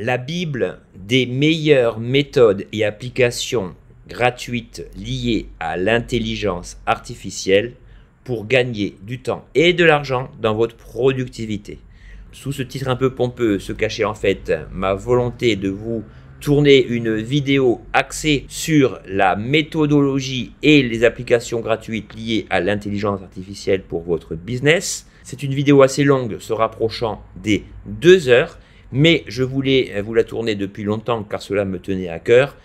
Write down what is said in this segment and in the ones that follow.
la Bible des meilleures méthodes et applications gratuites liées à l'intelligence artificielle pour gagner du temps et de l'argent dans votre productivité. Sous ce titre un peu pompeux se cachait en fait ma volonté de vous tourner une vidéo axée sur la méthodologie et les applications gratuites liées à l'intelligence artificielle pour votre business. C'est une vidéo assez longue se rapprochant des deux heures mais je voulais euh, vous la tourner depuis longtemps car cela me tenait à cœur.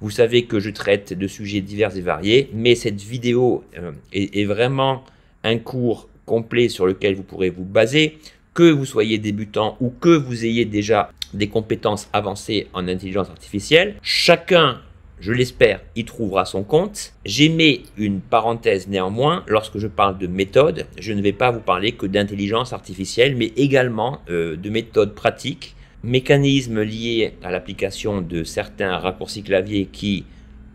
Vous savez que je traite de sujets divers et variés, mais cette vidéo euh, est, vraiment un cours complet sur lequel vous pourrez vous baser, que vous soyez débutant ou que vous ayez déjà des compétences avancées en intelligence artificielle. Chacun je l'espère, il trouvera son compte. J'ai une parenthèse néanmoins, lorsque je parle de méthode, je ne vais pas vous parler que d'intelligence artificielle, mais également euh, de méthodes pratiques, mécanismes liés à l'application de certains raccourcis clavier qui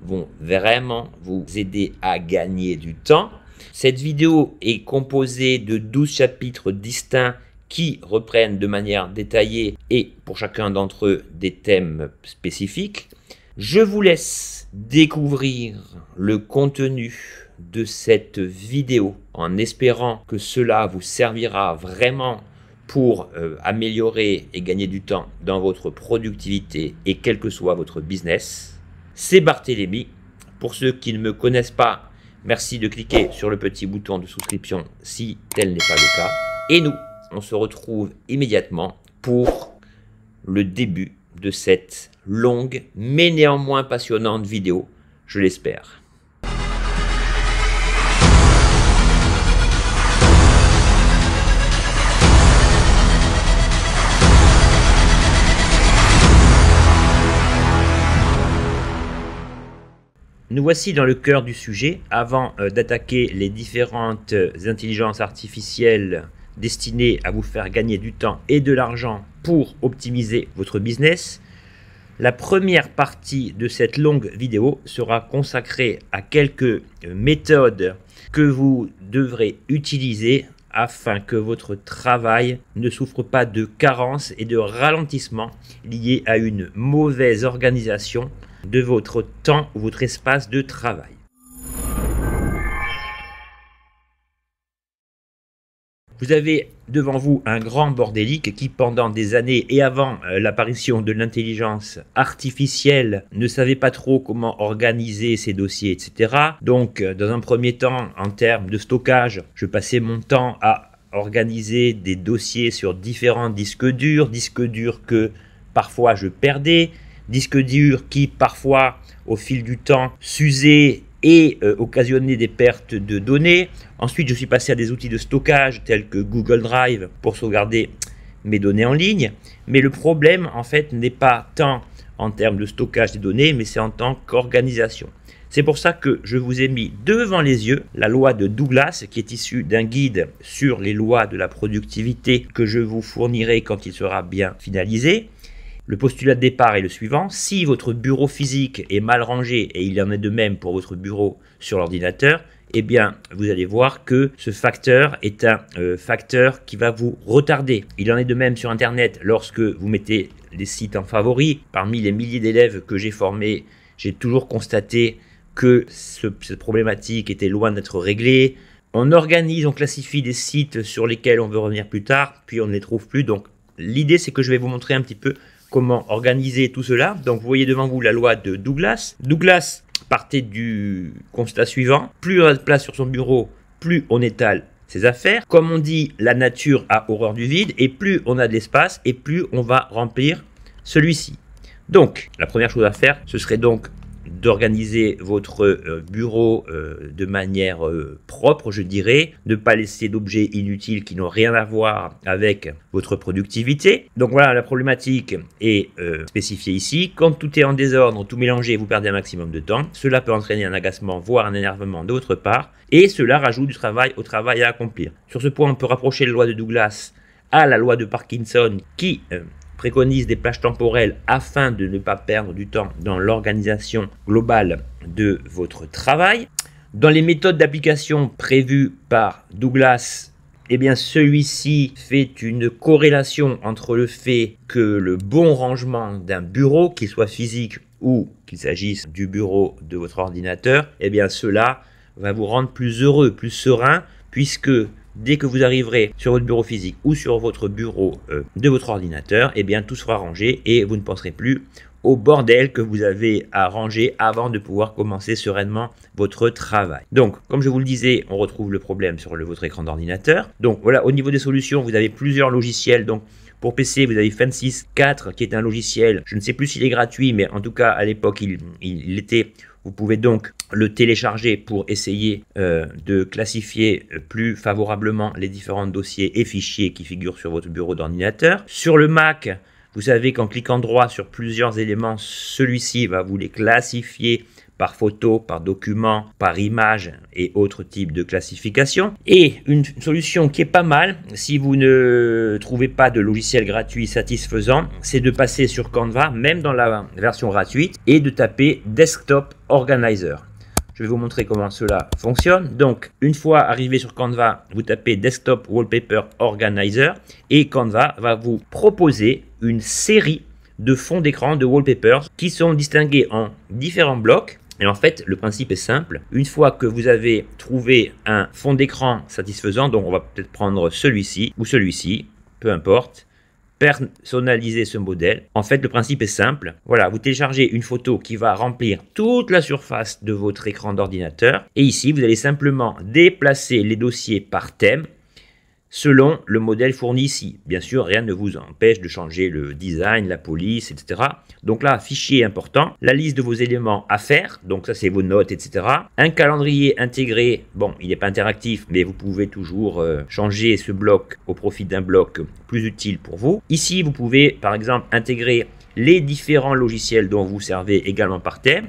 vont vraiment vous aider à gagner du temps. Cette vidéo est composée de 12 chapitres distincts qui reprennent de manière détaillée et pour chacun d'entre eux des thèmes spécifiques. Je vous laisse découvrir le contenu de cette vidéo en espérant que cela vous servira vraiment pour euh, améliorer et gagner du temps dans votre productivité et quel que soit votre business. C'est Barthélémy. Pour ceux qui ne me connaissent pas, merci de cliquer sur le petit bouton de souscription si tel n'est pas le cas. Et nous, on se retrouve immédiatement pour le début de cette longue, mais néanmoins passionnante vidéo, je l'espère. Nous voici dans le cœur du sujet. Avant euh, d'attaquer les différentes euh, intelligences artificielles destinées à vous faire gagner du temps et de l'argent pour optimiser votre business, la première partie de cette longue vidéo sera consacrée à quelques méthodes que vous devrez utiliser afin que votre travail ne souffre pas de carences et de ralentissements liés à une mauvaise organisation de votre temps ou votre espace de travail. Vous avez devant vous un grand bordélique qui, pendant des années et avant euh, l'apparition de l'intelligence artificielle, ne savait pas trop comment organiser ses dossiers, etc. Donc, euh, dans un premier temps, en termes de stockage, je passais mon temps à organiser des dossiers sur différents disques durs, disques durs que parfois je perdais, disques durs qui parfois au fil du temps s'usaient et euh, occasionner des pertes de données. Ensuite, je suis passé à des outils de stockage tels que Google Drive pour sauvegarder mes données en ligne. Mais le problème, en fait, n'est pas tant en termes de stockage des données, mais c'est en tant qu'organisation. C'est pour ça que je vous ai mis devant les yeux la loi de Douglas, qui est issue d'un guide sur les lois de la productivité que je vous fournirai quand il sera bien finalisé. Le postulat de départ est le suivant. Si votre bureau physique est mal rangé, et il en est de même pour votre bureau sur l'ordinateur, eh bien, vous allez voir que ce facteur est un euh, facteur qui va vous retarder. Il en est de même sur Internet lorsque vous mettez les sites en favori. Parmi les milliers d'élèves que j'ai formés, j'ai toujours constaté que cette problématique était loin d'être réglée. On organise, on classifie des sites sur lesquels on veut revenir plus tard, puis on ne les trouve plus. Donc, l'idée, c'est que je vais vous montrer un petit peu comment organiser tout cela. Donc vous voyez devant vous la loi de Douglas. Douglas partait du constat suivant, plus on a de place sur son bureau, plus on étale ses affaires. Comme on dit, la nature a horreur du vide, et plus on a de l'espace, et plus on va remplir celui-ci. Donc, la première chose à faire, ce serait donc d'organiser votre euh, bureau euh, de manière euh, propre, je dirais, ne pas laisser d'objets inutiles qui n'ont rien à voir avec votre productivité. Donc voilà, la problématique est spécifiée ici. Quand tout est en désordre, tout mélangé, vous perdez un maximum de temps. Cela peut entraîner un agacement, voire un énervement d'autre part, et cela rajoute du travail au travail à accomplir. Sur ce point, on peut rapprocher la loi de Douglas à la loi de Parkinson qui préconise des plages temporelles afin de ne pas perdre du temps dans l'organisation globale de votre travail. Dans les méthodes d'application prévues par Douglas, eh bien celui-ci fait une corrélation entre le fait que le bon rangement d'un bureau, qu'il soit physique ou qu'il s'agisse du bureau de votre ordinateur, eh bien cela va vous rendre plus heureux, plus serein, puisque dès que vous arriverez sur votre bureau physique ou sur votre bureau euh, de votre ordinateur, eh bien tout sera rangé et vous ne penserez plus au bordel que vous avez à ranger avant de pouvoir commencer sereinement votre travail. Donc, comme je vous le disais, on retrouve le problème sur votre écran d'ordinateur. Donc voilà, au niveau des solutions, vous avez plusieurs logiciels. Donc pour PC, vous avez Fancy 4 qui est un logiciel, je ne sais plus s'il est gratuit, mais en tout cas à l'époque il, l'était. il était vous pouvez donc le télécharger pour essayer euh, de classifier euh, plus favorablement les différents dossiers et fichiers qui figurent sur votre bureau d'ordinateur. Sur le Mac, vous savez qu'en cliquant droit sur plusieurs éléments, celui-ci va vous les classifier par photo, par document, par image et autres types de classification. Et une solution qui est pas mal, si vous ne trouvez pas de logiciel gratuit satisfaisant, c'est de passer sur Canva, même dans la version gratuite, et de taper Desktop Organizer. Je vais vous montrer comment cela fonctionne. Donc, une fois arrivé sur Canva, vous tapez Desktop Wallpaper Organizer et Canva va vous proposer une série de fonds d'écran de wallpapers qui sont distingués en différents blocs. Et en fait, le principe est simple. Une fois que vous avez trouvé un fond d'écran satisfaisant, donc on va peut-être prendre celui-ci ou celui-ci, peu importe, personnaliser ce modèle. En fait, le principe est simple. Voilà, vous téléchargez une photo qui va remplir toute la surface de votre écran d'ordinateur. Et ici, vous allez simplement déplacer les dossiers par thème selon le modèle fourni ici. Bien sûr, rien ne vous empêche de changer le design, la police, etc. Donc là, fichier important, la liste de vos éléments à faire, donc ça c'est vos notes, etc. Un calendrier intégré, bon, il n'est pas interactif, mais vous pouvez toujours euh, changer ce bloc au profit d'un bloc plus utile pour vous. Ici, vous pouvez par exemple intégrer les différents logiciels dont vous servez également par thème.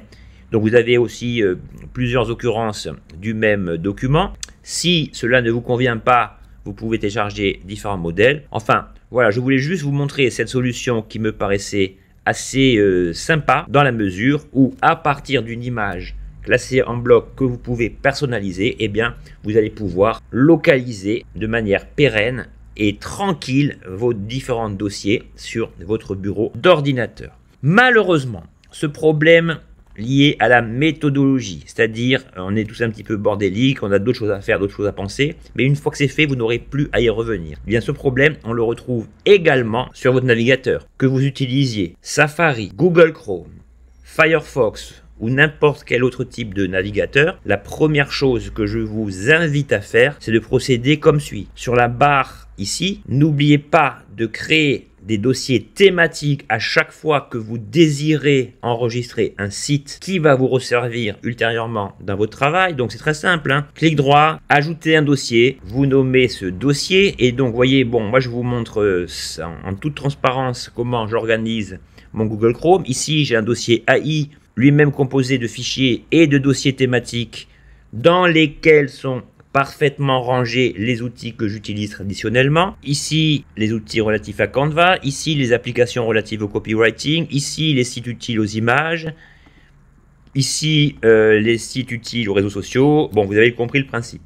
Donc vous avez aussi euh, plusieurs occurrences du même document. Si cela ne vous convient pas, vous pouvez télécharger différents modèles. Enfin, voilà, je voulais juste vous montrer cette solution qui me paraissait assez euh, sympa dans la mesure où à partir d'une image classée en bloc que vous pouvez personnaliser, eh bien, vous allez pouvoir localiser de manière pérenne et tranquille vos différents dossiers sur votre bureau d'ordinateur. Malheureusement, ce problème lié à la méthodologie, c'est-à-dire on est tous un petit peu bordélique, on a d'autres choses à faire, d'autres choses à penser, mais une fois que c'est fait, vous n'aurez plus à y revenir. Eh bien ce problème, on le retrouve également sur votre navigateur, que vous utilisiez Safari, Google Chrome, Firefox ou n'importe quel autre type de navigateur, la première chose que je vous invite à faire, c'est de procéder comme suit. Sur la barre ici, n'oubliez pas de créer des dossiers thématiques à chaque fois que vous désirez enregistrer un site qui va vous resservir ultérieurement dans votre travail. Donc c'est très simple. Hein. Clic droit, ajouter un dossier, vous nommez ce dossier et donc voyez, bon, moi je vous montre euh, en toute transparence comment j'organise mon Google Chrome. Ici j'ai un dossier AI, lui-même composé de fichiers et de dossiers thématiques dans lesquels sont parfaitement rangé les outils que j'utilise traditionnellement. Ici, les outils relatifs à Canva. Ici, les applications relatives au copywriting. Ici, les sites utiles aux images. Ici, euh, les sites utiles aux réseaux sociaux. Bon, vous avez compris le principe.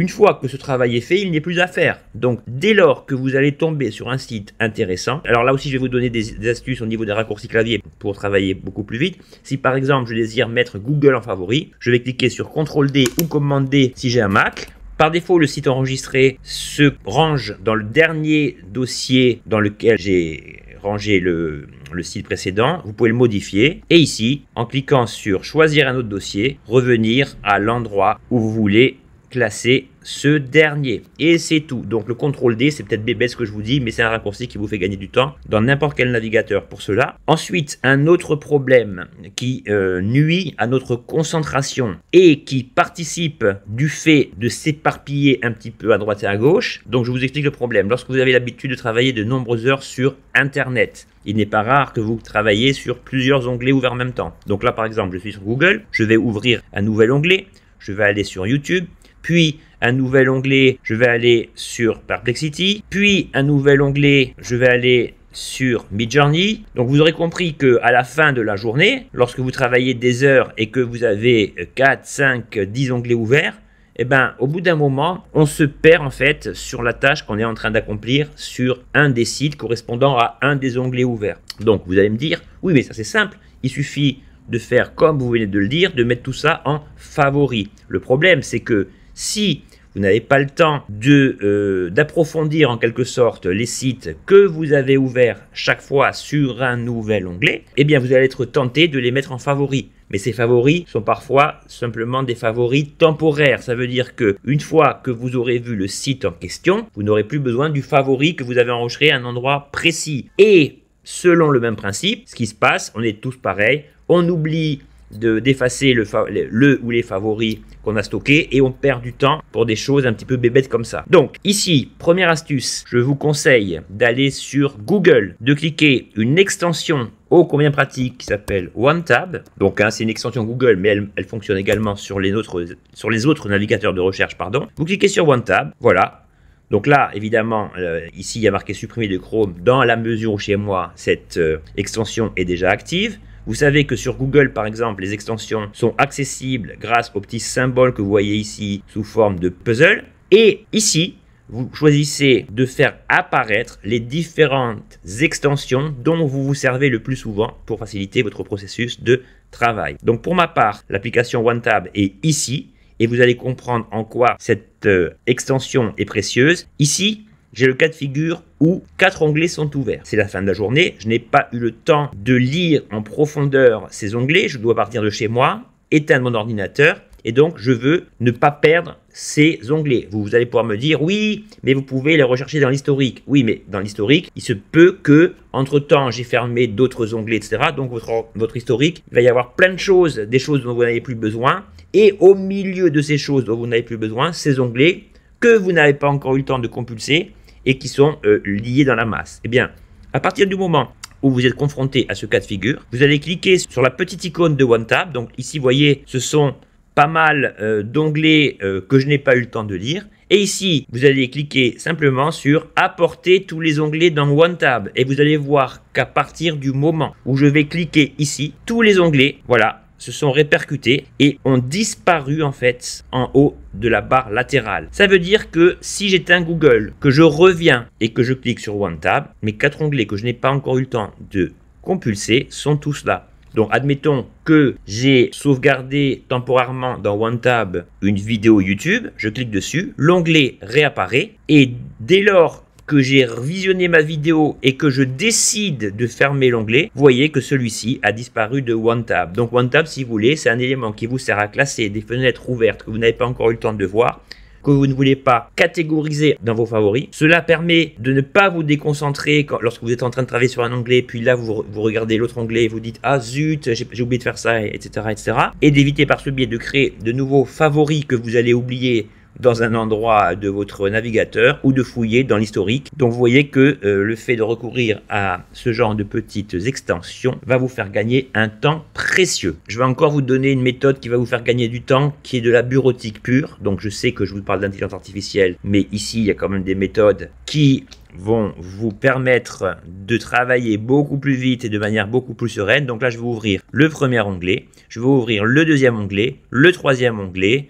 Une fois que ce travail est fait, il n'est plus à faire. Donc dès lors que vous allez tomber sur un site intéressant, alors là aussi je vais vous donner des, astuces au niveau des raccourcis clavier pour travailler beaucoup plus vite. Si par exemple je désire mettre Google en favori, je vais cliquer sur CTRL D ou commande D si j'ai un Mac. Par défaut, le site enregistré se range dans le dernier dossier dans lequel j'ai rangé le, le, site précédent. Vous pouvez le modifier. Et ici, en cliquant sur choisir un autre dossier, revenir à l'endroit où vous voulez classer ce dernier. Et c'est tout. Donc le contrôle D, c'est peut-être bébé ce que je vous dis, mais c'est un raccourci qui vous fait gagner du temps dans n'importe quel navigateur pour cela. Ensuite, un autre problème qui euh, nuit à notre concentration et qui participe du fait de s'éparpiller un petit peu à droite et à gauche. Donc je vous explique le problème. Lorsque vous avez l'habitude de travailler de nombreuses heures sur Internet, il n'est pas rare que vous travaillez sur plusieurs onglets ouverts en même temps. Donc là, par exemple, je suis sur Google, je vais ouvrir un nouvel onglet, je vais aller sur YouTube, puis un nouvel onglet, je vais aller sur Perplexity, puis un nouvel onglet, je vais aller sur Midjourney. Donc vous aurez compris que à la fin de la journée, lorsque vous travaillez des heures et que vous avez 4, 5, 10 onglets ouverts, eh ben, au bout d'un moment, on se perd en fait sur la tâche qu'on est en train d'accomplir sur un des sites correspondant à un des onglets ouverts. Donc vous allez me dire, oui mais ça c'est simple, il suffit de faire comme vous venez de le dire, de mettre tout ça en favori. Le problème c'est que si vous n'avez pas le temps euh, d'approfondir en quelque sorte les sites que vous avez ouverts chaque fois sur un nouvel onglet, eh bien vous allez être tenté de les mettre en favoris. Mais ces favoris sont parfois simplement des favoris temporaires. Ça veut dire que une fois que vous aurez vu le site en question, vous n'aurez plus besoin du favori que vous avez enregistré à un endroit précis. Et selon le même principe, ce qui se passe, on est tous pareils, on oublie d'effacer de, le, le, ou les favoris qu'on a stocké et on perd du temps pour des choses un petit peu bébêtes comme ça. Donc ici, première astuce, je vous conseille d'aller sur Google, de cliquer une extension ô combien pratique qui s'appelle OneTab. Donc hein, c'est une extension Google, mais elle, fonctionne également sur les, autres, sur les autres navigateurs de recherche. pardon. Vous cliquez sur OneTab, voilà, donc là, évidemment, euh, ici, il y a marqué supprimer de Chrome. Dans la mesure où chez moi, cette euh, extension est déjà active. Vous savez que sur Google, par exemple, les extensions sont accessibles grâce au petit symbole que vous voyez ici sous forme de puzzle. Et ici, vous choisissez de faire apparaître les différentes extensions dont vous vous servez le plus souvent pour faciliter votre processus de travail. Donc pour ma part, l'application OneTab est ici et vous allez comprendre en quoi cette euh, extension est précieuse. Ici, j'ai le cas de figure où quatre onglets sont ouverts. C'est la fin de la journée, je n'ai pas eu le temps de lire en profondeur ces onglets, je dois partir de chez moi, éteindre mon ordinateur, et donc je veux ne pas perdre ces onglets. Vous, vous allez pouvoir me dire, oui, mais vous pouvez les rechercher dans l'historique. Oui, mais dans l'historique, il se peut que, entre-temps, j'ai fermé d'autres onglets, etc. Donc votre, votre historique, il va y avoir plein de choses, des choses dont vous n'avez plus besoin, et au milieu de ces choses dont vous n'avez plus besoin, ces onglets que vous n'avez pas encore eu le temps de compulser, et qui sont euh, liés dans la masse. Eh bien, à partir du moment où vous êtes confronté à ce cas de figure, vous allez cliquer sur la petite icône de OneTab. Donc ici, vous voyez, ce sont pas mal euh, d'onglets euh, que je n'ai pas eu le temps de lire. Et ici, vous allez cliquer simplement sur apporter tous les onglets dans OneTab. Et vous allez voir qu'à partir du moment où je vais cliquer ici, tous les onglets, voilà, se sont répercutés et ont disparu en fait en haut de la barre latérale. Ça veut dire que si j'éteins Google, que je reviens et que je clique sur OneTab, mes quatre onglets que je n'ai pas encore eu le temps de compulser sont tous là. Donc admettons que j'ai sauvegardé temporairement dans OneTab une vidéo YouTube, je clique dessus, l'onglet réapparaît et dès lors que j'ai visionné ma vidéo et que je décide de fermer l'onglet, voyez que celui-ci a disparu de OneTab. Donc OneTab, si vous voulez, c'est un élément qui vous sert à classer des fenêtres ouvertes que vous n'avez pas encore eu le temps de voir que vous ne voulez pas catégoriser dans vos favoris. Cela permet de ne pas vous déconcentrer lorsque vous êtes en train de travailler sur un onglet, puis là vous, vous regardez l'autre onglet et vous dites ah zut j'ai oublié de faire ça, etc. etc. et d'éviter par ce biais de créer de nouveaux favoris que vous allez oublier dans un endroit de votre navigateur ou de fouiller dans l'historique. Donc vous voyez que euh, le fait de recourir à ce genre de petites extensions va vous faire gagner un temps précieux. Je vais encore vous donner une méthode qui va vous faire gagner du temps, qui est de la bureautique pure. Donc je sais que je vous parle d'intelligence artificielle, mais ici il y a quand même des méthodes qui vont vous permettre de travailler beaucoup plus vite et de manière beaucoup plus sereine. Donc là, je vais ouvrir le premier onglet, je vais ouvrir le deuxième onglet, le troisième onglet,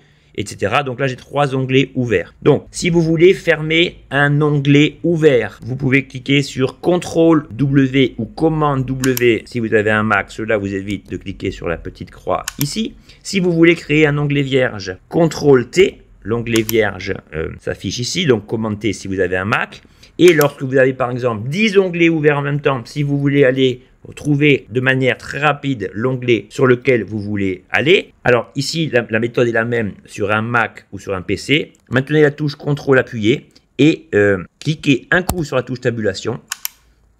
donc là, j'ai trois onglets ouverts. Donc, si vous voulez fermer un onglet ouvert, vous pouvez cliquer sur CTRL W ou commande W si vous avez un Mac. Cela vous évite de cliquer sur la petite croix ici. Si vous voulez créer un onglet vierge, CTRL T l'onglet vierge euh, s'affiche ici, donc T si vous avez un Mac. Et lorsque vous avez par exemple 10 onglets ouverts en même temps, si vous voulez aller trouvez de manière très rapide l'onglet sur lequel vous voulez aller. Alors ici, la, méthode est la même sur un Mac ou sur un PC. Maintenez la touche CTRL appuyée et euh, cliquez un coup sur la touche tabulation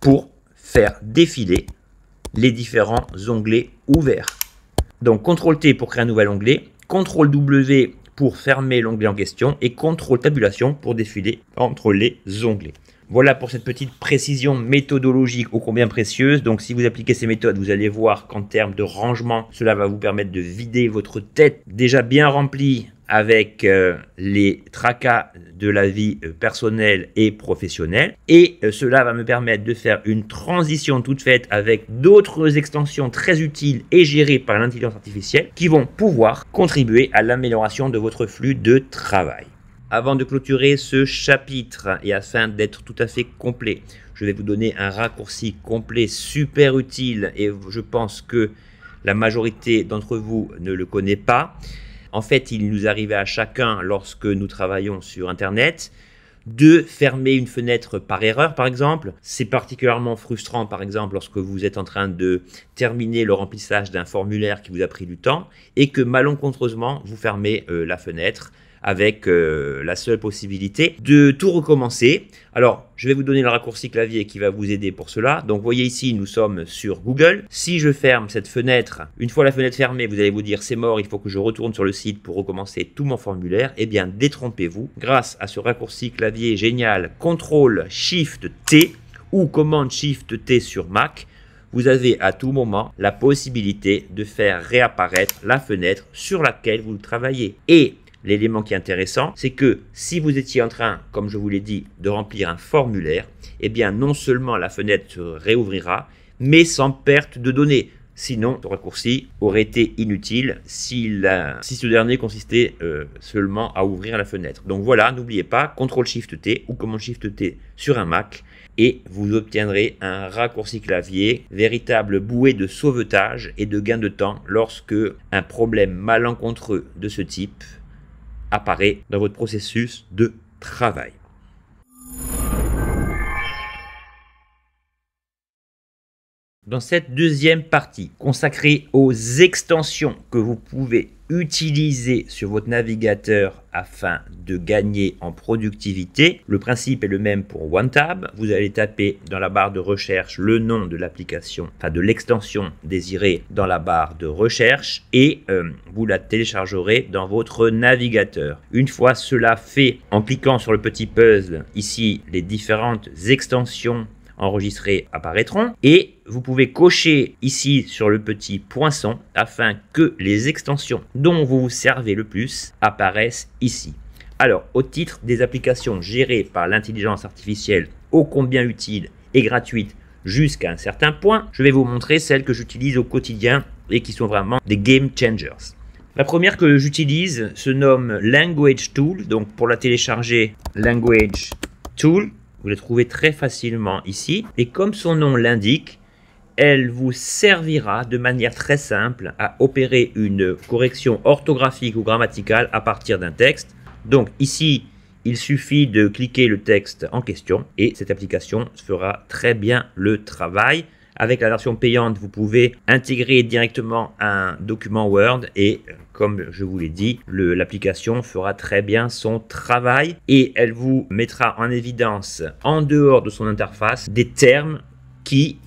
pour faire défiler les différents onglets ouverts. Donc CTRL-T pour créer un nouvel onglet, CTRL-W pour fermer l'onglet en question et CTRL tabulation pour défiler entre les onglets. Voilà pour cette petite précision méthodologique ô combien précieuse. Donc si vous appliquez ces méthodes, vous allez voir qu'en termes de rangement, cela va vous permettre de vider votre tête déjà bien remplie avec euh, les tracas de la vie euh, personnelle et professionnelle. Et euh, cela va me permettre de faire une transition toute faite avec d'autres extensions très utiles et gérées par l'intelligence artificielle qui vont pouvoir contribuer à l'amélioration de votre flux de travail. Avant de clôturer ce chapitre et afin d'être tout à fait complet, je vais vous donner un raccourci complet super utile et je pense que la majorité d'entre vous ne le connaît pas. En fait, il nous arrivait à chacun lorsque nous travaillons sur Internet de fermer une fenêtre par erreur, par exemple. C'est particulièrement frustrant, par exemple, lorsque vous êtes en train de terminer le remplissage d'un formulaire qui vous a pris du temps et que malencontreusement, vous fermez euh, la fenêtre avec euh, la seule possibilité de tout recommencer. Alors, je vais vous donner le raccourci clavier qui va vous aider pour cela. Donc, voyez ici, nous sommes sur Google. Si je ferme cette fenêtre, une fois la fenêtre fermée, vous allez vous dire c'est mort, il faut que je retourne sur le site pour recommencer tout mon formulaire. Eh bien, détrompez-vous. Grâce à ce raccourci clavier génial, CTRL SHIFT T ou commande SHIFT T sur Mac, vous avez à tout moment la possibilité de faire réapparaître la fenêtre sur laquelle vous travaillez. Et l'élément qui est intéressant, c'est que si vous étiez en train, comme je vous l'ai dit, de remplir un formulaire, eh bien non seulement la fenêtre se réouvrira, mais sans perte de données. Sinon, ce raccourci aurait été inutile si, ce dernier consistait euh, seulement à ouvrir la fenêtre. Donc voilà, n'oubliez pas, CTRL-SHIFT-T ou COMMAND-SHIFT-T sur un Mac et vous obtiendrez un raccourci clavier, véritable bouée de sauvetage et de gain de temps lorsque un problème malencontreux de ce type apparaît dans votre processus de travail. Dans cette deuxième partie consacrée aux extensions que vous pouvez utiliser sur votre navigateur afin de gagner en productivité. Le principe est le même pour OneTab. Vous allez taper dans la barre de recherche le nom de l'application, enfin de l'extension désirée dans la barre de recherche et euh, vous la téléchargerez dans votre navigateur. Une fois cela fait, en cliquant sur le petit puzzle, ici les différentes extensions enregistrées apparaîtront et vous pouvez cocher ici sur le petit poinçon afin que les extensions dont vous vous servez le plus apparaissent ici. Alors, au titre des applications gérées par l'intelligence artificielle ô combien utiles et gratuites jusqu'à un certain point, je vais vous montrer celles que j'utilise au quotidien et qui sont vraiment des game changers. La première que j'utilise se nomme Language Tool, donc pour la télécharger, Language Tool, vous la trouvez très facilement ici. Et comme son nom l'indique, elle vous servira de manière très simple à opérer une correction orthographique ou grammaticale à partir d'un texte. Donc ici, il suffit de cliquer le texte en question et cette application fera très bien le travail. Avec la version payante, vous pouvez intégrer directement un document Word et comme je vous l'ai dit, l'application fera très bien son travail et elle vous mettra en évidence en dehors de son interface des termes qui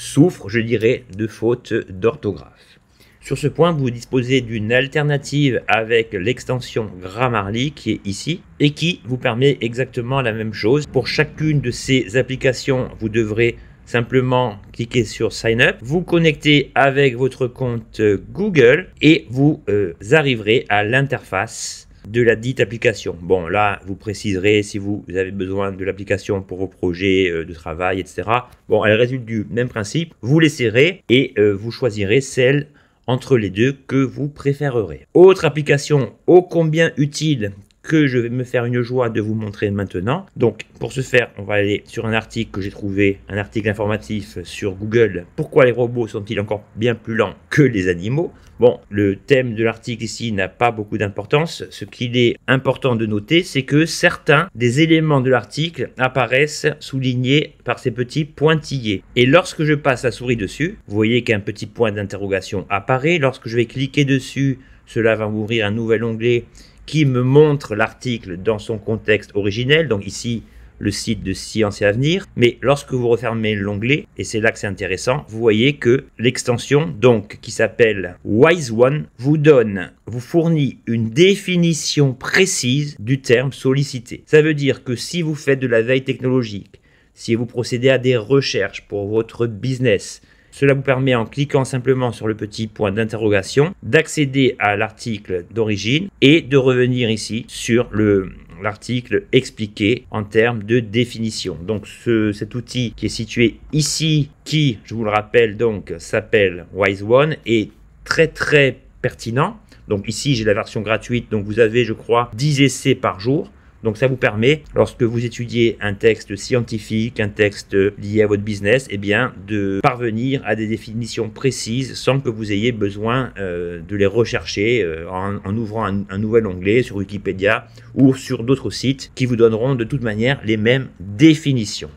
souffre, je dirais, de faute d'orthographe. Sur ce point, vous disposez d'une alternative avec l'extension Grammarly qui est ici et qui vous permet exactement la même chose. Pour chacune de ces applications, vous devrez simplement cliquer sur Sign Up, vous connecter avec votre compte Google et vous euh, arriverez à l'interface de la dite application. Bon, là, vous préciserez si vous avez besoin de l'application pour vos projets euh, de travail, etc. Bon, elle résulte du même principe. Vous laisserez et euh, vous choisirez celle entre les deux que vous préférerez. Autre application ô combien utile que je vais me faire une joie de vous montrer maintenant. Donc pour ce faire, on va aller sur un article que j'ai trouvé, un article informatif sur Google. Pourquoi les robots sont-ils encore bien plus lents que les animaux Bon, le thème de l'article ici n'a pas beaucoup d'importance. Ce qu'il est important de noter, c'est que certains des éléments de l'article apparaissent soulignés par ces petits pointillés. Et lorsque je passe la souris dessus, vous voyez qu'un petit point d'interrogation apparaît. Lorsque je vais cliquer dessus, cela va ouvrir un nouvel onglet qui me montre l'article dans son contexte originel. Donc ici, le site de Science et Avenir. Mais lorsque vous refermez l'onglet, et c'est là que c'est intéressant, vous voyez que l'extension, donc, qui s'appelle Wise One, vous donne, vous fournit une définition précise du terme sollicité. Ça veut dire que si vous faites de la veille technologique, si vous procédez à des recherches pour votre business, cela vous permet en cliquant simplement sur le petit point d'interrogation d'accéder à l'article d'origine et de revenir ici sur le l'article expliqué en termes de définition. Donc cet outil qui est situé ici, qui, je vous le rappelle donc, s'appelle WiseOne, One, est très très pertinent. Donc ici, j'ai la version gratuite, donc vous avez, je crois, 10 essais par jour. Donc ça vous permet, lorsque vous étudiez un texte scientifique, un texte lié à votre business, eh bien de parvenir à des définitions précises sans que vous ayez besoin euh, de les rechercher euh, en, ouvrant un, un, nouvel onglet sur Wikipédia ou sur d'autres sites qui vous donneront de toute manière les mêmes définitions.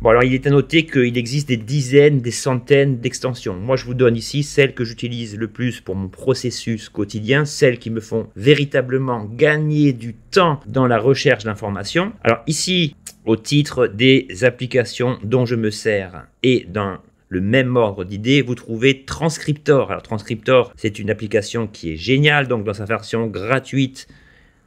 Bon, alors il est à noter qu'il existe des dizaines, des centaines d'extensions. Moi, je vous donne ici celles que j'utilise le plus pour mon processus quotidien, celles qui me font véritablement gagner du temps dans la recherche d'informations. Alors ici, au titre des applications dont je me sers et dans le même ordre d'idées, vous trouvez Transcriptor. Alors Transcriptor, c'est une application qui est géniale, donc dans sa version gratuite,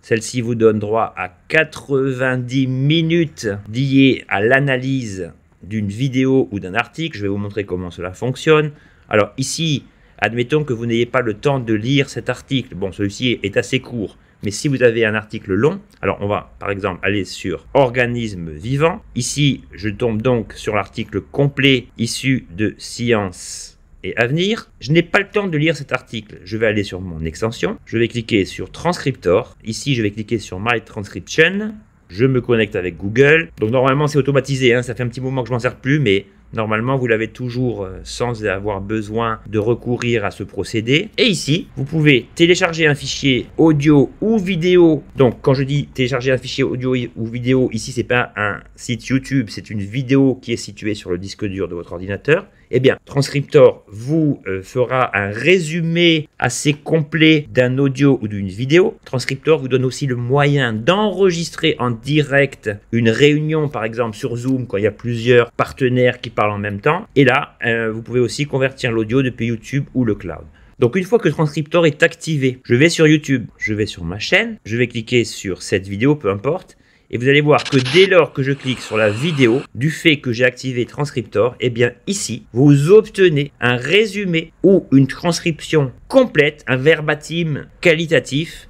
celle-ci vous donne droit à 90 minutes liées à l'analyse d'une vidéo ou d'un article. Je vais vous montrer comment cela fonctionne. Alors ici, admettons que vous n'ayez pas le temps de lire cet article. Bon, celui-ci est assez court. Mais si vous avez un article long, alors on va par exemple aller sur organismes vivants. Ici, je tombe donc sur l'article complet issu de Science et à venir, je n'ai pas le temps de lire cet article. Je vais aller sur mon extension, je vais cliquer sur Transcriptor. Ici, je vais cliquer sur My Transcription. Je me connecte avec Google. Donc normalement, c'est automatisé. Hein. Ça fait un petit moment que je m'en sers plus, mais Normalement, vous l'avez toujours euh, sans avoir besoin de recourir à ce procédé. Et ici, vous pouvez télécharger un fichier audio ou vidéo. Donc, quand je dis télécharger un fichier audio ou vidéo, ici, c'est pas un site YouTube, c'est une vidéo qui est située sur le disque dur de votre ordinateur. Eh bien, Transcriptor vous euh, fera un résumé assez complet d'un audio ou d'une vidéo. Transcriptor vous donne aussi le moyen d'enregistrer en direct une réunion, par exemple sur Zoom, quand il y a plusieurs partenaires qui parlent en même temps. Et là, euh, vous pouvez aussi convertir l'audio depuis YouTube ou le cloud. Donc une fois que Transcriptor est activé, je vais sur YouTube, je vais sur ma chaîne, je vais cliquer sur cette vidéo, peu importe, et vous allez voir que dès lors que je clique sur la vidéo, du fait que j'ai activé Transcriptor, et eh bien ici, vous obtenez un résumé ou une transcription complète, un verbatim qualitatif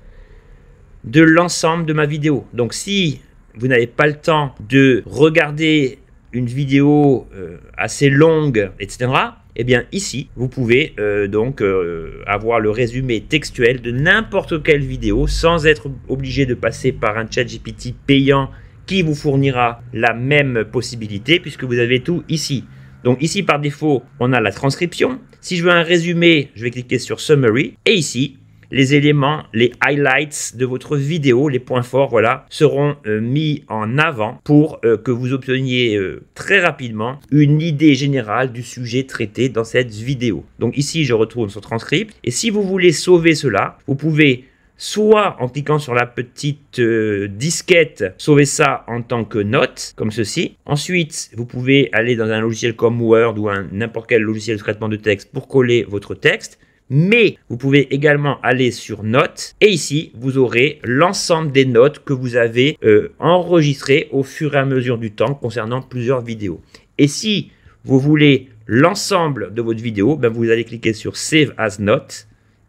de l'ensemble de ma vidéo. Donc si vous n'avez pas le temps de regarder une vidéo euh, assez longue, etc., eh bien ici, vous pouvez euh, donc euh, avoir le résumé textuel de n'importe quelle vidéo sans être obligé de passer par un chat GPT payant qui vous fournira la même possibilité puisque vous avez tout ici. Donc ici par défaut, on a la transcription. Si je veux un résumé, je vais cliquer sur Summary. Et ici, les éléments, les highlights de votre vidéo, les points forts, voilà, seront euh, mis en avant pour euh, que vous obteniez euh, très rapidement une idée générale du sujet traité dans cette vidéo. Donc ici, je retourne sur transcript. Et si vous voulez sauver cela, vous pouvez soit en cliquant sur la petite disquette, sauver ça en tant que note, comme ceci. Ensuite, vous pouvez aller dans un logiciel comme Word ou n'importe quel logiciel de traitement de texte pour coller votre texte mais vous pouvez également aller sur notes et ici vous aurez l'ensemble des notes que vous avez euh, enregistrées au fur et à mesure du temps concernant plusieurs vidéos. Et si vous voulez l'ensemble de votre vidéo, ben, vous allez cliquer sur Save as Note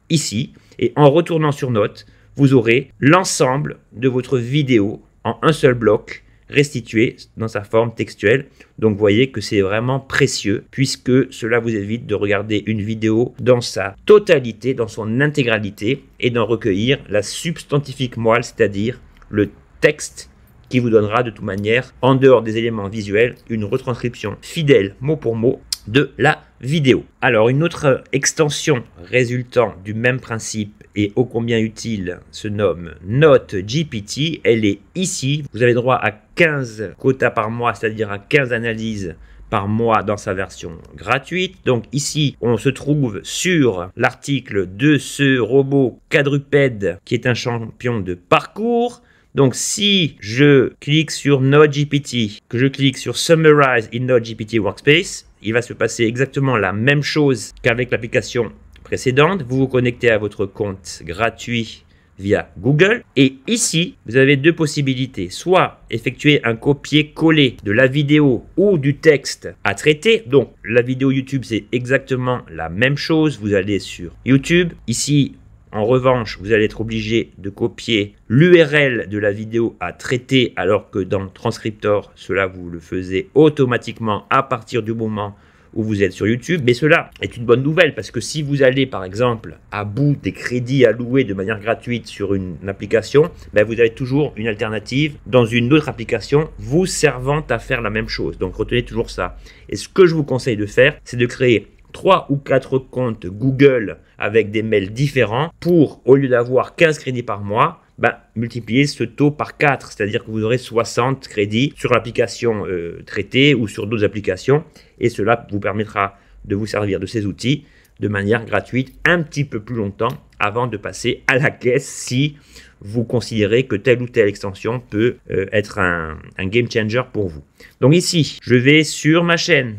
ici et en retournant sur notes, vous aurez l'ensemble de votre vidéo en un seul bloc restitué dans sa forme textuelle. Donc vous voyez que c'est vraiment précieux puisque cela vous évite de regarder une vidéo dans sa totalité, dans son intégralité et d'en recueillir la substantifique moelle, c'est-à-dire le texte qui vous donnera de toute manière, en dehors des éléments visuels, une retranscription fidèle mot pour mot de la vidéo. Alors une autre extension résultant du même principe et ô combien utile se nomme Note GPT. Elle est ici. Vous avez droit à 15 quotas par mois, c'est-à-dire à 15 analyses par mois dans sa version gratuite. Donc ici, on se trouve sur l'article de ce robot quadrupède qui est un champion de parcours. Donc si je clique sur GPT, que je clique sur Summarize in GPT Workspace, il va se passer exactement la même chose qu'avec l'application précédente. Vous vous connectez à votre compte gratuit via Google. Et ici, vous avez deux possibilités. Soit effectuer un copier-coller de la vidéo ou du texte à traiter. Donc, la vidéo YouTube, c'est exactement la même chose. Vous allez sur YouTube. Ici, en revanche, vous allez être obligé de copier l'URL de la vidéo à traiter alors que dans Transcriptor, cela vous le faisait automatiquement à partir du moment où vous êtes sur YouTube. Mais cela est une bonne nouvelle parce que si vous allez par exemple à bout des crédits alloués de manière gratuite sur une application, ben, vous avez toujours une alternative dans une autre application vous servant à faire la même chose. Donc retenez toujours ça. Et ce que je vous conseille de faire, c'est de créer trois ou quatre comptes Google avec des mails différents pour, au lieu d'avoir 15 crédits par mois, ben, multiplier ce taux par 4, c'est-à-dire que vous aurez 60 crédits sur l'application euh, traitée ou sur d'autres applications, et cela vous permettra de vous servir de ces outils de manière gratuite un petit peu plus longtemps avant de passer à la caisse si vous considérez que telle ou telle extension peut euh, être un game changer pour vous. Donc ici, je vais sur ma chaîne,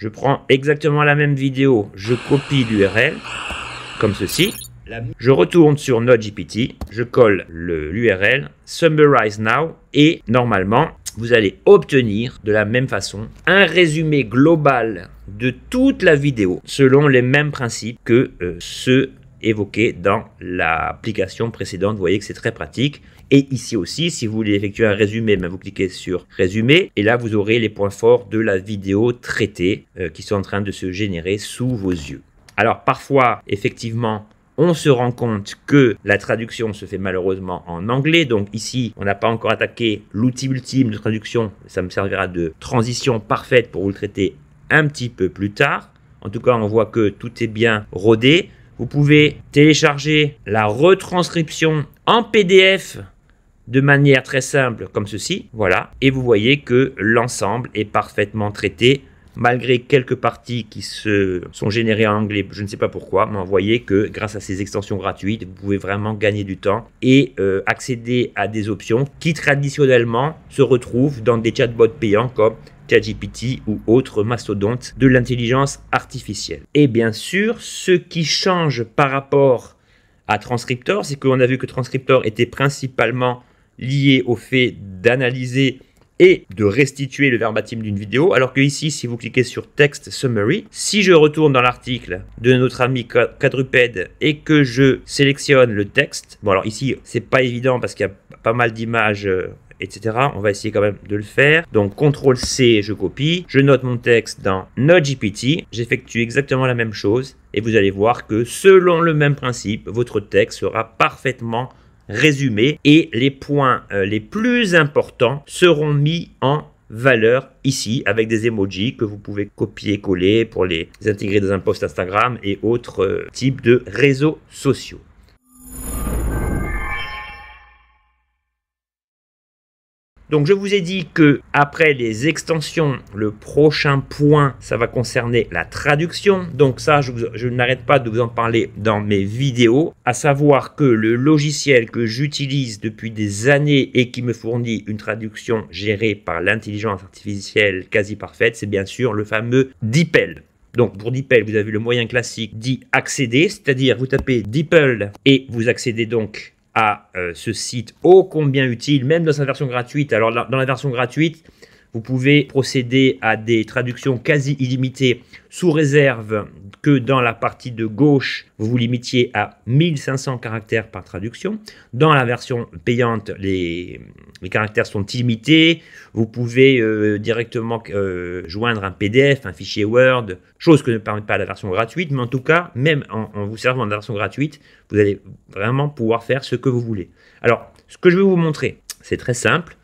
je prends exactement la même vidéo, je copie l'URL, comme ceci. Je retourne sur GPT, je colle l'URL, Summarize Now, et normalement, vous allez obtenir de la même façon un résumé global de toute la vidéo selon les mêmes principes que euh, ceux évoqués dans l'application précédente. Vous voyez que c'est très pratique. Et ici aussi, si vous voulez effectuer un résumé, ben, vous cliquez sur résumé et là vous aurez les points forts de la vidéo traitée euh, qui sont en train de se générer sous vos yeux. Alors parfois, effectivement, on se rend compte que la traduction se fait malheureusement en anglais. Donc ici, on n'a pas encore attaqué l'outil ultime de traduction. Ça me servira de transition parfaite pour vous le traiter un petit peu plus tard. En tout cas, on voit que tout est bien rodé. Vous pouvez télécharger la retranscription en PDF de manière très simple comme ceci. Voilà. Et vous voyez que l'ensemble est parfaitement traité malgré quelques parties qui se sont générées en anglais, je ne sais pas pourquoi, mais vous voyez que grâce à ces extensions gratuites, vous pouvez vraiment gagner du temps et euh, accéder à des options qui traditionnellement se retrouvent dans des chatbots payants comme ChatGPT ou autres mastodontes de l'intelligence artificielle. Et bien sûr, ce qui change par rapport à Transcriptor, c'est qu'on a vu que Transcriptor était principalement lié au fait d'analyser et de restituer le verbatim d'une vidéo, alors que ici, si vous cliquez sur Text Summary, si je retourne dans l'article de notre ami quadrupède et que je sélectionne le texte, bon alors ici, c'est pas évident parce qu'il y a pas mal d'images euh, etc. On va essayer quand même de le faire. Donc CTRL C, je copie, je note mon texte dans NodeGPT, j'effectue exactement la même chose et vous allez voir que selon le même principe, votre texte sera parfaitement résumé et les points euh, les plus importants seront mis en valeur ici avec des emojis que vous pouvez copier-coller pour les intégrer dans un post Instagram et autres euh, types de réseaux sociaux. Donc je vous ai dit que après les extensions, le prochain point, ça va concerner la traduction. Donc ça, je, n'arrête pas de vous en parler dans mes vidéos, à savoir que le logiciel que j'utilise depuis des années et qui me fournit une traduction gérée par l'intelligence artificielle quasi parfaite, c'est bien sûr le fameux DeepL. Donc pour DeepL, vous avez le moyen classique d'y accéder, c'est-à-dire vous tapez DeepL et vous accédez donc euh, ce site ô oh, combien utile, même dans sa version gratuite. Alors, dans la version gratuite, vous pouvez procéder à des traductions quasi illimitées sous réserve que dans la partie de gauche, vous vous limitiez à 1500 caractères par traduction. Dans la version payante, les, caractères sont illimités. Vous pouvez euh, directement euh, joindre un PDF, un fichier Word, chose que ne permet pas la version gratuite. Mais en tout cas, même en vous servant de la version gratuite, vous allez vraiment pouvoir faire ce que vous voulez. Alors, ce que je vais vous montrer, c'est très simple.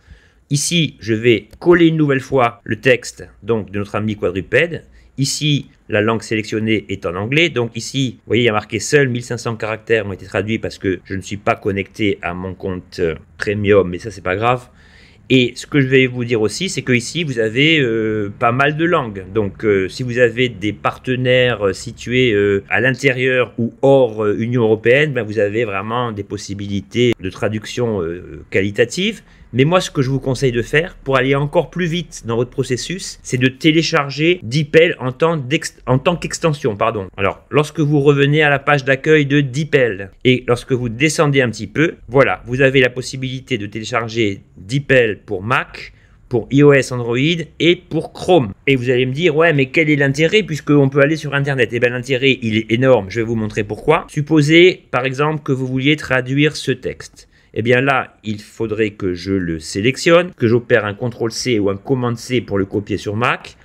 Ici, je vais coller une nouvelle fois le texte donc, de notre ami quadrupède. Ici, la langue sélectionnée est en anglais. Donc ici, vous voyez, il y a marqué seul 1500 caractères ont été traduits parce que je ne suis pas connecté à mon compte euh, premium, mais ça, c'est pas grave. Et ce que je vais vous dire aussi, c'est que ici, vous avez euh, pas mal de langues. Donc, euh, si vous avez des partenaires situés à l'intérieur ou hors Union européenne, ben, vous avez vraiment des possibilités de traduction qualitative. Mais moi, ce que je vous conseille de faire pour aller encore plus vite dans votre processus, c'est de télécharger DeepL en tant, qu'extension. Pardon. Alors, lorsque vous revenez à la page d'accueil de DeepL et lorsque vous descendez un petit peu, voilà, vous avez la possibilité de télécharger DeepL pour Mac, pour iOS, Android et pour Chrome. Et vous allez me dire, ouais, mais quel est l'intérêt puisqu'on peut aller sur Internet Et eh bien, l'intérêt, il est énorme. Je vais vous montrer pourquoi. Supposez, par exemple, que vous vouliez traduire ce texte eh bien là, il faudrait que je le sélectionne, que j'opère un CTRL-C ou un cmd c pour le copier sur Mac,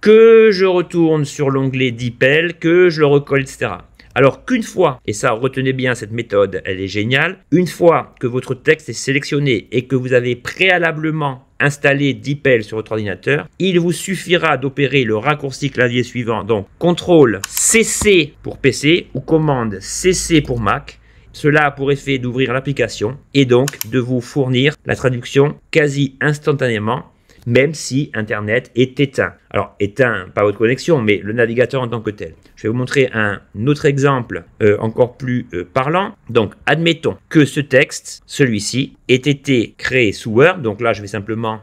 que je retourne sur l'onglet d'IPEL, que je le recolle, etc. Alors qu'une fois, et ça retenez bien cette méthode, elle est géniale, une fois que votre texte est sélectionné et que vous avez préalablement installé DIPEL sur votre ordinateur, il vous suffira d'opérer le raccourci clavier suivant, donc CTRL CC pour PC ou commande CC pour Mac, cela a pour effet d'ouvrir l'application et donc de vous fournir la traduction quasi instantanément même si Internet est éteint. Alors éteint, pas votre connexion, mais le navigateur en tant que tel. Je vais vous montrer un autre exemple euh, encore plus euh, parlant. Donc admettons que ce texte, celui-ci, ait été créé sous Word. Donc là, je vais simplement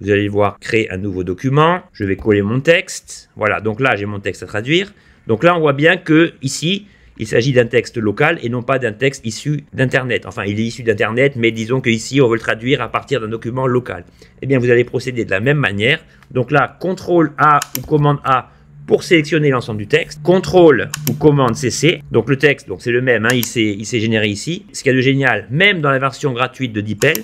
vous allez voir créer un nouveau document. Je vais coller mon texte. Voilà, donc là j'ai mon texte à traduire. Donc là on voit bien que ici il s'agit d'un texte local et non pas d'un texte issu d'Internet. Enfin, il est issu d'Internet, mais disons qu'ici, on veut le traduire à partir d'un document local. Eh bien, vous allez procéder de la même manière. Donc là, CTRL A ou commande A pour sélectionner l'ensemble du texte, CTRL ou commande CC, donc le texte, c'est le même, hein. il s'est généré ici. Ce qui est de génial, même dans la version gratuite de DeepL,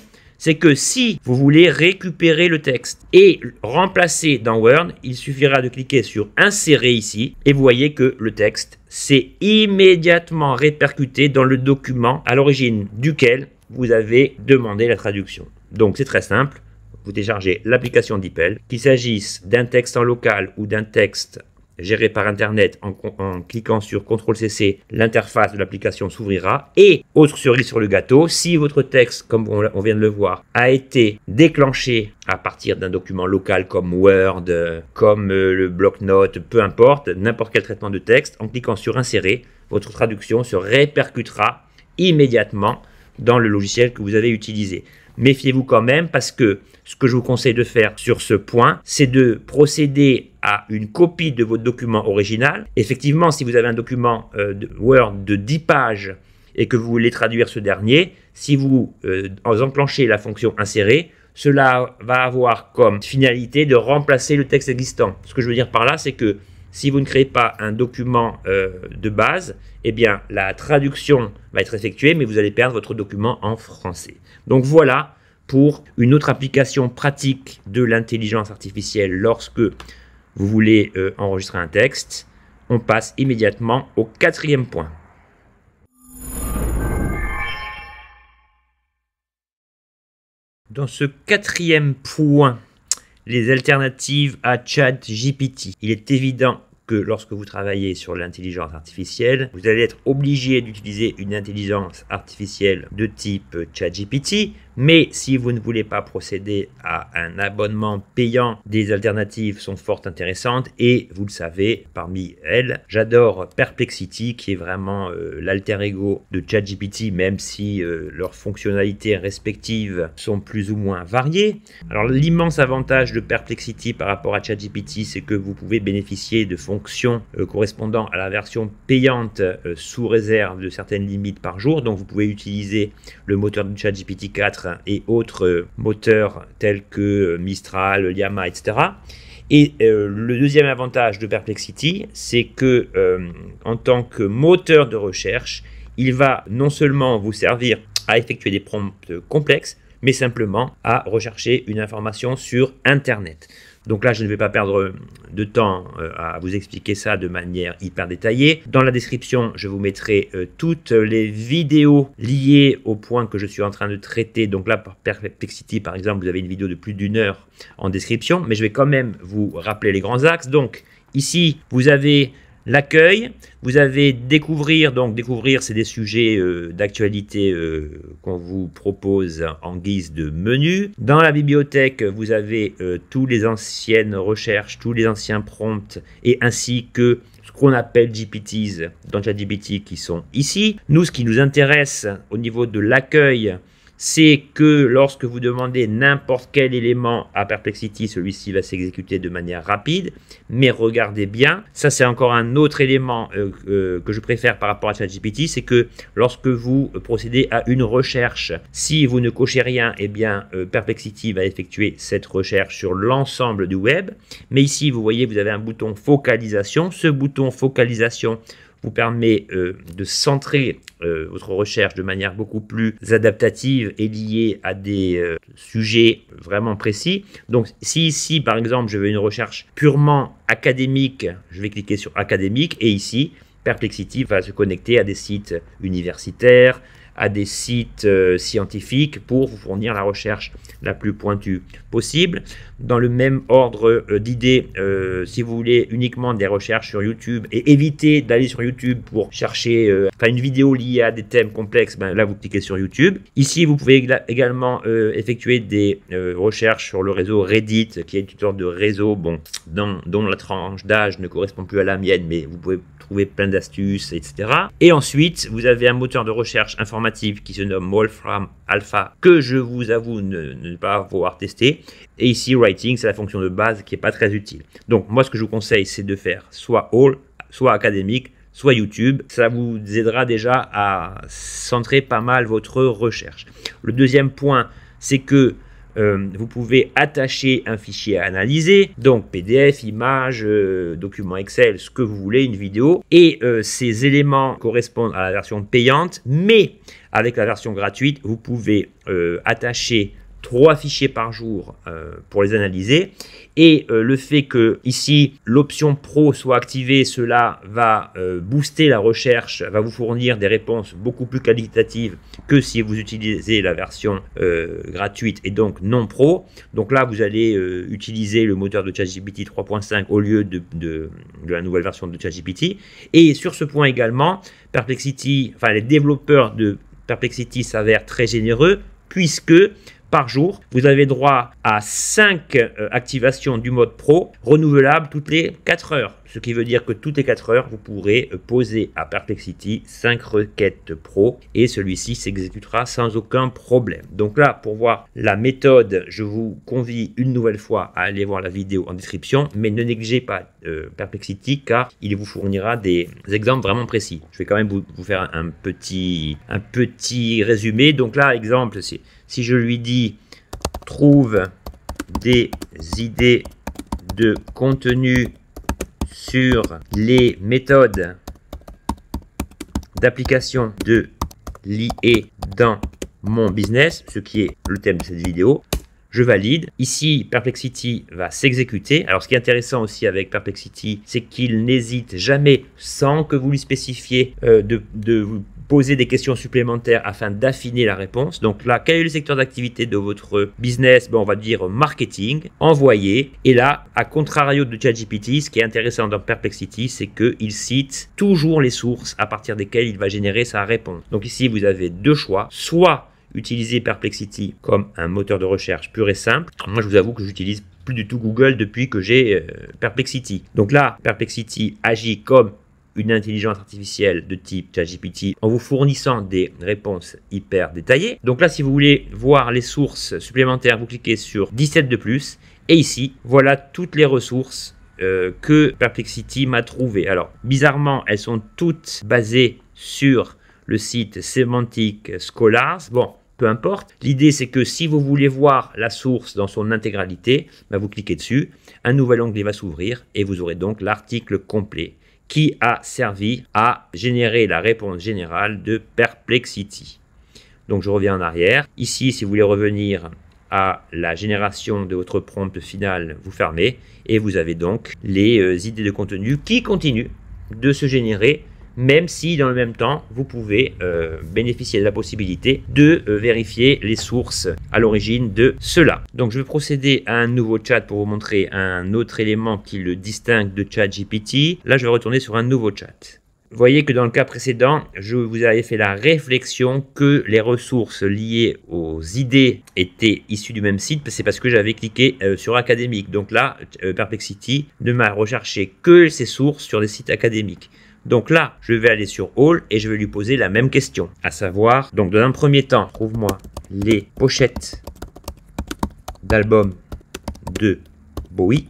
c'est que si vous voulez récupérer le texte et remplacer dans Word, il suffira de cliquer sur insérer ici et vous voyez que le texte s'est immédiatement répercuté dans le document à l'origine duquel vous avez demandé la traduction. Donc c'est très simple vous déchargez l'application DeepL, qu'il s'agisse d'un texte en local ou d'un texte géré par Internet en, cliquant sur CTRL-CC, l'interface de l'application s'ouvrira. Et, autre cerise sur le gâteau, si votre texte, comme on, on vient de le voir, a été déclenché à partir d'un document local comme Word, comme euh, le bloc-notes, peu importe, n'importe quel traitement de texte, en cliquant sur Insérer, votre traduction se répercutera immédiatement dans le logiciel que vous avez utilisé. Méfiez-vous quand même parce que ce que je vous conseille de faire sur ce point, c'est de procéder à une copie de votre document original. Effectivement, si vous avez un document euh, Word de 10 pages et que vous voulez traduire ce dernier, si vous euh, enclenchez la fonction insérer, cela va avoir comme finalité de remplacer le texte existant. Ce que je veux dire par là, c'est que si vous ne créez pas un document euh, de base, eh bien la traduction va être effectuée, mais vous allez perdre votre document en français. Donc voilà pour une autre application pratique de l'intelligence artificielle lorsque vous voulez euh, enregistrer un texte, on passe immédiatement au quatrième point. Dans ce quatrième point, les alternatives à ChatGPT. Il est évident que lorsque vous travaillez sur l'intelligence artificielle, vous allez être obligé d'utiliser une intelligence artificielle de type ChatGPT mais si vous ne voulez pas procéder à un abonnement payant, des alternatives sont fort intéressantes et vous le savez, parmi elles, j'adore Perplexity qui est vraiment euh, l'alter ego de ChatGPT même si euh, leurs fonctionnalités respectives sont plus ou moins variées. Alors l'immense avantage de Perplexity par rapport à ChatGPT, c'est que vous pouvez bénéficier de fonctions euh, correspondant à la version payante sous réserve de certaines limites par jour. Donc vous pouvez utiliser le moteur de ChatGPT 4 et autres moteurs tels que Mistral, Llama, etc. Et euh, le deuxième avantage de Perplexity, c'est que euh, en tant que moteur de recherche, il va non seulement vous servir à effectuer des prompts complexes, mais simplement à rechercher une information sur Internet. Donc là, je ne vais pas perdre de temps euh, à vous expliquer ça de manière hyper détaillée. Dans la description, je vous mettrai euh, toutes les vidéos liées au point que je suis en train de traiter. Donc là, pour City, par exemple, vous avez une vidéo de plus d'une heure en description, mais je vais quand même vous rappeler les grands axes. Donc, Ici, vous avez L'accueil, vous avez découvrir, donc découvrir, c'est des sujets euh, d'actualité euh, qu'on vous propose en guise de menu. Dans la bibliothèque, vous avez euh, tous les anciennes recherches, tous les anciens prompts, et ainsi que ce qu'on appelle GPTs dans ChatGPT qui sont ici. Nous, ce qui nous intéresse au niveau de l'accueil, c'est que lorsque vous demandez n'importe quel élément à Perplexity, celui-ci va s'exécuter de manière rapide. Mais regardez bien, ça c'est encore un autre élément euh, euh, que je préfère par rapport à ChatGPT, c'est que lorsque vous procédez à une recherche, si vous ne cochez rien, eh bien euh, Perplexity va effectuer cette recherche sur l'ensemble du web. Mais ici, vous voyez, vous avez un bouton focalisation. Ce bouton focalisation permet euh, de centrer euh, votre recherche de manière beaucoup plus adaptative et liée à des euh, sujets vraiment précis. Donc si ici par exemple je veux une recherche purement académique, je vais cliquer sur académique et ici Perplexity va se connecter à des sites universitaires, à des sites euh, scientifiques pour vous fournir la recherche la plus pointue possible. Dans le même ordre euh, d'idées, euh, si vous voulez uniquement des recherches sur YouTube et éviter d'aller sur YouTube pour chercher une vidéo liée à des thèmes complexes, ben là vous cliquez sur YouTube. Ici, vous pouvez également effectuer des recherches sur le réseau Reddit, qui est une sorte de réseau bon, dont la tranche d'âge ne correspond plus à la mienne, mais vous pouvez trouver plein d'astuces, etc. Et ensuite, vous avez un moteur de recherche informatique qui se nomme Wolfram Alpha, que je vous avoue ne, pas avoir tester Et ici, Writing, c'est la fonction de base qui n'est pas très utile. Donc, moi, ce que je vous conseille, c'est de faire soit All, soit Académique, soit YouTube. Ça vous aidera déjà à centrer pas mal votre recherche. Le deuxième point, c'est que euh, vous pouvez attacher un fichier à analyser, donc PDF, image, documents euh, document Excel, ce que vous voulez, une vidéo, et euh, ces éléments correspondent à la version payante, mais avec la version gratuite, vous pouvez attacher trois fichiers par jour pour les analyser et euh, le fait que ici l'option pro soit activée, cela va euh, booster la recherche, va vous fournir des réponses beaucoup plus qualitatives que si vous utilisez la version euh, gratuite et donc non pro. Donc là, vous allez utiliser le moteur de ChatGPT 3.5 au lieu de, la nouvelle version de ChatGPT. Et sur ce point également, Perplexity, enfin les développeurs de Perplexity s'avèrent très généreux puisque par jour. Vous avez droit à 5 euh, activations du mode pro, renouvelable toutes les 4 heures. Ce qui veut dire que toutes les 4 heures, vous pourrez euh, poser à Perplexity 5 requêtes pro et celui-ci s'exécutera sans aucun problème. Donc là, pour voir la méthode, je vous convie une nouvelle fois à aller voir la vidéo en description, mais ne négligez pas euh, Perplexity car il vous fournira des exemples vraiment précis. Je vais quand même vous, faire un petit, un petit résumé. Donc là, exemple, c'est si je lui dis trouve des idées de contenu sur les méthodes d'application de l'IA dans mon business, ce qui est le thème de cette vidéo. Je valide. Ici, Perplexity va s'exécuter. Alors, ce qui est intéressant aussi avec Perplexity, c'est qu'il n'hésite jamais, sans que vous lui spécifiez, euh, de vous poser des questions supplémentaires afin d'affiner la réponse. Donc là, quel est le secteur d'activité de votre business ben, On va dire marketing, envoyer. Et là, à contrario de ChatGPT, ce qui est intéressant dans Perplexity, c'est qu'il cite toujours les sources à partir desquelles il va générer sa réponse. Donc ici, vous avez deux choix. Soit utiliser Perplexity comme un moteur de recherche pur et simple. Moi, je vous avoue que j'utilise plus du tout Google depuis que j'ai euh, Perplexity. Donc là, Perplexity agit comme une intelligence artificielle de type ChatGPT en vous fournissant des réponses hyper détaillées. Donc là, si vous voulez voir les sources supplémentaires, vous cliquez sur 17 de plus. Et ici, voilà toutes les ressources euh, que Perplexity m'a trouvées. Alors, bizarrement, elles sont toutes basées sur le site sémantique Scholars. Bon, peu importe. L'idée, c'est que si vous voulez voir la source dans son intégralité, bah, vous cliquez dessus, un nouvel onglet va s'ouvrir et vous aurez donc l'article complet qui a servi à générer la réponse générale de Perplexity. Donc je reviens en arrière. Ici, si vous voulez revenir à la génération de votre prompt final, vous fermez et vous avez donc les euh, idées de contenu qui continuent de se générer même si dans le même temps, vous pouvez euh, bénéficier de la possibilité de euh, vérifier les sources à l'origine de cela. Donc je vais procéder à un nouveau chat pour vous montrer un autre élément qui le distingue de ChatGPT. Là, je vais retourner sur un nouveau chat. Vous voyez que dans le cas précédent, je vous avais fait la réflexion que les ressources liées aux idées étaient issues du même site. C'est parce que j'avais cliqué euh, sur académique. Donc là, Perplexity ne m'a recherché que ses sources sur des sites académiques. Donc là, je vais aller sur All et je vais lui poser la même question, à savoir, donc dans un premier temps, trouve-moi les pochettes d'albums de Bowie.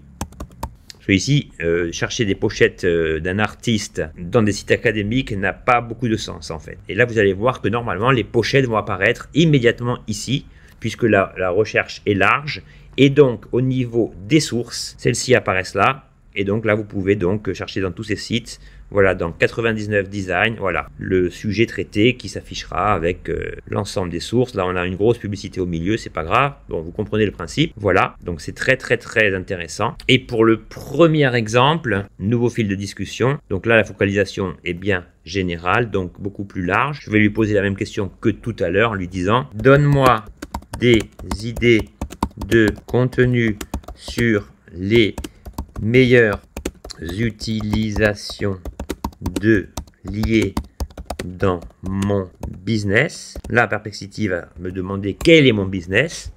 Parce que ici, euh, chercher des pochettes euh, d'un artiste dans des sites académiques n'a pas beaucoup de sens en fait. Et là, vous allez voir que normalement, les pochettes vont apparaître immédiatement ici, puisque la recherche est large. Et donc, au niveau des sources, celles-ci apparaissent là. Et donc là, vous pouvez donc euh, chercher dans tous ces sites voilà, dans 99 Design, voilà le sujet traité qui s'affichera avec euh, l'ensemble des sources. Là, on a une grosse publicité au milieu, c'est pas grave. Bon, vous comprenez le principe. Voilà, donc c'est très très très intéressant. Et pour le premier exemple, nouveau fil de discussion. Donc là, la focalisation est bien générale, donc beaucoup plus large. Je vais lui poser la même question que tout à l'heure en lui disant Donne-moi des idées de contenu sur les meilleures utilisations de lier dans mon business. Là, Perplexity va me demander quel est mon business.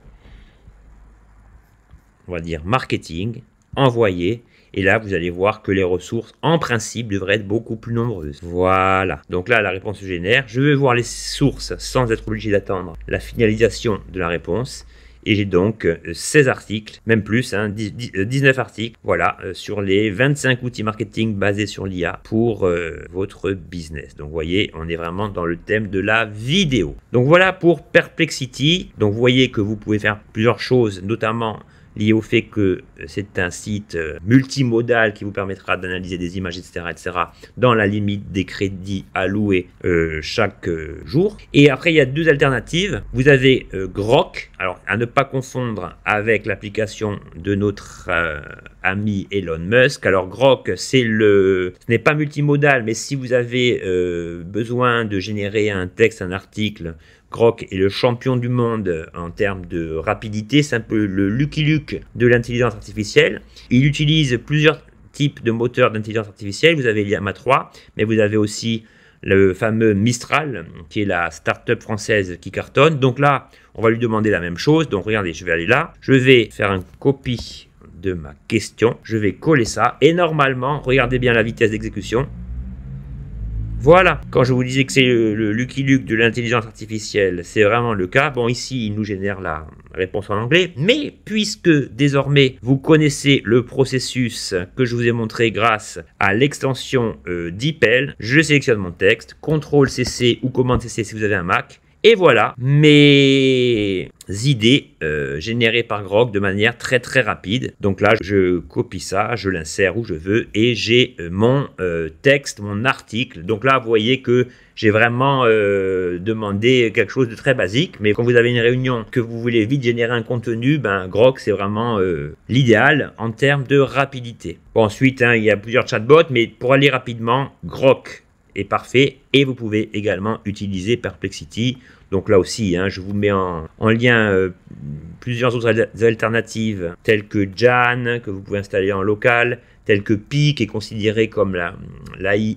On va dire marketing, envoyer. Et là, vous allez voir que les ressources, en principe, devraient être beaucoup plus nombreuses. Voilà. Donc là, la réponse se génère. Je vais voir les sources sans être obligé d'attendre la finalisation de la réponse. Et j'ai donc 16 euh, articles, même plus, 19 hein, euh, articles, voilà, euh, sur les 25 outils marketing basés sur l'IA pour votre business. Donc vous voyez, on est vraiment dans le thème de la vidéo. Donc voilà pour Perplexity. Donc vous voyez que vous pouvez faire plusieurs choses, notamment lié au fait que euh, c'est un site euh, multimodal qui vous permettra d'analyser des images, etc., etc., dans la limite des crédits alloués euh, chaque jour. Et après, il y a deux alternatives. Vous avez Grok, alors à ne pas confondre avec l'application de notre ami Elon Musk. Alors Grok, c'est le, ce n'est pas multimodal, mais si vous avez besoin de générer un texte, un article, Croc est le champion du monde en termes de rapidité, c'est un peu le Lucky Luke de l'intelligence artificielle. Il utilise plusieurs types de moteurs d'intelligence artificielle. Vous avez l'IAMA 3, mais vous avez aussi le fameux Mistral, qui est la start-up française qui cartonne. Donc là, on va lui demander la même chose. Donc regardez, je vais aller là. Je vais faire un copie de ma question. Je vais coller ça. Et normalement, regardez bien la vitesse d'exécution. Voilà, quand je vous disais que c'est le, Lucky Luke de l'intelligence artificielle, c'est vraiment le cas. Bon, ici, il nous génère la réponse en anglais, mais puisque désormais vous connaissez le processus que je vous ai montré grâce à l'extension euh, Dipel, je sélectionne mon texte, CTRL CC ou commande CC si vous avez un Mac, et voilà mes idées euh, générées par Grog de manière très très rapide. Donc là, je copie ça, je l'insère où je veux et j'ai euh, mon euh, texte, mon article. Donc là, vous voyez que j'ai vraiment demandé quelque chose de très basique. Mais quand vous avez une réunion, que vous voulez vite générer un contenu, ben Grog, c'est vraiment l'idéal en termes de rapidité. ensuite, hein, il y a plusieurs chatbots, mais pour aller rapidement, Grok est parfait et vous pouvez également utiliser Perplexity donc là aussi, hein, je vous mets en, lien euh, plusieurs autres alternatives, telles que Jan, que vous pouvez installer en local, telles que Pi, qui est considéré comme l'AI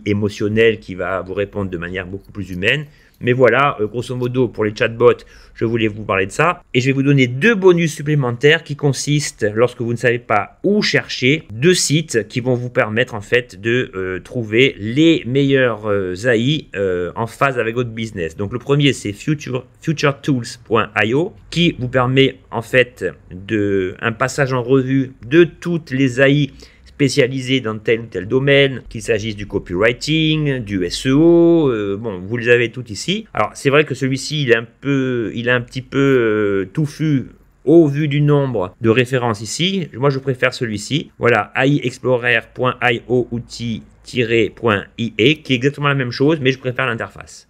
la, émotionnelle qui va vous répondre de manière beaucoup plus humaine, mais voilà, euh, grosso modo, pour les chatbots, je voulais vous parler de ça. Et je vais vous donner deux bonus supplémentaires qui consistent, lorsque vous ne savez pas où chercher, deux sites qui vont vous permettre en fait de euh, trouver les meilleurs euh, AI en phase avec votre business. Donc le premier, c'est futuretools.io qui vous permet en fait de un passage en revue de toutes les AI spécialisé dans tel ou tel domaine, qu'il s'agisse du copywriting, du SEO, bon, vous les avez tout ici. Alors c'est vrai que celui-ci, il est un peu, il est un petit peu touffu au vu du nombre de références ici, moi je préfère celui-ci. Voilà, aiexplorer.io outil-.ie qui est exactement la même chose, mais je préfère l'interface.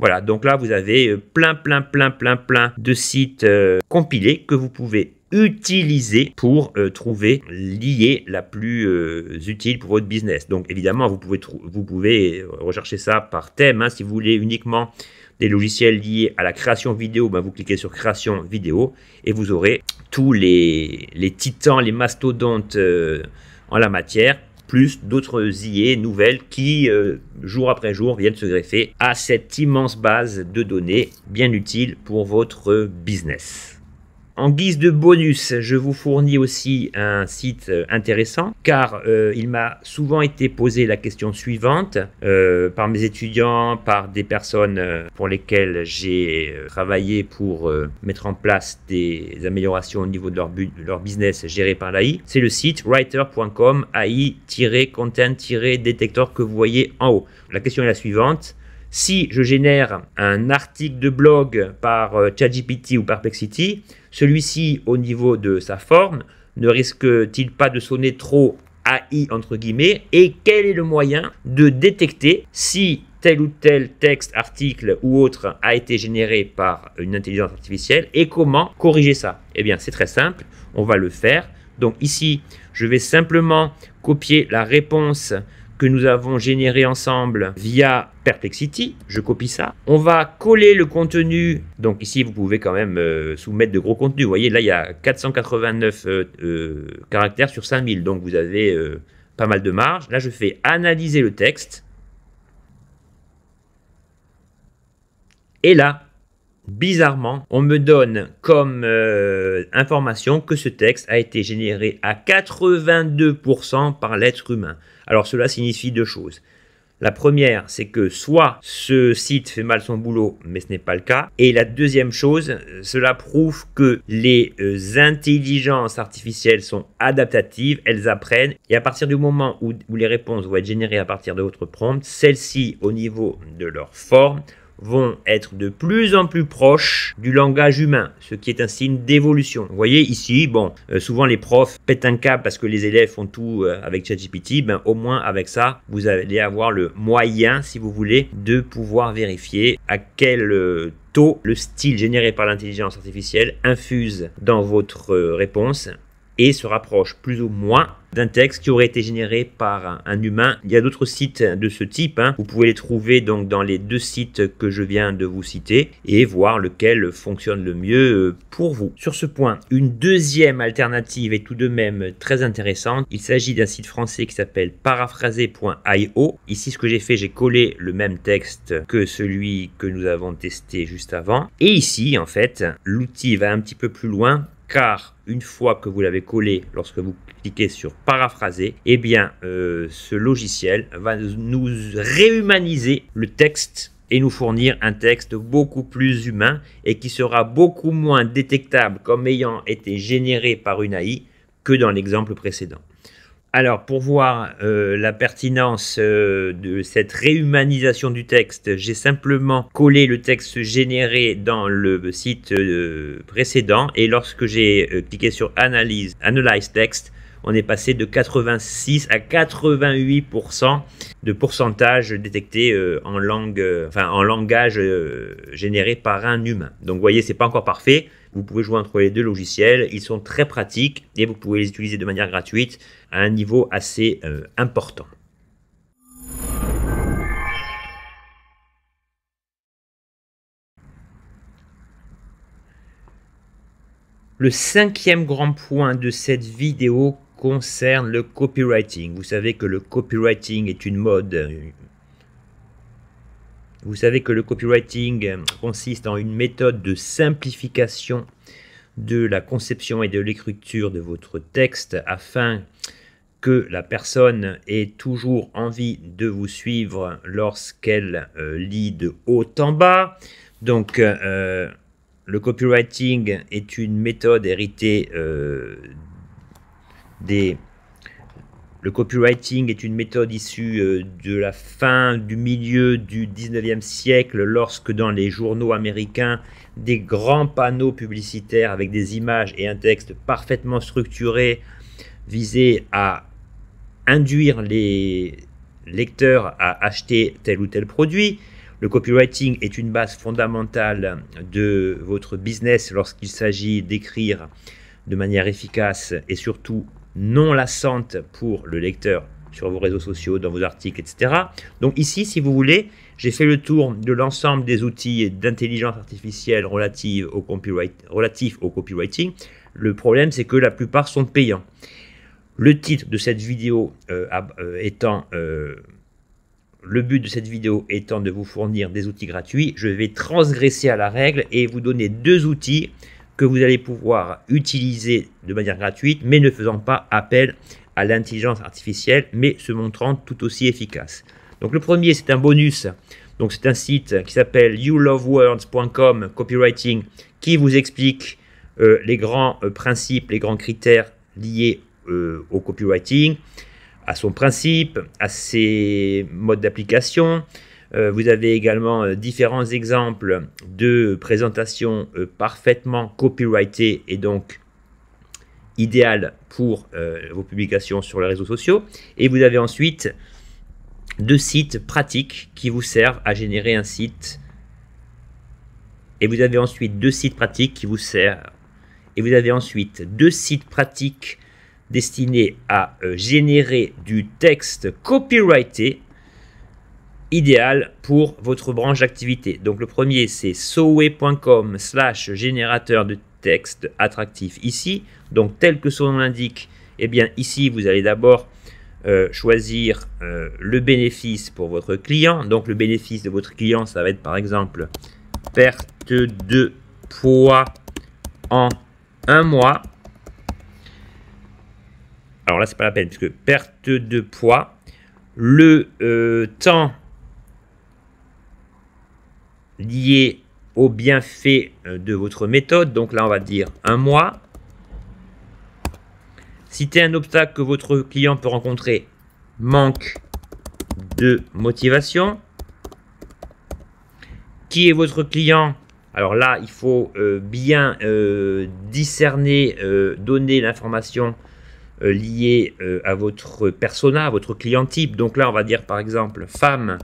Voilà, donc là vous avez plein, plein, plein, plein, plein de sites compilés que vous pouvez utiliser pour euh, trouver l'IA la plus euh, utile pour votre business. Donc évidemment, vous pouvez, vous pouvez euh, rechercher ça par thème. Hein. si vous voulez uniquement des logiciels liés à la création vidéo, ben, vous cliquez sur création vidéo et vous aurez tous les, les titans, les mastodontes en la matière plus d'autres IA nouvelles qui, jour après jour, viennent se greffer à cette immense base de données bien utile pour votre business. En guise de bonus, je vous fournis aussi un site euh, intéressant car euh, il m'a souvent été posé la question suivante euh, par mes étudiants, par des personnes pour lesquelles j'ai travaillé pour mettre en place des améliorations au niveau de leur, business géré par l'AI. C'est le site writer.com AI-content-détector que vous voyez en haut. La question est la suivante. Si je génère un article de blog par ChatGPT ou Perplexity, celui-ci, au niveau de sa forme, ne risque-t-il pas de sonner trop AI entre guillemets Et quel est le moyen de détecter si tel ou tel texte, article ou autre a été généré par une intelligence artificielle et comment corriger ça Eh bien, c'est très simple, on va le faire. Donc ici, je vais simplement copier la réponse que nous avons généré ensemble via Perplexity, je copie ça. On va coller le contenu. Donc ici, vous pouvez quand même euh, soumettre de gros contenus. Vous voyez, là, il y a 489 euh, euh, caractères sur 5000. Donc vous avez pas mal de marge. Là, je fais analyser le texte. Et là, Bizarrement, on me donne comme euh, information que ce texte a été généré à 82% par l'être humain. Alors cela signifie deux choses. La première, c'est que soit ce site fait mal son boulot, mais ce n'est pas le cas. Et la deuxième chose, cela prouve que les euh, intelligences artificielles sont adaptatives, elles apprennent. Et à partir du moment où, les réponses vont être générées à partir de votre prompt, celles-ci, au niveau de leur forme, vont être de plus en plus proches du langage humain, ce qui est un signe d'évolution. Vous voyez ici, bon, euh, souvent les profs pètent un câble parce que les élèves font tout euh, avec ChatGPT, ben au moins avec ça, vous allez avoir le moyen, si vous voulez, de pouvoir vérifier à quel euh, taux le style généré par l'intelligence artificielle infuse dans votre réponse et se rapproche plus ou moins d'un texte qui aurait été généré par un humain. Il y a d'autres sites de ce type, hein. vous pouvez les trouver donc dans les deux sites que je viens de vous citer et voir lequel fonctionne le mieux euh, pour vous. Sur ce point, une deuxième alternative est tout de même très intéressante. Il s'agit d'un site français qui s'appelle paraphraser.io. Ici, ce que j'ai fait, j'ai collé le même texte que celui que nous avons testé juste avant. Et ici, en fait, l'outil va un petit peu plus loin car une fois que vous l'avez collé, lorsque vous cliquez sur paraphraser, eh bien, euh, ce logiciel va nous réhumaniser le texte et nous fournir un texte beaucoup plus humain et qui sera beaucoup moins détectable comme ayant été généré par une AI que dans l'exemple précédent. Alors, pour voir euh, la pertinence euh, de cette réhumanisation du texte, j'ai simplement collé le texte généré dans le site euh, précédent et lorsque j'ai cliqué sur Analyse, Analyse Text, on est passé de 86 à 88% de pourcentage détecté en langue, en langage généré par un humain. Donc, vous voyez, ce n'est pas encore parfait. Vous pouvez jouer entre les deux logiciels. Ils sont très pratiques et vous pouvez les utiliser de manière gratuite à un niveau assez euh, important. Le cinquième grand point de cette vidéo concerne le copywriting. Vous savez que le copywriting est une mode, vous savez que le copywriting euh, consiste en une méthode de simplification de la conception et de l'écriture de votre texte afin que la personne ait toujours envie de vous suivre lorsqu'elle euh, lit de haut en bas. Donc, euh, le copywriting est une méthode héritée des le copywriting est une méthode issue euh, de la fin du milieu du 19e siècle, lorsque dans les journaux américains, des grands panneaux publicitaires avec des images et un texte parfaitement structuré visaient à induire les lecteurs à acheter tel ou tel produit. Le copywriting est une base fondamentale de votre business lorsqu'il s'agit d'écrire de manière efficace et surtout non lassante pour le lecteur sur vos réseaux sociaux, dans vos articles, etc. Donc ici, si vous voulez, j'ai fait le tour de l'ensemble des outils d'intelligence artificielle relatifs au, copyright, au copywriting. Le problème, c'est que la plupart sont payants. Le titre de cette vidéo euh, euh, étant... Euh, le but de cette vidéo étant de vous fournir des outils gratuits, je vais transgresser à la règle et vous donner deux outils que vous allez pouvoir utiliser de manière gratuite, mais ne faisant pas appel à l'intelligence artificielle, mais se montrant tout aussi efficace. Donc le premier, c'est un bonus. Donc c'est un site qui s'appelle youlovewords.com copywriting qui vous explique euh, les grands euh, principes, les grands critères liés euh, au copywriting, à son principe, à ses modes d'application, euh, vous avez également euh, différents exemples de présentations euh, parfaitement copyrightées et donc idéales pour vos publications sur les réseaux sociaux. Et vous avez ensuite deux sites pratiques qui vous servent à générer un site. Et vous avez ensuite deux sites pratiques qui vous servent. Et vous avez ensuite deux sites pratiques destinés à générer du texte copyrighté idéal pour votre branche d'activité. Donc le premier c'est soway.com slash générateur de texte attractif ici. Donc tel que son nom l'indique, eh bien ici vous allez d'abord euh, choisir euh, le bénéfice pour votre client. Donc le bénéfice de votre client ça va être par exemple perte de poids en un mois. Alors là c'est pas la peine puisque perte de poids. Le euh, temps lié au bienfait euh, de votre méthode. Donc là, on va dire un mois. Citer un obstacle que votre client peut rencontrer. Manque de motivation. Qui est votre client Alors là, il faut euh, bien euh, discerner, donner l'information liée à votre persona, à votre client type. Donc là, on va dire par exemple femme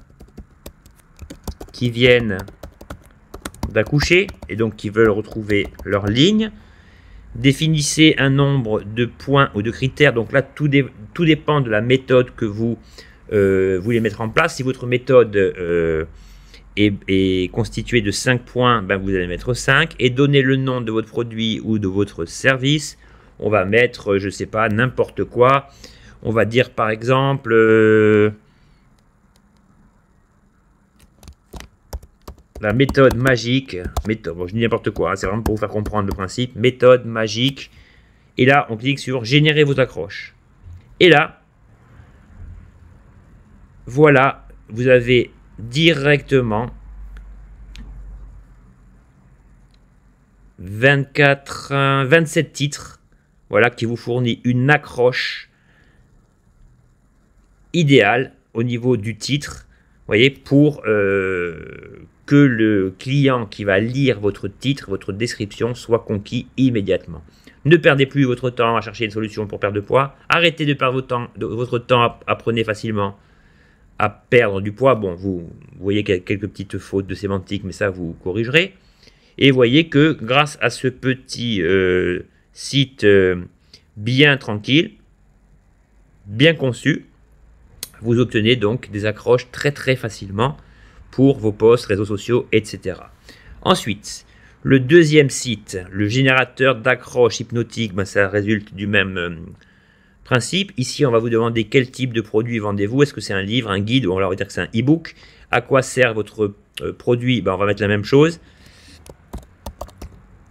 qui viennent d'accoucher et donc qui veulent retrouver leur ligne. Définissez un nombre de points ou de critères. Donc là, tout, tout dépend de la méthode que vous euh, voulez mettre en place. Si votre méthode euh, est, constituée de 5 points, ben vous allez mettre 5 et donner le nom de votre produit ou de votre service. On va mettre, je ne sais pas, n'importe quoi. On va dire par exemple... Euh, la méthode magique, méthode, bon, je dis n'importe quoi, hein, c'est vraiment pour vous faire comprendre le principe, méthode magique. Et là, on clique sur générer vos accroches. Et là, voilà, vous avez directement 24, 27 euh, titres, voilà, qui vous fournit une accroche idéale au niveau du titre, voyez, pour euh, que le client qui va lire votre titre, votre description soit conquis immédiatement. Ne perdez plus votre temps à chercher une solution pour perdre de poids. Arrêtez de perdre votre temps, de, votre temps apprenez facilement à perdre du poids. Bon, vous, qu'il voyez a quelques petites fautes de sémantique, mais ça vous corrigerez. Et voyez que grâce à ce petit euh, site euh, bien tranquille, bien conçu, vous obtenez donc des accroches très très facilement pour vos posts, réseaux sociaux, etc. Ensuite, le deuxième site, le générateur d'accroche hypnotique, ben ça résulte du même euh, principe. Ici, on va vous demander quel type de produit vendez-vous. Est-ce que c'est un livre, un guide, ou on va dire que c'est un e-book À quoi sert votre euh, produit ben, On va mettre la même chose.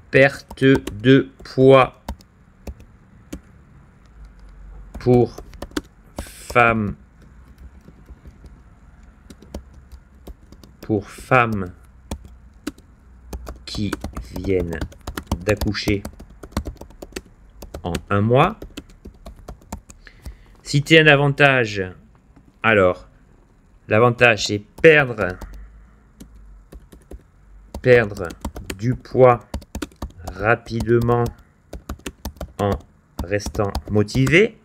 Perte de poids pour femmes pour femmes qui viennent d'accoucher en un mois. Si tu un avantage, alors l'avantage c'est perdre, perdre du poids rapidement en restant motivé.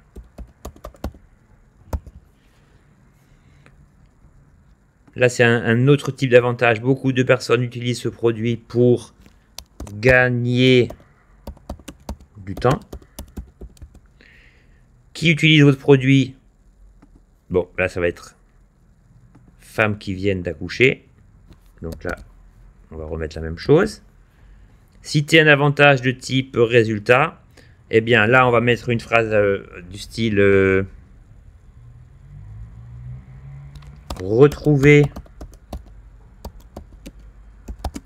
Là, c'est un, autre type d'avantage. Beaucoup de personnes utilisent ce produit pour gagner du temps. Qui utilise votre produit Bon, là, ça va être femmes qui viennent d'accoucher. Donc là, on va remettre la même chose. Si tu as un avantage de type résultat, eh bien là, on va mettre une phrase euh, du style... Euh, retrouver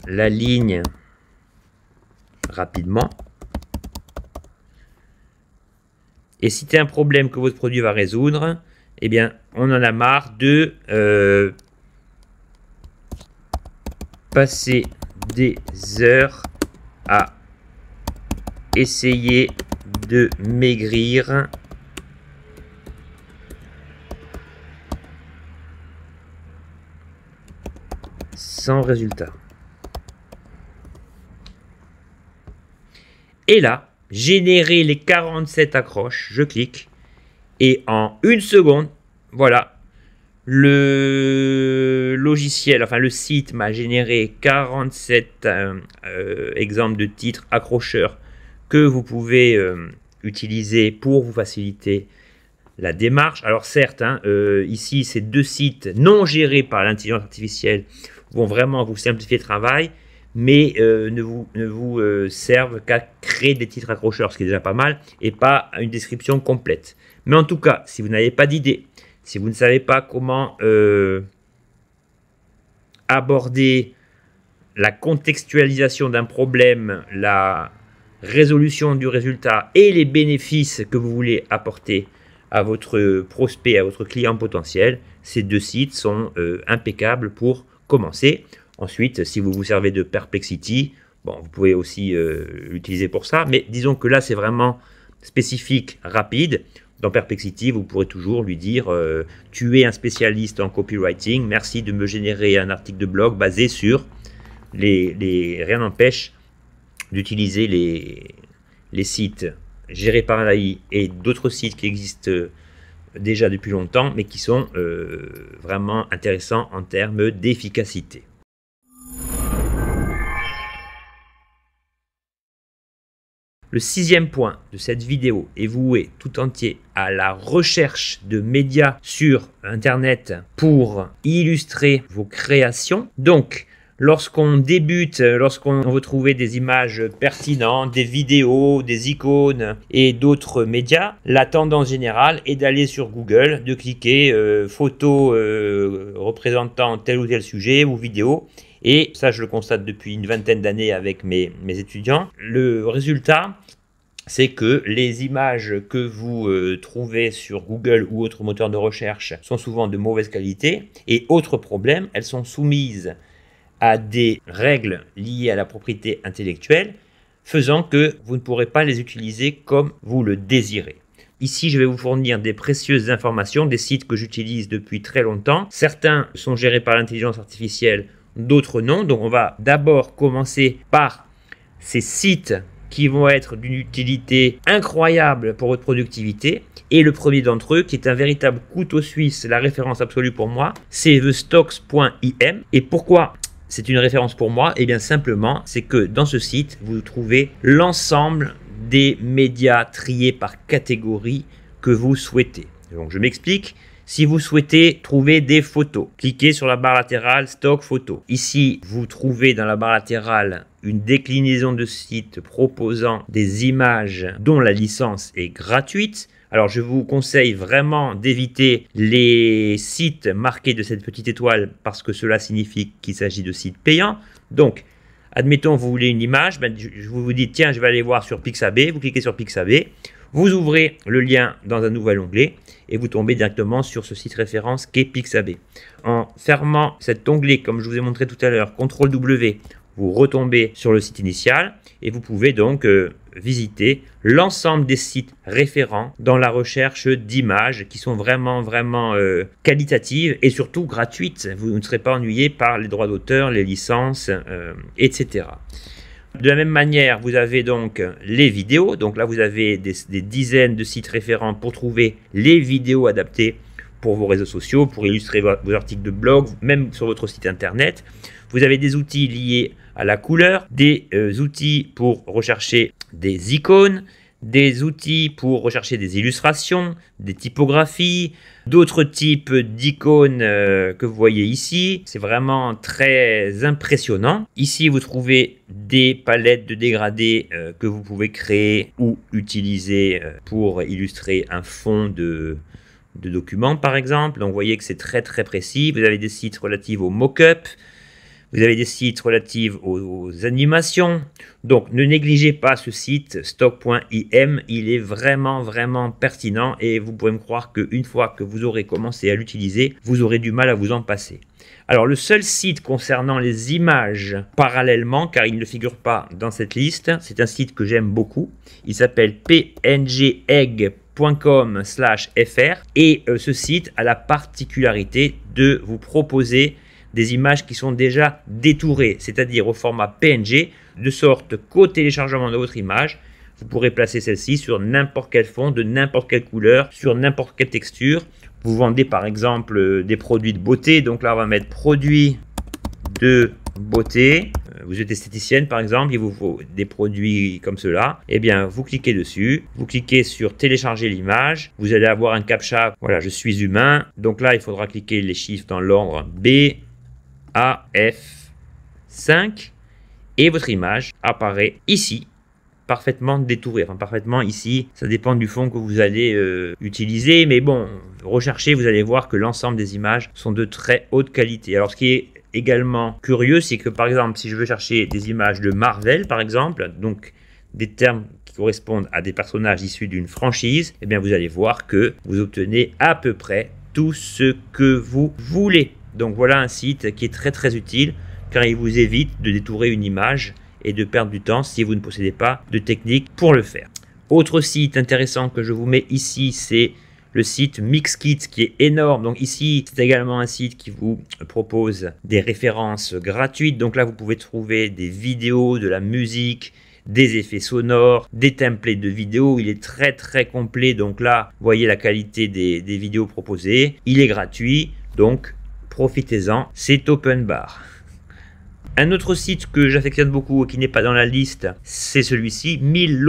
la ligne rapidement. Et si c'est un problème que votre produit va résoudre, eh bien, on en a marre de euh, passer des heures à essayer de maigrir sans résultat. Et là, générer les 47 accroches, je clique, et en une seconde, voilà, le logiciel, enfin le site m'a généré 47 euh, euh, exemples de titres accrocheurs que vous pouvez euh, utiliser pour vous faciliter la démarche. Alors certes, hein, ici ces deux sites non gérés par l'intelligence artificielle vont vraiment vous simplifier le travail, mais euh, ne vous, ne vous euh, servent qu'à créer des titres accrocheurs, ce qui est déjà pas mal, et pas une description complète. Mais en tout cas, si vous n'avez pas d'idée, si vous ne savez pas comment euh, aborder la contextualisation d'un problème, la résolution du résultat et les bénéfices que vous voulez apporter à votre prospect, à votre client potentiel, ces deux sites sont impeccables pour commencer. Ensuite, si vous vous servez de Perplexity, bon, vous pouvez aussi euh, l'utiliser pour ça. Mais disons que là, c'est vraiment spécifique, rapide. Dans Perplexity, vous pourrez toujours lui dire euh, Tu es un spécialiste en copywriting, merci de me générer un article de blog basé sur les. les... Rien n'empêche d'utiliser les, les sites gérés par l'AI et d'autres sites qui existent euh, déjà depuis longtemps, mais qui sont euh, vraiment intéressants en termes d'efficacité. Le sixième point de cette vidéo est voué tout entier à la recherche de médias sur Internet pour illustrer vos créations. Donc, lorsqu'on débute, euh, lorsqu'on veut trouver des images pertinentes, des vidéos, des icônes et d'autres médias, la tendance générale est d'aller sur Google, de cliquer euh, photos photo euh, représentant tel ou tel sujet ou vidéo. Et ça, je le constate depuis une vingtaine d'années avec mes, étudiants. Le résultat, c'est que les images que vous trouvez sur Google ou autres moteurs de recherche sont souvent de mauvaise qualité. Et autre problème, elles sont soumises à des règles liées à la propriété intellectuelle, faisant que vous ne pourrez pas les utiliser comme vous le désirez. Ici, je vais vous fournir des précieuses informations, des sites que j'utilise depuis très longtemps. Certains sont gérés par l'intelligence artificielle, d'autres non. Donc on va d'abord commencer par ces sites qui vont être d'une utilité incroyable pour votre productivité. Et le premier d'entre eux, qui est un véritable couteau suisse, la référence absolue pour moi, c'est thestocks.im. Et pourquoi c'est une référence pour moi Et eh bien simplement, c'est que dans ce site, vous trouvez l'ensemble des médias triés par catégorie que vous souhaitez. Donc je m'explique. Si vous souhaitez trouver des photos, cliquez sur la barre latérale Stock photo ». Ici, vous trouvez dans la barre latérale une déclinaison de sites proposant des images dont la licence est gratuite. Alors je vous conseille vraiment d'éviter les sites marqués de cette petite étoile parce que cela signifie qu'il s'agit de sites payants. Donc, admettons, vous voulez une image, ben, je vous dis, tiens, je vais aller voir sur Pixabay, vous cliquez sur Pixabay, vous ouvrez le lien dans un nouvel onglet et vous tombez directement sur ce site référence est Pixabay. En fermant cet onglet, comme je vous ai montré tout à l'heure, CTRL-W, vous retombez sur le site initial et vous pouvez donc... Euh, visiter l'ensemble des sites référents dans la recherche d'images qui sont vraiment, vraiment euh, qualitatives et surtout gratuites. Vous ne serez pas ennuyé par les droits d'auteur, les licences, euh, etc. De la même manière, vous avez donc les vidéos. Donc là, vous avez des, des dizaines de sites référents pour trouver les vidéos adaptées pour vos réseaux sociaux, pour illustrer vos articles de blog, même sur votre site internet. Vous avez des outils liés à la couleur, des euh, outils pour rechercher des icônes, des outils pour rechercher des illustrations, des typographies, d'autres types d'icônes euh, que vous voyez ici. C'est vraiment très impressionnant. Ici, vous trouvez des palettes de dégradés euh, que vous pouvez créer ou utiliser pour illustrer un fond de, document, par exemple. Donc, vous voyez que c'est très très précis. Vous avez des sites relatifs au mock-up, vous avez des sites relatifs aux, animations. Donc ne négligez pas ce site stock.im. Il est vraiment vraiment pertinent et vous pouvez me croire qu'une fois que vous aurez commencé à l'utiliser, vous aurez du mal à vous en passer. Alors le seul site concernant les images parallèlement, car il ne figure pas dans cette liste, c'est un site que j'aime beaucoup. Il s'appelle pngegg.com/fr et euh, ce site a la particularité de vous proposer des images qui sont déjà détourées, c'est-à-dire au format PNG, de sorte qu'au téléchargement de votre image, vous pourrez placer celle-ci sur n'importe quel fond, de n'importe quelle couleur, sur n'importe quelle texture. Vous vendez par exemple euh, des produits de beauté, donc là on va mettre produits de beauté. Euh, vous êtes esthéticienne par exemple, il vous faut des produits comme cela. Eh bien, vous cliquez dessus, vous cliquez sur télécharger l'image. Vous allez avoir un captcha. Voilà, je suis humain. Donc là, il faudra cliquer les chiffres dans l'ordre B, AF5 et votre image apparaît ici parfaitement détourée, enfin parfaitement ici, ça dépend du fond que vous allez euh, utiliser, mais bon, recherchez, vous allez voir que l'ensemble des images sont de très haute qualité. Alors ce qui est également curieux, c'est que par exemple, si je veux chercher des images de Marvel, par exemple, donc des termes qui correspondent à des personnages issus d'une franchise, eh bien vous allez voir que vous obtenez à peu près tout ce que vous voulez. Donc voilà un site qui est très très utile car il vous évite de détourer une image et de perdre du temps si vous ne possédez pas de technique pour le faire. Autre site intéressant que je vous mets ici, c'est le site Mixkit qui est énorme. Donc ici, c'est également un site qui vous propose des références gratuites. Donc là, vous pouvez trouver des vidéos, de la musique, des effets sonores, des templates de vidéos. Il est très très complet. Donc là, vous voyez la qualité des, des vidéos proposées. Il est gratuit. Donc profitez-en, c'est open bar. Un autre site que j'affectionne beaucoup et qui n'est pas dans la liste, c'est celui-ci, 1000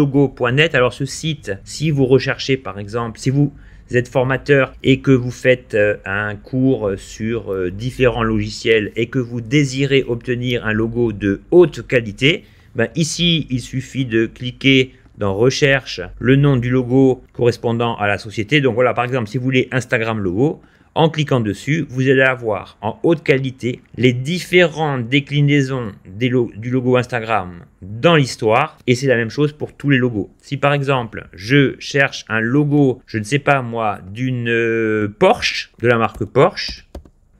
Alors ce site, si vous recherchez par exemple, si vous êtes formateur et que vous faites euh, un cours sur euh, différents logiciels et que vous désirez obtenir un logo de haute qualité, ben, ici il suffit de cliquer dans recherche le nom du logo correspondant à la société. Donc voilà, par exemple, si vous voulez Instagram logo, en cliquant dessus, vous allez avoir en haute qualité les différentes déclinaisons des du logo Instagram dans l'histoire et c'est la même chose pour tous les logos. Si par exemple, je cherche un logo, je ne sais pas moi, d'une euh, Porsche, de la marque Porsche,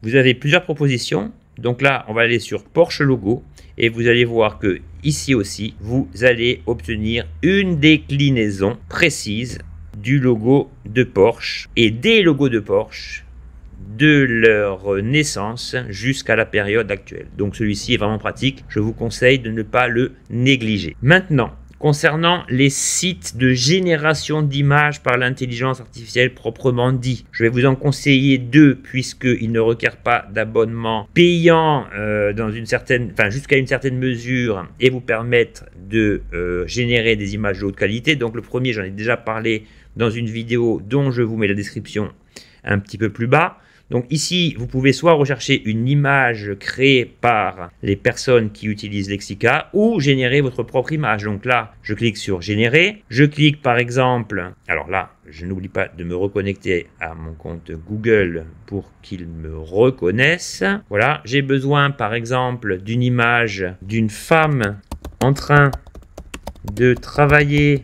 vous avez plusieurs propositions. Donc là, on va aller sur Porsche logo et vous allez voir que ici aussi, vous allez obtenir une déclinaison précise du logo de Porsche et des logos de Porsche de leur naissance jusqu'à la période actuelle. Donc celui-ci est vraiment pratique, je vous conseille de ne pas le négliger. Maintenant, Concernant les sites de génération d'images par l'intelligence artificielle proprement dit, je vais vous en conseiller deux puisqu'ils ne requièrent pas d'abonnement payant euh, dans une certaine, jusqu'à une certaine mesure et vous permettent de euh, générer des images de haute qualité. Donc le premier, j'en ai déjà parlé dans une vidéo dont je vous mets la description un petit peu plus bas. Donc ici, vous pouvez soit rechercher une image créée par les personnes qui utilisent Lexica ou générer votre propre image. Donc là, je clique sur générer. Je clique par exemple, alors là, je n'oublie pas de me reconnecter à mon compte Google pour qu'il me reconnaisse. Voilà, j'ai besoin par exemple d'une image d'une femme en train de travailler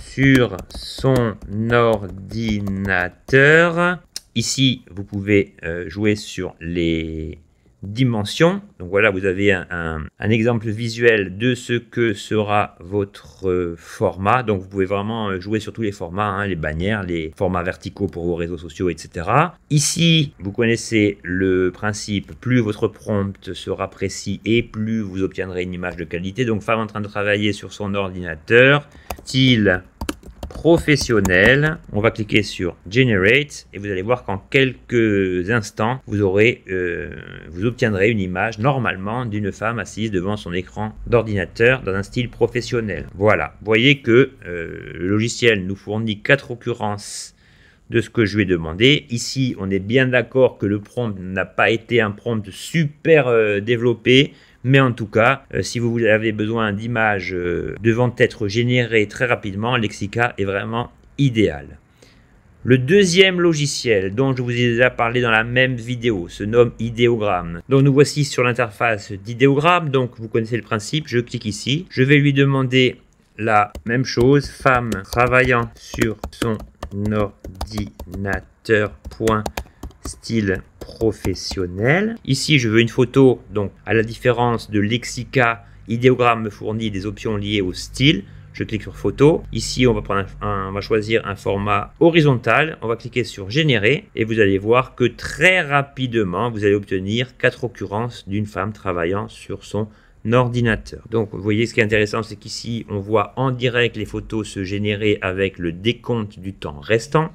sur son ordinateur Ici, vous pouvez euh, jouer sur les dimensions. Donc voilà, vous avez un, exemple visuel de ce que sera votre euh, format. Donc vous pouvez vraiment euh, jouer sur tous les formats, hein, les bannières, les formats verticaux pour vos réseaux sociaux, etc. Ici, vous connaissez le principe, plus votre prompt sera précis et plus vous obtiendrez une image de qualité. Donc femme en train de travailler sur son ordinateur, style professionnel. On va cliquer sur Generate et vous allez voir qu'en quelques instants, vous, aurez, euh, vous obtiendrez une image normalement d'une femme assise devant son écran d'ordinateur dans un style professionnel. Voilà, vous voyez que euh, le logiciel nous fournit quatre occurrences de ce que je lui ai demandé. Ici, on est bien d'accord que le prompt n'a pas été un prompt super euh, développé. Mais en tout cas, euh, si vous avez besoin d'images euh, devant être générées très rapidement, Lexica est vraiment idéal. Le deuxième logiciel dont je vous ai déjà parlé dans la même vidéo se nomme Ideogram. Donc nous voici sur l'interface d'Ideogram, donc vous connaissez le principe, je clique ici, je vais lui demander la même chose, femme travaillant sur son ordinateur style professionnel. Ici, je veux une photo, donc à la différence de Lexica, idéogramme me fournit des options liées au style. Je clique sur photo. Ici, on va, prendre un, on va choisir un format horizontal. On va cliquer sur générer et vous allez voir que très rapidement, vous allez obtenir quatre occurrences d'une femme travaillant sur son ordinateur. Donc, vous voyez, ce qui est intéressant, c'est qu'ici, on voit en direct les photos se générer avec le décompte du temps restant.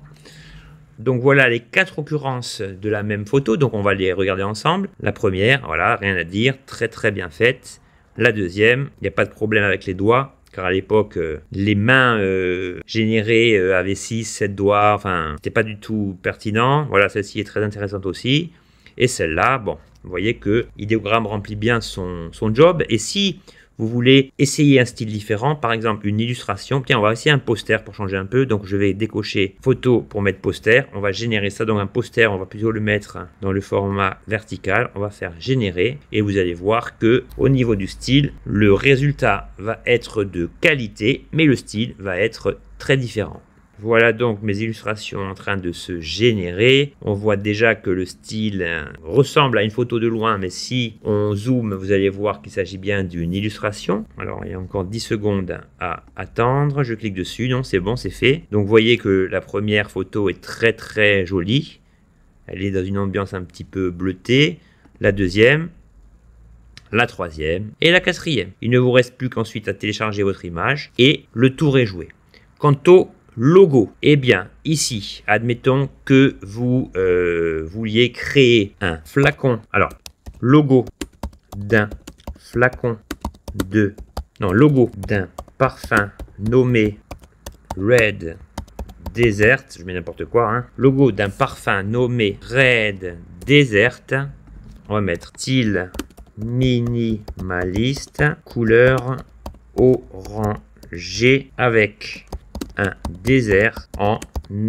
Donc voilà les quatre occurrences de la même photo, donc on va les regarder ensemble. La première, voilà, rien à dire, très très bien faite. La deuxième, il n'y a pas de problème avec les doigts, car à l'époque, euh, les mains euh, générées euh, avaient 6, 7 doigts, enfin, c'était pas du tout pertinent. Voilà, celle-ci est très intéressante aussi. Et celle-là, bon, vous voyez que l'idéogramme remplit bien son, son job. Et si vous voulez essayer un style différent, par exemple une illustration, tiens on va essayer un poster pour changer un peu, donc je vais décocher photo pour mettre poster, on va générer ça dans un poster, on va plutôt le mettre dans le format vertical, on va faire générer et vous allez voir que au niveau du style, le résultat va être de qualité mais le style va être très différent. Voilà donc mes illustrations en train de se générer. On voit déjà que le style euh, ressemble à une photo de loin, mais si on zoome, vous allez voir qu'il s'agit bien d'une illustration. Alors, il y a encore 10 secondes à attendre. Je clique dessus. Non, c'est bon, c'est fait. Donc, vous voyez que la première photo est très, très jolie. Elle est dans une ambiance un petit peu bleutée. La deuxième, la troisième et la quatrième. Il ne vous reste plus qu'ensuite à télécharger votre image et le tour est joué. Quant au logo. Eh bien, ici, admettons que vous euh, vouliez créer un flacon. Alors, logo d'un flacon de... Non, logo d'un parfum nommé Red Desert. Je mets n'importe quoi. Hein. Logo d'un parfum nommé Red Desert. On va mettre style minimaliste, couleur orangée avec un désert en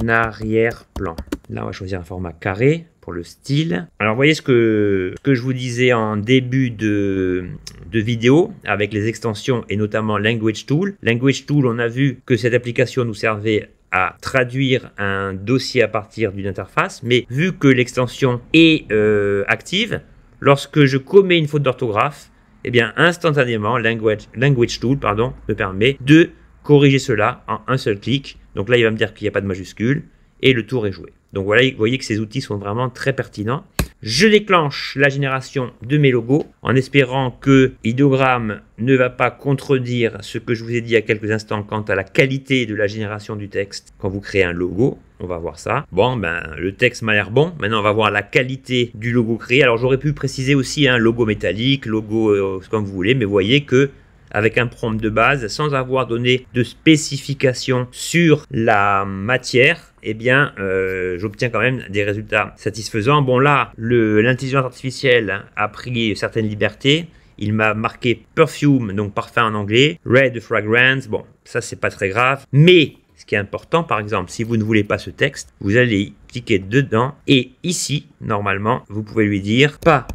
arrière-plan. Là, on va choisir un format carré pour le style. Alors, voyez ce que, que je vous disais en début de, vidéo avec les extensions et notamment Language Tool. Language Tool, on a vu que cette application nous servait à traduire un dossier à partir d'une interface, mais vu que l'extension est euh, active, lorsque je commets une faute d'orthographe, eh bien instantanément, Language, Language Tool pardon, me permet de corriger cela en un seul clic. Donc là, il va me dire qu'il n'y a pas de majuscule et le tour est joué. Donc voilà, vous voyez que ces outils sont vraiment très pertinents. Je déclenche la génération de mes logos en espérant que idogramme ne va pas contredire ce que je vous ai dit il y a quelques instants quant à la qualité de la génération du texte quand vous créez un logo. On va voir ça. Bon, ben, le texte m'a l'air bon. Maintenant, on va voir la qualité du logo créé. Alors, j'aurais pu préciser aussi un hein, logo métallique, logo euh, comme vous voulez, mais voyez que avec un prompt de base sans avoir donné de spécification sur la matière, eh bien, euh, j'obtiens quand même des résultats satisfaisants. Bon là, l'intelligence artificielle a pris certaines libertés. Il m'a marqué perfume, donc parfum en anglais, red fragrance. Bon, ça c'est pas très grave, mais ce qui est important, par exemple, si vous ne voulez pas ce texte, vous allez cliquer dedans et ici, normalement, vous pouvez lui dire pas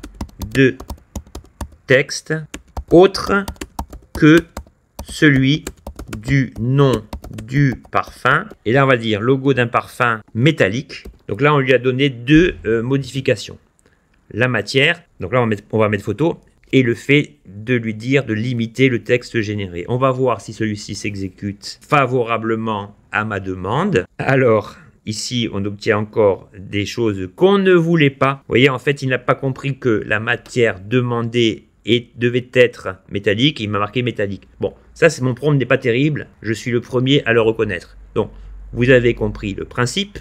de texte autre que celui du nom du parfum. Et là, on va dire logo d'un parfum métallique. Donc là, on lui a donné deux euh, modifications. La matière, donc là, on va, mettre, on va mettre photo, et le fait de lui dire de limiter le texte généré. On va voir si celui-ci s'exécute favorablement à ma demande. Alors, ici, on obtient encore des choses qu'on ne voulait pas. Vous voyez, en fait, il n'a pas compris que la matière demandée et devait être métallique, il m'a marqué métallique. Bon, ça c'est mon prompt n'est pas terrible, je suis le premier à le reconnaître. Donc, vous avez compris le principe.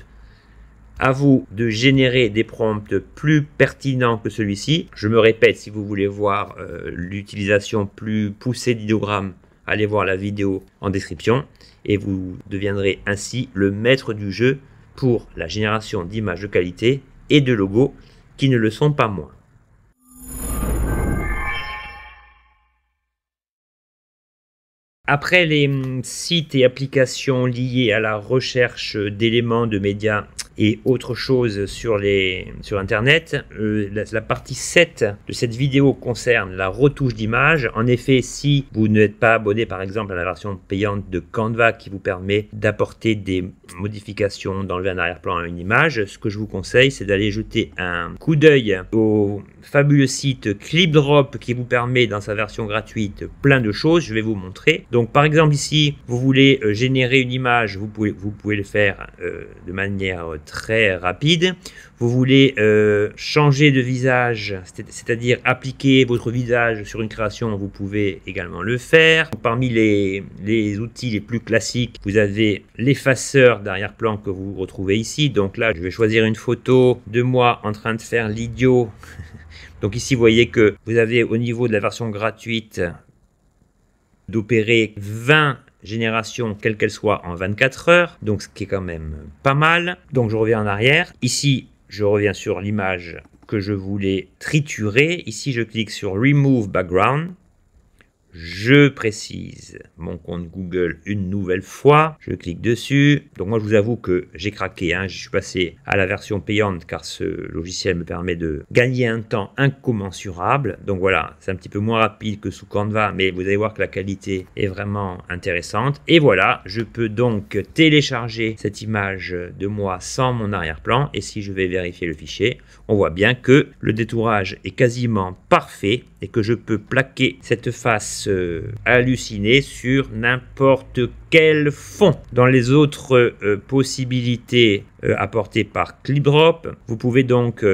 À vous de générer des prompts plus pertinents que celui-ci. Je me répète, si vous voulez voir euh, l'utilisation plus poussée d'idéogrammes, allez voir la vidéo en description et vous deviendrez ainsi le maître du jeu pour la génération d'images de qualité et de logos qui ne le sont pas moins. Après les hum, sites et applications liés à la recherche d'éléments de médias et autre chose sur, les, sur Internet. Euh, la, partie 7 de cette vidéo concerne la retouche d'image. En effet, si vous n'êtes pas abonné par exemple à la version payante de Canva qui vous permet d'apporter des modifications, d'enlever un arrière-plan à une image, ce que je vous conseille, c'est d'aller jeter un coup d'œil au fabuleux site ClipDrop qui vous permet dans sa version gratuite plein de choses. Je vais vous montrer. Donc par exemple ici, vous voulez euh, générer une image, vous pouvez, vous pouvez le faire euh, de manière très rapide. Vous voulez euh, changer de visage, c'est-à-dire appliquer votre visage sur une création, vous pouvez également le faire. Parmi les, les outils les plus classiques, vous avez l'effaceur d'arrière-plan que vous retrouvez ici. Donc là, je vais choisir une photo de moi en train de faire l'idiot. Donc ici, vous voyez que vous avez au niveau de la version gratuite d'opérer 20 génération, quelle qu'elle soit, en 24 heures, donc ce qui est quand même pas mal. Donc je reviens en arrière. Ici, je reviens sur l'image que je voulais triturer. Ici, je clique sur Remove Background. Je précise mon compte Google une nouvelle fois. Je clique dessus. Donc moi je vous avoue que j'ai craqué. Hein. Je suis passé à la version payante car ce logiciel me permet de gagner un temps incommensurable. Donc voilà, c'est un petit peu moins rapide que sous Canva, mais vous allez voir que la qualité est vraiment intéressante. Et voilà, je peux donc télécharger cette image de moi sans mon arrière-plan. Et si je vais vérifier le fichier, on voit bien que le détourage est quasiment parfait et que je peux plaquer cette face euh, hallucinée sur n'importe quel fond. Dans les autres euh, possibilités euh, apportées par ClipDrop, vous pouvez donc,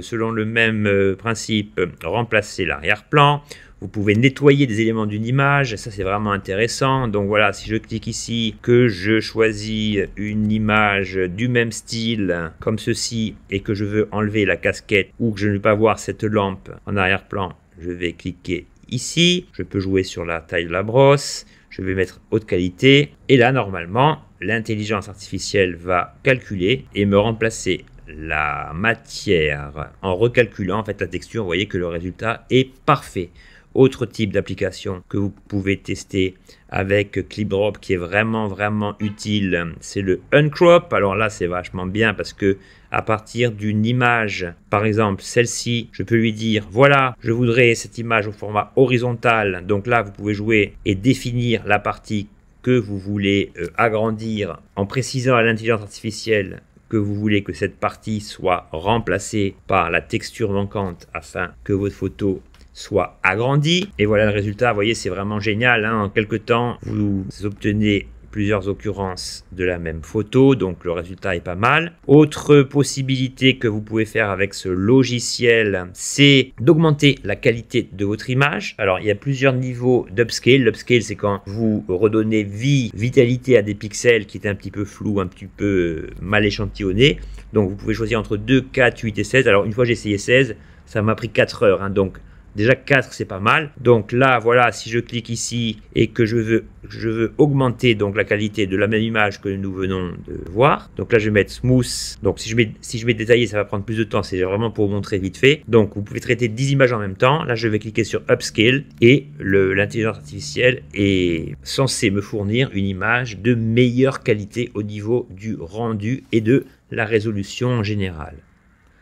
selon le même principe, remplacer l'arrière-plan. Vous pouvez nettoyer des éléments d'une image, ça c'est vraiment intéressant. Donc voilà, si je clique ici, que je choisis une image du même style comme ceci et que je veux enlever la casquette ou que je ne veux pas voir cette lampe en arrière-plan je vais cliquer ici. Je peux jouer sur la taille de la brosse. Je vais mettre haute qualité. Et là, normalement, l'intelligence artificielle va calculer et me remplacer la matière en recalculant en fait la texture. Vous voyez que le résultat est parfait. Autre type d'application que vous pouvez tester avec ClipDrop qui est vraiment vraiment utile, c'est le Uncrop. Alors là, c'est vachement bien parce que à partir d'une image. Par exemple, celle-ci, je peux lui dire, voilà, je voudrais cette image au format horizontal. Donc là, vous pouvez jouer et définir la partie que vous voulez euh, agrandir en précisant à l'intelligence artificielle que vous voulez que cette partie soit remplacée par la texture manquante afin que votre photo soit agrandie. Et voilà le résultat, vous voyez, c'est vraiment génial. Hein. En quelques temps, vous obtenez plusieurs occurrences de la même photo, donc le résultat est pas mal. Autre possibilité que vous pouvez faire avec ce logiciel, c'est d'augmenter la qualité de votre image. Alors il y a plusieurs niveaux d'upscale. L'upscale c'est quand vous redonnez vie, vitalité à des pixels qui est un petit peu flou, un petit peu euh, mal échantillonné. Donc vous pouvez choisir entre 2, 4, 8 et 16. Alors une fois j'ai essayé 16, ça m'a pris 4 heures. Hein. donc Déjà 4, c'est pas mal. Donc là, voilà, si je clique ici et que je veux, je veux augmenter donc la qualité de la même image que nous venons de voir. Donc là, je vais mettre smooth. Donc si je mets, si je mets détaillé, ça va prendre plus de temps. C'est vraiment pour vous montrer vite fait. Donc vous pouvez traiter 10 images en même temps. Là, je vais cliquer sur upscale et l'intelligence artificielle est censée me fournir une image de meilleure qualité au niveau du rendu et de la résolution en général.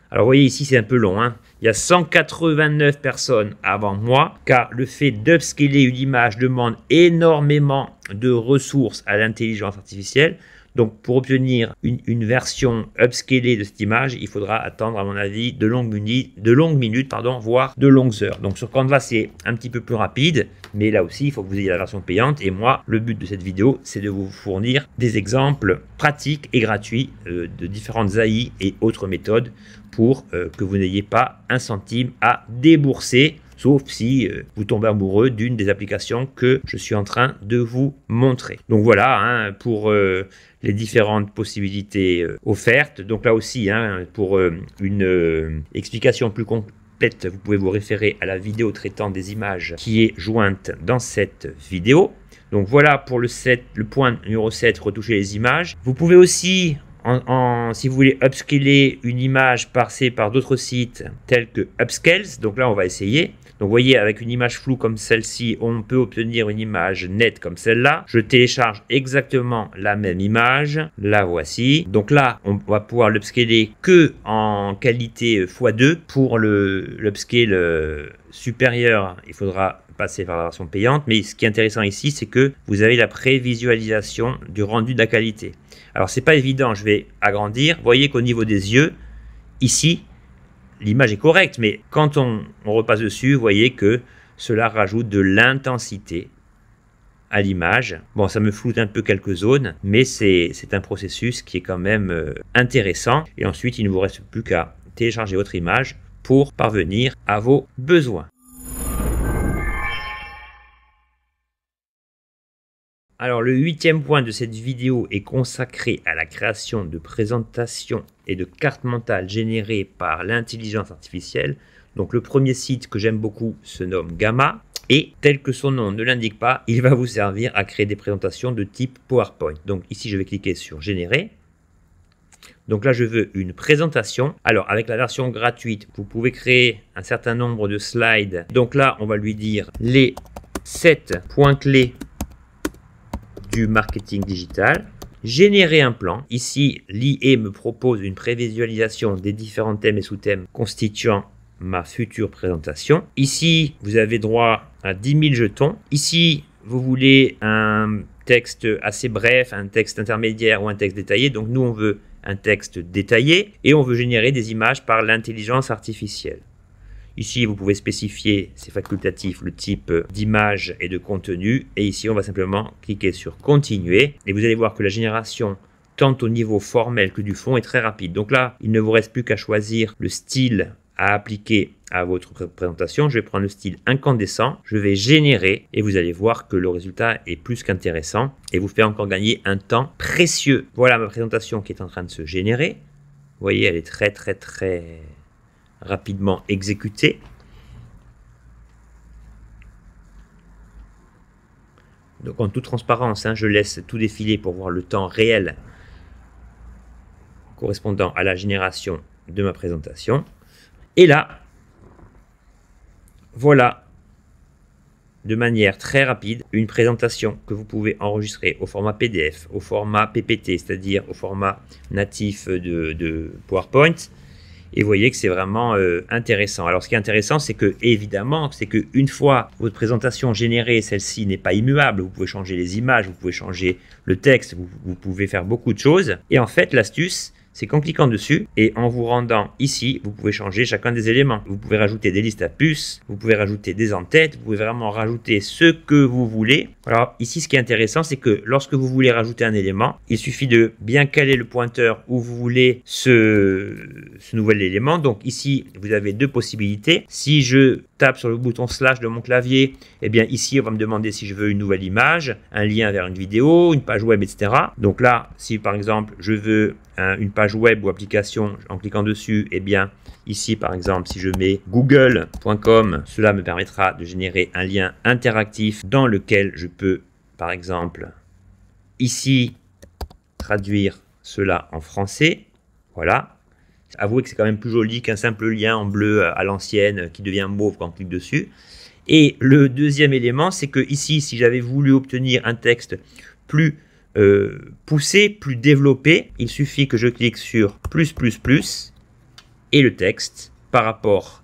Alors vous voyez ici c'est un peu long, hein. Il y a 189 personnes avant moi, car le fait d'upscaler une image demande énormément de ressources à l'intelligence artificielle. Donc pour obtenir une, version upscalée de cette image, il faudra attendre à mon avis de longues minutes, de longues minutes pardon, voire de longues heures. Donc sur Canva c'est un petit peu plus rapide, mais là aussi il faut que vous ayez la version payante. Et moi le but de cette vidéo c'est de vous fournir des exemples pratiques et gratuits euh, de différentes AI et autres méthodes euh, que vous n'ayez pas un centime à débourser sauf si euh, vous tombez amoureux d'une des applications que je suis en train de vous montrer. Donc voilà hein, pour euh, les différentes possibilités offertes. Donc là aussi, hein, pour une explication plus complète, vous pouvez vous référer à la vidéo traitant des images qui est jointe dans cette vidéo. Donc voilà pour le, 7, le point numéro 7, retoucher les images. Vous pouvez aussi si vous voulez upscaler une image passée par d'autres sites tels que Upscales, donc là on va essayer. Donc vous voyez, avec une image floue comme celle-ci, on peut obtenir une image nette comme celle-là. Je télécharge exactement la même image. La voici. Donc là, on va pouvoir l'upscaler que en qualité x2. Pour l'upscale euh, supérieur, il faudra passer par la version payante. Mais ce qui est intéressant ici, c'est que vous avez la prévisualisation du rendu de la qualité. Alors c'est pas évident, je vais agrandir. Vous Voyez qu'au niveau des yeux, ici, l'image est correcte, mais quand on, on repasse dessus, vous voyez que cela rajoute de l'intensité à l'image. Bon, ça me floute un peu quelques zones, mais c'est un processus qui est quand même euh, intéressant. Et ensuite, il ne vous reste plus qu'à télécharger votre image pour parvenir à vos besoins. Alors le huitième point de cette vidéo est consacré à la création de présentations et de cartes mentales générées par l'intelligence artificielle. Donc le premier site que j'aime beaucoup se nomme Gamma et tel que son nom ne l'indique pas, il va vous servir à créer des présentations de type PowerPoint. Donc ici je vais cliquer sur générer. Donc là, je veux une présentation. Alors, avec la version gratuite, vous pouvez créer un certain nombre de slides. Donc là, on va lui dire les 7 points clés marketing digital, générer un plan. Ici, l'IA me propose une prévisualisation des différents thèmes et sous-thèmes constituant ma future présentation. Ici, vous avez droit à 10 000 jetons. Ici, vous voulez un texte assez bref, un texte intermédiaire ou un texte détaillé. Donc nous, on veut un texte détaillé et on veut générer des images par l'intelligence artificielle. Ici, vous pouvez spécifier, c'est facultatif, le type d'image et de contenu. Et ici, on va simplement cliquer sur continuer. Et vous allez voir que la génération tant au niveau formel que du fond est très rapide. Donc là, il ne vous reste plus qu'à choisir le style à appliquer à votre présentation. Je vais prendre le style incandescent, je vais générer et vous allez voir que le résultat est plus qu'intéressant et vous fait encore gagner un temps précieux. Voilà ma présentation qui est en train de se générer. Vous voyez, elle est très très très rapidement exécuté. Donc en toute transparence, hein, je laisse tout défiler pour voir le temps réel correspondant à la génération de ma présentation. Et là, voilà de manière très rapide une présentation que vous pouvez enregistrer au format PDF, au format PPT, c'est-à-dire au format natif de PowerPoint, et vous voyez que c'est vraiment euh, intéressant. Alors ce qui est intéressant, c'est que évidemment, c'est que une fois votre présentation générée, celle-ci n'est pas immuable. Vous pouvez changer les images, vous pouvez changer le texte, vous pouvez faire beaucoup de choses. Et en fait, l'astuce, c'est qu'en cliquant dessus et en vous rendant ici, vous pouvez changer chacun des éléments. Vous pouvez rajouter des listes à puces, vous pouvez rajouter des entêtes, vous pouvez vraiment rajouter ce que vous voulez. Alors ici, ce qui est intéressant, c'est que lorsque vous voulez rajouter un élément, il suffit de bien caler le pointeur où vous voulez ce, nouvel élément. Donc ici, vous avez deux possibilités. Si je tape sur le bouton slash de mon clavier, eh bien ici, on va me demander si je veux une nouvelle image, un lien vers une vidéo, une page web, etc. Donc là, si par exemple, je veux une page web ou application en cliquant dessus, et eh bien, ici par exemple, si je mets google.com, cela me permettra de générer un lien interactif dans lequel je peux, par exemple, ici, traduire cela en français. Voilà. Avouez que c'est quand même plus joli qu'un simple lien en bleu à l'ancienne qui devient mauve quand on clique dessus. Et le deuxième élément, c'est que ici, si j'avais voulu obtenir un texte plus euh, poussé plus développé Il suffit que je clique sur plus, plus, plus et le texte par rapport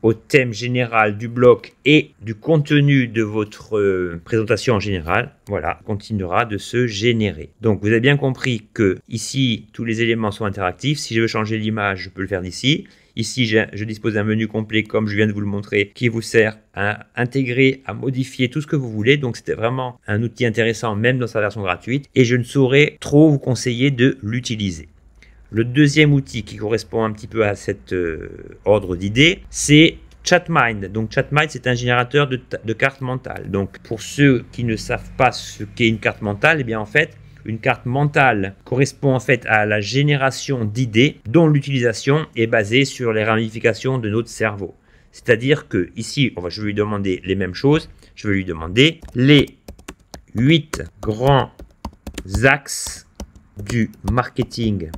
au thème général du bloc et du contenu de votre euh, présentation en général, voilà, continuera de se générer. Donc vous avez bien compris que ici, tous les éléments sont interactifs. Si je veux changer l'image, je peux le faire d'ici. Ici, je dispose d'un menu complet, comme je viens de vous le montrer, qui vous sert à intégrer, à modifier tout ce que vous voulez. Donc, c'était vraiment un outil intéressant, même dans sa version gratuite. Et je ne saurais trop vous conseiller de l'utiliser. Le deuxième outil qui correspond un petit peu à cet euh, ordre d'idées, c'est ChatMind. Donc ChatMind, c'est un générateur de, de, cartes mentales. Donc pour ceux qui ne savent pas ce qu'est une carte mentale, eh bien en fait, une carte mentale correspond en fait à la génération d'idées dont l'utilisation est basée sur les ramifications de notre cerveau. C'est-à-dire que ici, on va, je vais lui demander les mêmes choses. Je vais lui demander les 8 grands axes du marketing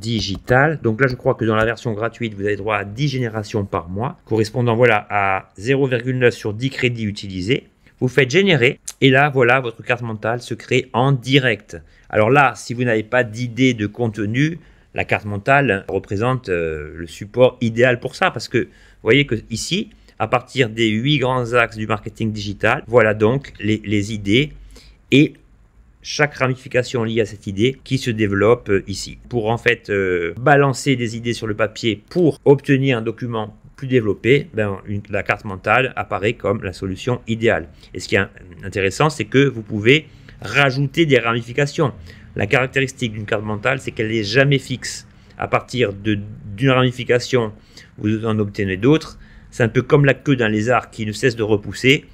digital. Donc là, je crois que dans la version gratuite, vous avez droit à 10 générations par mois, correspondant voilà à 0,9 sur 10 crédits utilisés vous faites générer et là voilà votre carte mentale se crée en direct. Alors là, si vous n'avez pas d'idée de contenu, la carte mentale représente euh, le support idéal pour ça parce que vous voyez que ici, à partir des huit grands axes du marketing digital, voilà donc les, idées et chaque ramification liée à cette idée qui se développe euh, ici. Pour en fait euh, balancer des idées sur le papier pour obtenir un document plus développé, ben, la carte mentale apparaît comme la solution idéale. Et ce qui est intéressant, c'est que vous pouvez rajouter des ramifications. La caractéristique d'une carte mentale, c'est qu'elle n'est jamais fixe. À partir d'une ramification, vous en obtenez d'autres. C'est un peu comme la queue d'un lézard qui ne cesse de repousser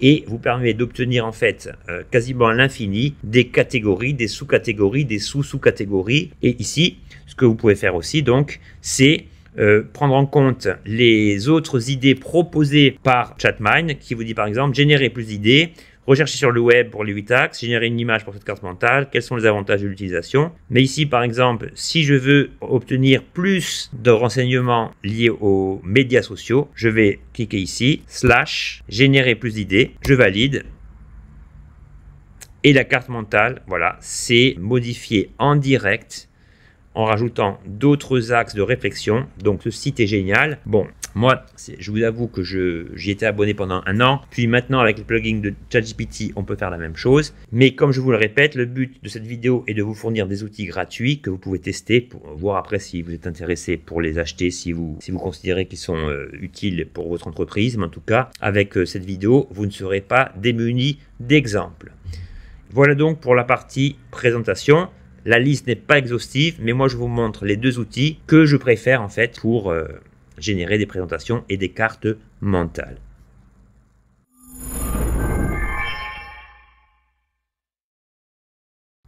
et vous permet d'obtenir en fait euh, quasiment à l'infini des catégories, des sous-catégories, des sous-sous-catégories. Et ici, ce que vous pouvez faire aussi donc, c'est euh, prendre en compte les autres idées proposées par Chatmine, qui vous dit par exemple générer plus d'idées, rechercher sur le web pour les 8 axes, générer une image pour cette carte mentale, quels sont les avantages de l'utilisation. Mais ici, par exemple, si je veux obtenir plus de renseignements liés aux médias sociaux, je vais cliquer ici, slash, générer plus d'idées, je valide. Et la carte mentale, voilà, c'est modifié en direct en rajoutant d'autres axes de réflexion. Donc ce site est génial. Bon, moi, je vous avoue que j'y étais abonné pendant un an. Puis maintenant, avec le plugin de ChatGPT, on peut faire la même chose. Mais comme je vous le répète, le but de cette vidéo est de vous fournir des outils gratuits que vous pouvez tester pour voir après si vous êtes intéressé pour les acheter, si vous, si vous considérez qu'ils sont euh, utiles pour votre entreprise. Mais en tout cas, avec euh, cette vidéo, vous ne serez pas démunis d'exemples. Voilà donc pour la partie présentation. La liste n'est pas exhaustive, mais moi je vous montre les deux outils que je préfère en fait pour euh, générer des présentations et des cartes mentales.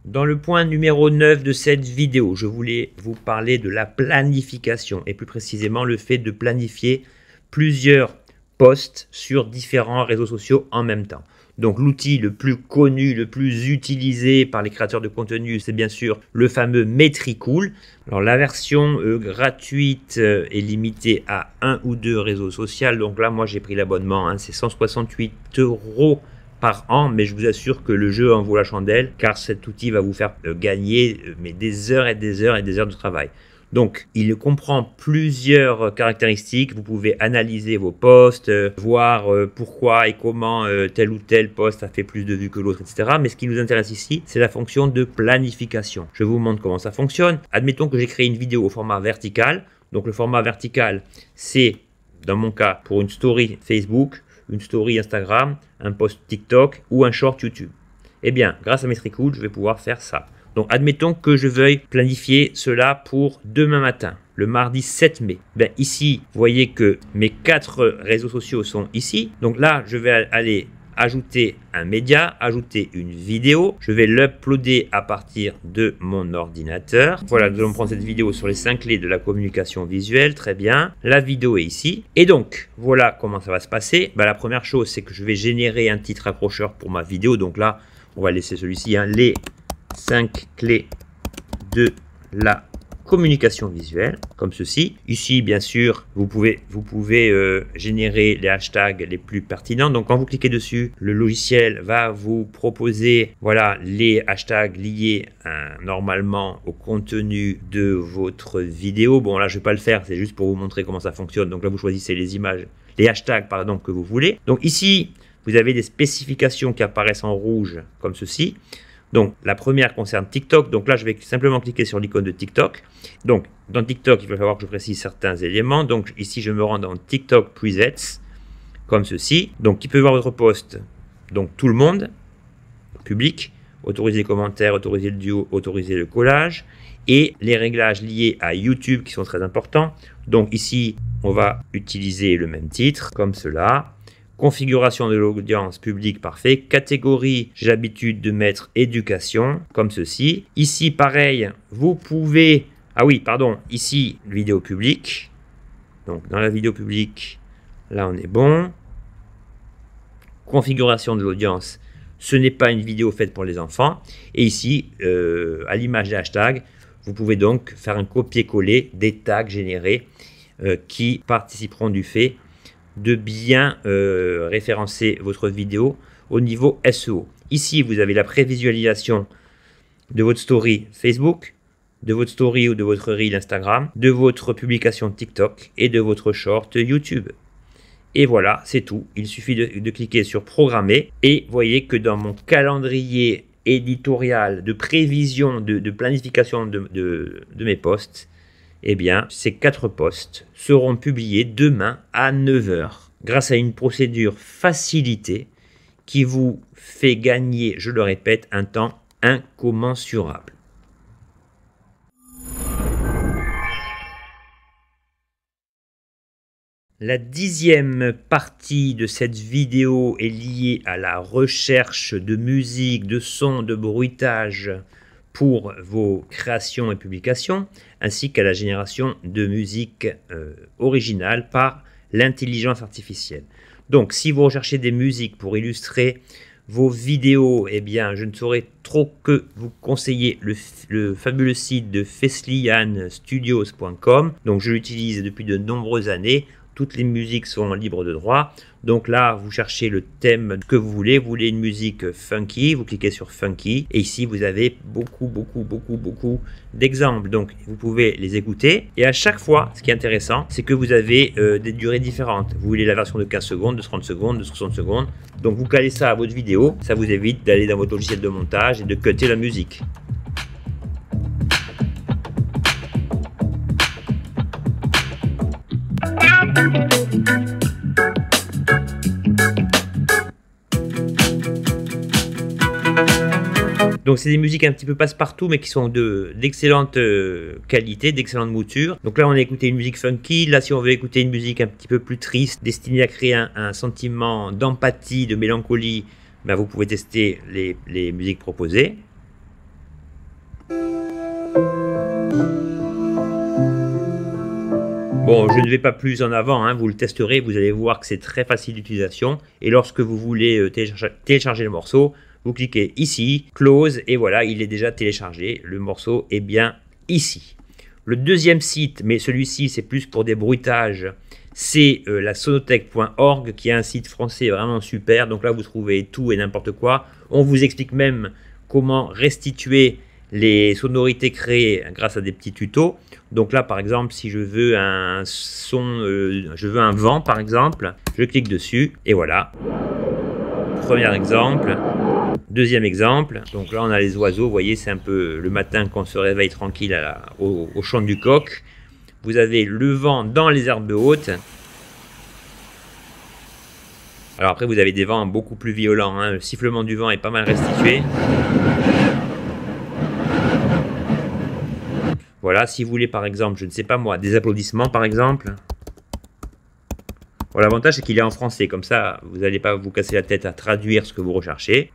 Dans le point numéro 9 de cette vidéo, je voulais vous parler de la planification et plus précisément le fait de planifier plusieurs posts sur différents réseaux sociaux en même temps. Donc l'outil le plus connu, le plus utilisé par les créateurs de contenu, c'est bien sûr le fameux Metricool. Alors la version euh, gratuite euh, est limitée à un ou deux réseaux sociaux. Donc là, moi j'ai pris l'abonnement, hein, c'est 168 euros par an, mais je vous assure que le jeu en vaut la chandelle, car cet outil va vous faire euh, gagner des heures et des heures et des heures de travail. Donc, il comprend plusieurs euh, caractéristiques. Vous pouvez analyser vos posts, euh, voir euh, pourquoi et comment tel ou tel post a fait plus de vues que l'autre, etc. Mais ce qui nous intéresse ici, c'est la fonction de planification. Je vous montre comment ça fonctionne. Admettons que j'ai créé une vidéo au format vertical. Donc, le format vertical, c'est, dans mon cas, pour une story Facebook, une story Instagram, un post TikTok ou un short YouTube. Eh bien, grâce à mes je vais pouvoir faire ça. Donc admettons que je veuille planifier cela pour demain matin, le mardi 7 mai. Ben ici, vous voyez que mes quatre réseaux sociaux sont ici. Donc là, je vais aller ajouter un média, ajouter une vidéo. Je vais l'uploader à partir de mon ordinateur. Voilà, nous allons prendre cette vidéo sur les cinq clés de la communication visuelle. Très bien. La vidéo est ici. Et donc, voilà comment ça va se passer. Ben, la première chose, c'est que je vais générer un titre accrocheur pour ma vidéo. Donc là, on va laisser celui-ci, hein, les 5 clés de la communication visuelle, comme ceci. Ici, bien sûr, vous pouvez, vous pouvez euh, générer les hashtags les plus pertinents. Donc, quand vous cliquez dessus, le logiciel va vous proposer voilà, les hashtags liés hein, normalement au contenu de votre vidéo. Bon, là, je ne vais pas le faire, c'est juste pour vous montrer comment ça fonctionne. Donc là, vous choisissez les images, les hashtags, pardon, que vous voulez. Donc ici, vous avez des spécifications qui apparaissent en rouge, comme ceci. Donc la première concerne TikTok. Donc là, je vais simplement cliquer sur l'icône de TikTok. Donc dans TikTok, il va falloir que je précise certains éléments. Donc ici, je me rends dans TikTok Presets, comme ceci. Donc qui peut voir votre poste Donc tout le monde, public, autoriser les commentaires, autoriser le duo, autoriser le collage et les réglages liés à YouTube qui sont très importants. Donc ici, on va utiliser le même titre comme cela configuration de l'audience publique parfait, catégorie, j'ai l'habitude de mettre éducation, comme ceci. Ici, pareil, vous pouvez, ah oui, pardon, ici, vidéo publique. Donc, dans la vidéo publique, là, on est bon. Configuration de l'audience, ce n'est pas une vidéo faite pour les enfants. Et ici, euh, à l'image des hashtags, vous pouvez donc faire un copier-coller des tags générés euh, qui participeront du fait de bien euh, référencer votre vidéo au niveau SEO. Ici, vous avez la prévisualisation de votre story Facebook, de votre story ou de votre reel Instagram, de votre publication TikTok et de votre short YouTube. Et voilà, c'est tout. Il suffit de, cliquer sur programmer et voyez que dans mon calendrier éditorial de prévision, de, planification de mes postes, eh bien, ces quatre postes seront publiés demain à 9h grâce à une procédure facilitée qui vous fait gagner, je le répète, un temps incommensurable. La dixième partie de cette vidéo est liée à la recherche de musique, de sons, de bruitage, pour vos créations et publications, ainsi qu'à la génération de musique euh, originale par l'intelligence artificielle. Donc, si vous recherchez des musiques pour illustrer vos vidéos, eh bien, je ne saurais trop que vous conseiller le, fabuleux site de feslianstudios.com. Donc, je l'utilise depuis de nombreuses années. Toutes les musiques sont libres de droit. Donc là, vous cherchez le thème que vous voulez. Vous voulez une musique funky, vous cliquez sur funky. Et ici, vous avez beaucoup, beaucoup, beaucoup, beaucoup d'exemples. Donc, vous pouvez les écouter. Et à chaque fois, ce qui est intéressant, c'est que vous avez euh, des durées différentes. Vous voulez la version de 15 secondes, de 30 secondes, de 60 secondes. Donc, vous calez ça à votre vidéo. Ça vous évite d'aller dans votre logiciel de montage et de cutter la musique. Donc c'est des musiques un petit peu passe-partout, mais qui sont de d'excellente euh, qualité, d'excellente mouture. Donc là, on a écouté une musique funky. Là, si on veut écouter une musique un petit peu plus triste, destinée à créer un, sentiment d'empathie, de mélancolie, ben, vous pouvez tester les, musiques proposées. Bon, je ne vais pas plus en avant, hein. vous le testerez, vous allez voir que c'est très facile d'utilisation. Et lorsque vous voulez euh, télécharger le morceau, vous cliquez ici, close, et voilà, il est déjà téléchargé. Le morceau est bien ici. Le deuxième site, mais celui-ci c'est plus pour des bruitages, c'est euh, la sonotech.org qui est un site français vraiment super. Donc là vous trouvez tout et n'importe quoi. On vous explique même comment restituer les sonorités créées grâce à des petits tutos. Donc là par exemple si je veux un son, euh, je veux un vent par exemple, je clique dessus et voilà. Premier exemple. Deuxième exemple, donc là on a les oiseaux, vous voyez c'est un peu le matin qu'on se réveille tranquille au, champ chant du coq. Vous avez le vent dans les herbes hautes. Alors après vous avez des vents beaucoup plus violents, hein. le sifflement du vent est pas mal restitué. Voilà, si vous voulez par exemple, je ne sais pas moi, des applaudissements par exemple, L'avantage, c'est qu'il est en français. Comme ça, vous n'allez pas vous casser la tête à traduire ce que vous recherchez.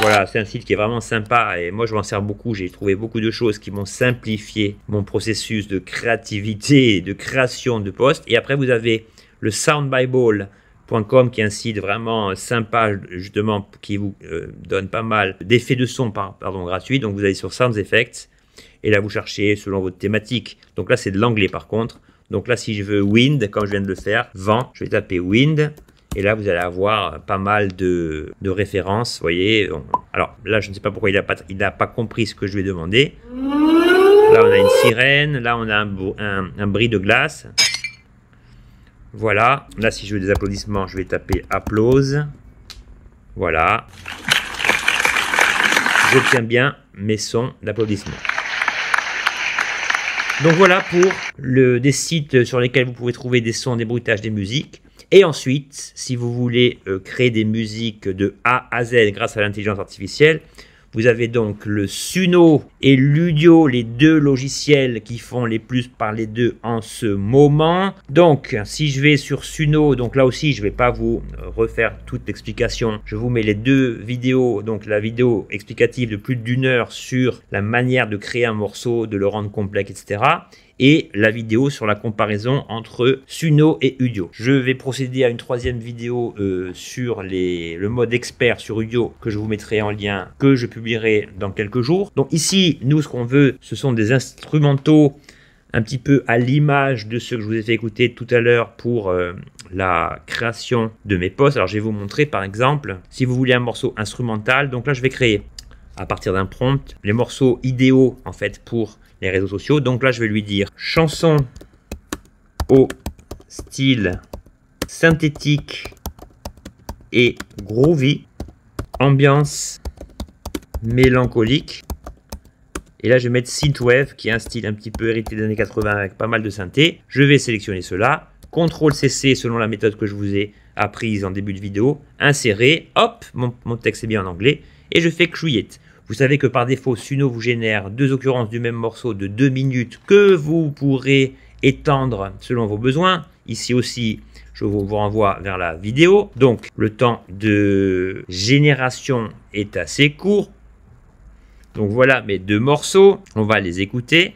Voilà, c'est un site qui est vraiment sympa et moi je m'en sers beaucoup. J'ai trouvé beaucoup de choses qui m'ont simplifié mon processus de créativité, de création de postes. Et après, vous avez le soundbyball.com qui est un site vraiment sympa, justement, qui vous euh, donne pas mal d'effets de son pardon, gratuits. Donc vous allez sur Sounds Effects et là, vous cherchez selon votre thématique. Donc là, c'est de l'anglais par contre. Donc là, si je veux wind, comme je viens de le faire, vent, je vais taper wind. Et là, vous allez avoir pas mal de, de références, voyez. Alors là, je ne sais pas pourquoi il n'a pas, pas compris ce que je lui ai demandé. Là, on a une sirène. Là, on a un, bris de glace. Voilà. Là, si je veux des applaudissements, je vais taper applause. Voilà. J'obtiens bien mes sons d'applaudissements. Donc voilà pour le, des sites euh, sur lesquels vous pouvez trouver des sons, des bruitages, des musiques. Et ensuite, si vous voulez euh, créer des musiques de A à Z grâce à l'intelligence artificielle, vous avez donc le Suno et l'Udio, les deux logiciels qui font les plus parler d'eux en ce moment. Donc, si je vais sur Suno, donc là aussi, je ne vais pas vous refaire toute l'explication. Je vous mets les deux vidéos, donc la vidéo explicative de plus d'une heure sur la manière de créer un morceau, de le rendre complexe, etc et la vidéo sur la comparaison entre Suno et Udio. Je vais procéder à une troisième vidéo euh, sur le mode expert sur Udio que je vous mettrai en lien, que je publierai dans quelques jours. Donc ici, nous, ce qu'on veut, ce sont des instrumentaux un petit peu à l'image de ce que je vous ai fait écouter tout à l'heure pour euh, la création de mes postes. Alors je vais vous montrer par exemple, si vous voulez un morceau instrumental, donc là je vais créer à partir d'un prompt les morceaux idéaux en fait pour les réseaux sociaux. Donc là, je vais lui dire chanson au style synthétique et groovy, ambiance mélancolique. Et là, je vais mettre synthwave, qui est un style un petit peu hérité des années 80 avec pas mal de synthé. Je vais sélectionner cela. CTRL CC selon la méthode que je vous ai apprise en début de vidéo. Insérer. Hop, mon, mon texte est bien en anglais. Et je fais create. Vous savez que par défaut, Suno vous génère deux occurrences du même morceau de deux minutes que vous pourrez étendre selon vos besoins. Ici aussi, je vous, renvoie vers la vidéo. Donc, le temps de génération est assez court. Donc voilà mes deux morceaux, on va les écouter.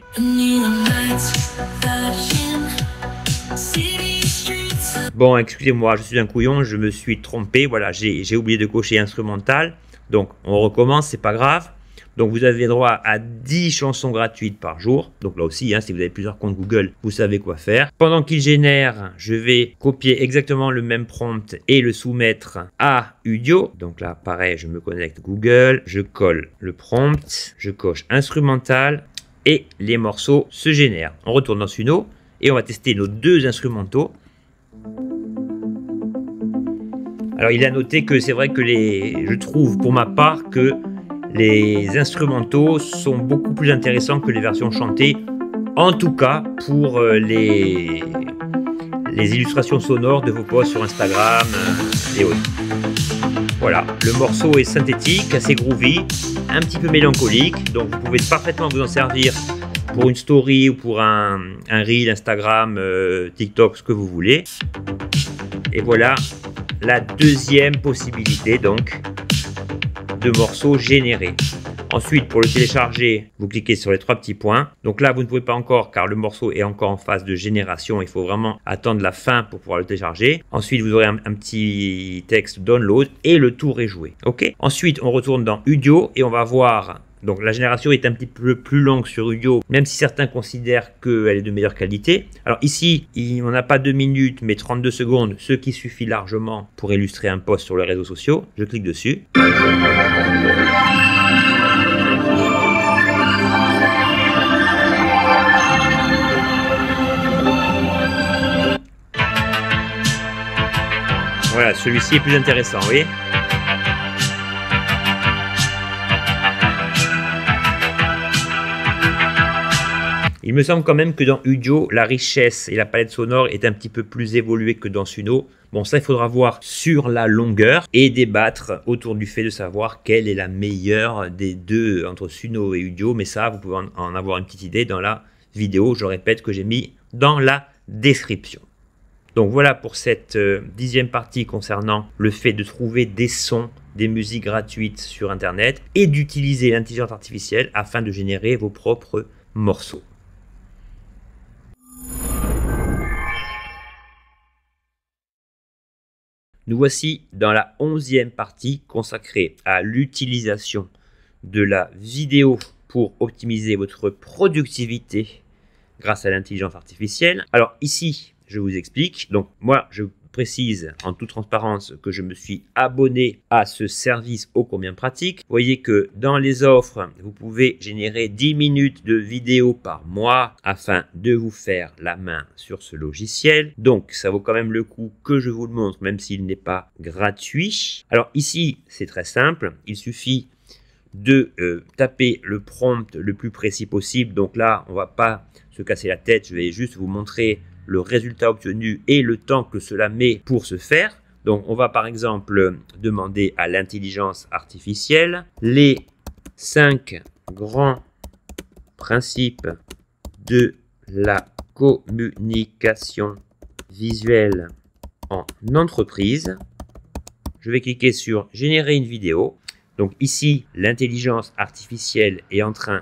Bon, excusez-moi, je suis un couillon, je me suis trompé. Voilà, j'ai oublié de cocher instrumental. Donc on recommence, c'est pas grave. Donc vous avez droit à 10 chansons gratuites par jour. Donc là aussi, hein, si vous avez plusieurs comptes Google, vous savez quoi faire. Pendant qu'il génère, je vais copier exactement le même prompt et le soumettre à Udio. Donc là, pareil, je me connecte Google, je colle le prompt, je coche instrumental et les morceaux se génèrent. On retourne dans Suno et on va tester nos deux instrumentaux. Alors il a noté que c'est vrai que les, je trouve pour ma part que les instrumentaux sont beaucoup plus intéressants que les versions chantées, en tout cas pour euh, les, les illustrations sonores de vos posts sur Instagram euh, et autres. Voilà, le morceau est synthétique, assez groovy, un petit peu mélancolique, donc vous pouvez parfaitement vous en servir pour une story ou pour un, un reel Instagram, euh, TikTok, ce que vous voulez. Et voilà, la deuxième possibilité donc de morceaux générés. Ensuite, pour le télécharger, vous cliquez sur les trois petits points. Donc là, vous ne pouvez pas encore car le morceau est encore en phase de génération. Il faut vraiment attendre la fin pour pouvoir le télécharger. Ensuite, vous aurez un, petit texte download et le tour est joué. OK Ensuite, on retourne dans Udio et on va voir donc la génération est un petit peu plus longue sur Uyo, même si certains considèrent qu'elle est de meilleure qualité. Alors ici, on n'a pas 2 minutes, mais 32 secondes, ce qui suffit largement pour illustrer un post sur les réseaux sociaux. Je clique dessus. Voilà, celui-ci est plus intéressant, oui. Il me semble quand même que dans Udio, la richesse et la palette sonore est un petit peu plus évoluée que dans Suno. Bon, ça, il faudra voir sur la longueur et débattre autour du fait de savoir quelle est la meilleure des deux entre Suno et Udio. Mais ça, vous pouvez en avoir une petite idée dans la vidéo, je répète, que j'ai mis dans la description. Donc voilà pour cette euh, dixième partie concernant le fait de trouver des sons, des musiques gratuites sur Internet et d'utiliser l'intelligence artificielle afin de générer vos propres morceaux. Nous voici dans la onzième partie consacrée à l'utilisation de la vidéo pour optimiser votre productivité grâce à l'intelligence artificielle. Alors ici, je vous explique. Donc moi, je précise en toute transparence que je me suis abonné à ce service ô combien pratique. Vous voyez que dans les offres, vous pouvez générer 10 minutes de vidéo par mois afin de vous faire la main sur ce logiciel. Donc ça vaut quand même le coup que je vous le montre même s'il n'est pas gratuit. Alors ici, c'est très simple, il suffit de euh, taper le prompt le plus précis possible. Donc là, on va pas se casser la tête, je vais juste vous montrer le résultat obtenu et le temps que cela met pour se faire. Donc on va par exemple demander à l'intelligence artificielle les cinq grands principes de la communication visuelle en entreprise. Je vais cliquer sur générer une vidéo. Donc ici, l'intelligence artificielle est en train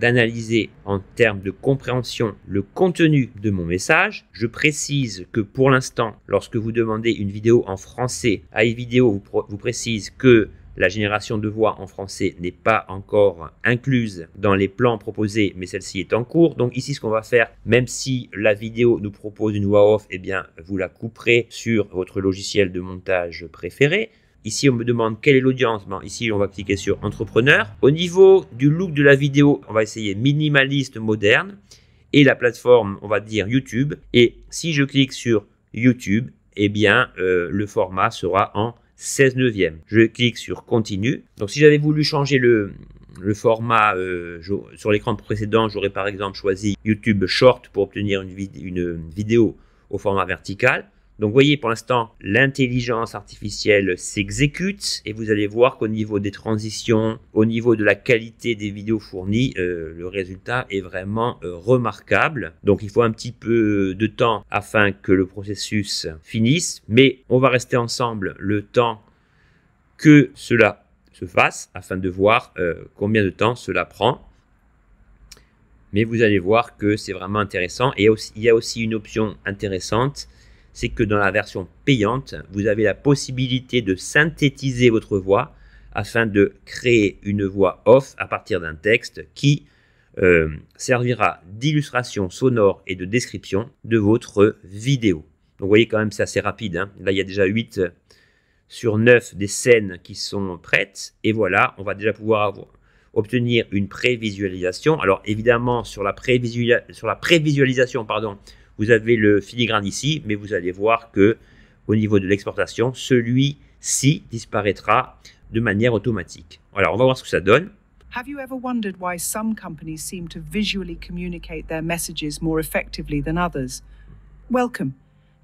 d'analyser en termes de compréhension le contenu de mon message. Je précise que pour l'instant, lorsque vous demandez une vidéo en français, à iVideo vous, précise que la génération de voix en français n'est pas encore incluse dans les plans proposés, mais celle-ci est en cours. Donc ici, ce qu'on va faire, même si la vidéo nous propose une voix off, eh bien, vous la couperez sur votre logiciel de montage préféré. Ici, on me demande quelle est l'audience. ici, on va cliquer sur entrepreneur. Au niveau du look de la vidéo, on va essayer minimaliste moderne. Et la plateforme, on va dire YouTube. Et si je clique sur YouTube, eh bien, euh, le format sera en 16 neuvième. Je clique sur continue. Donc, si j'avais voulu changer le, format euh, sur l'écran précédent, j'aurais par exemple choisi YouTube Short pour obtenir une, une vidéo au format vertical. Donc vous voyez, pour l'instant, l'intelligence artificielle s'exécute et vous allez voir qu'au niveau des transitions, au niveau de la qualité des vidéos fournies, euh, le résultat est vraiment euh, remarquable. Donc il faut un petit peu de temps afin que le processus finisse, mais on va rester ensemble le temps que cela se fasse afin de voir euh, combien de temps cela prend mais vous allez voir que c'est vraiment intéressant. Et il y a aussi une option intéressante c'est que dans la version payante, vous avez la possibilité de synthétiser votre voix afin de créer une voix off à partir d'un texte qui euh, servira d'illustration sonore et de description de votre vidéo. vous voyez quand même c'est assez rapide. Hein. Là il y a déjà 8 euh, sur 9 des scènes qui sont prêtes. Et voilà, on va déjà pouvoir obtenir une prévisualisation. Alors évidemment sur la, prévisualisation, pardon, vous avez le filigrane ici, mais vous allez voir que au niveau de l'exportation, celui-ci disparaîtra de manière automatique. Alors, on va voir ce que ça donne. Have you ever wondered why some companies seem to visually communicate their messages more effectively than others? Welcome.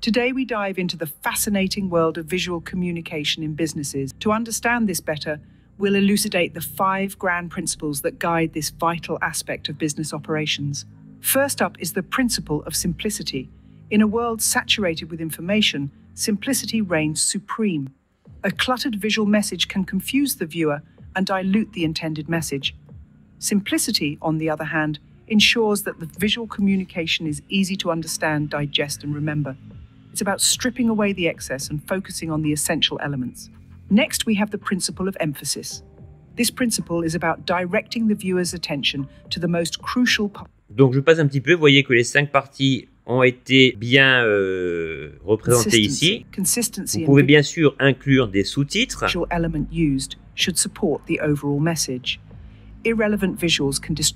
Today we dive into the fascinating world of visual communication in businesses. To understand this better, we'll elucidate the five grand principles that guide this vital aspect of business operations. First up is the principle of simplicity. In a world saturated with information, simplicity reigns supreme. A cluttered visual message can confuse the viewer and dilute the intended message. Simplicity, on the other hand, ensures that the visual communication is easy to understand, digest, and remember. It's about stripping away the excess and focusing on the essential elements. Next, we have the principle of emphasis. This principle is about directing the viewer's attention to the most crucial Donc je passe un petit peu, vous voyez que les cinq parties ont été bien euh, représentées ici. Vous pouvez bien sûr inclure des sous-titres.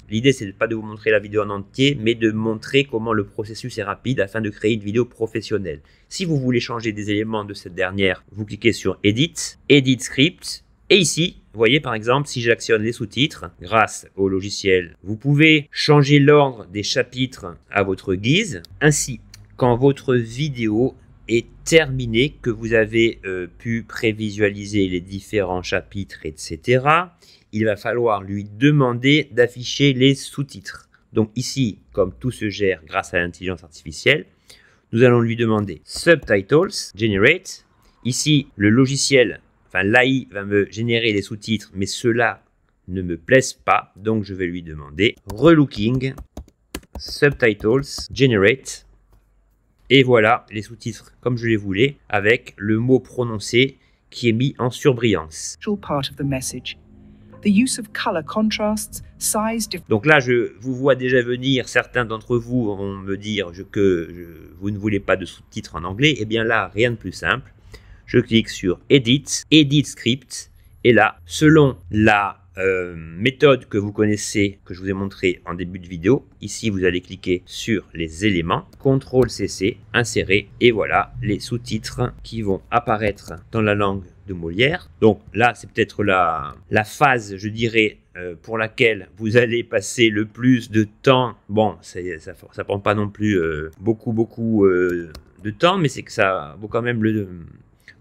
L'idée, c'est pas de vous montrer la vidéo en entier, mais de montrer comment le processus est rapide afin de créer une vidéo professionnelle. Si vous voulez changer des éléments de cette dernière, vous cliquez sur Edit, Edit Script, et ici, vous voyez par exemple, si j'actionne les sous-titres, grâce au logiciel, vous pouvez changer l'ordre des chapitres à votre guise. Ainsi, quand votre vidéo est terminée, que vous avez euh, pu prévisualiser les différents chapitres, etc., il va falloir lui demander d'afficher les sous-titres. Donc ici, comme tout se gère grâce à l'intelligence artificielle, nous allons lui demander Subtitles, Generate. Ici, le logiciel enfin l'AI va me générer les sous-titres, mais cela ne me plaisent pas, donc je vais lui demander relooking, subtitles, generate, et voilà les sous-titres comme je les voulais, avec le mot prononcé qui est mis en surbrillance. Donc là, je vous vois déjà venir, certains d'entre vous vont me dire que vous ne voulez pas de sous-titres en anglais. Eh bien là, rien de plus simple je clique sur Edit, Edit Script, et là, selon la euh, méthode que vous connaissez, que je vous ai montré en début de vidéo, ici vous allez cliquer sur les éléments, CTRL CC, insérer, et voilà les sous-titres qui vont apparaître dans la langue de Molière. Donc là, c'est peut-être la, phase, je dirais, euh, pour laquelle vous allez passer le plus de temps. Bon, ça ne prend pas non plus euh, beaucoup, beaucoup de temps, mais c'est que ça vaut quand même le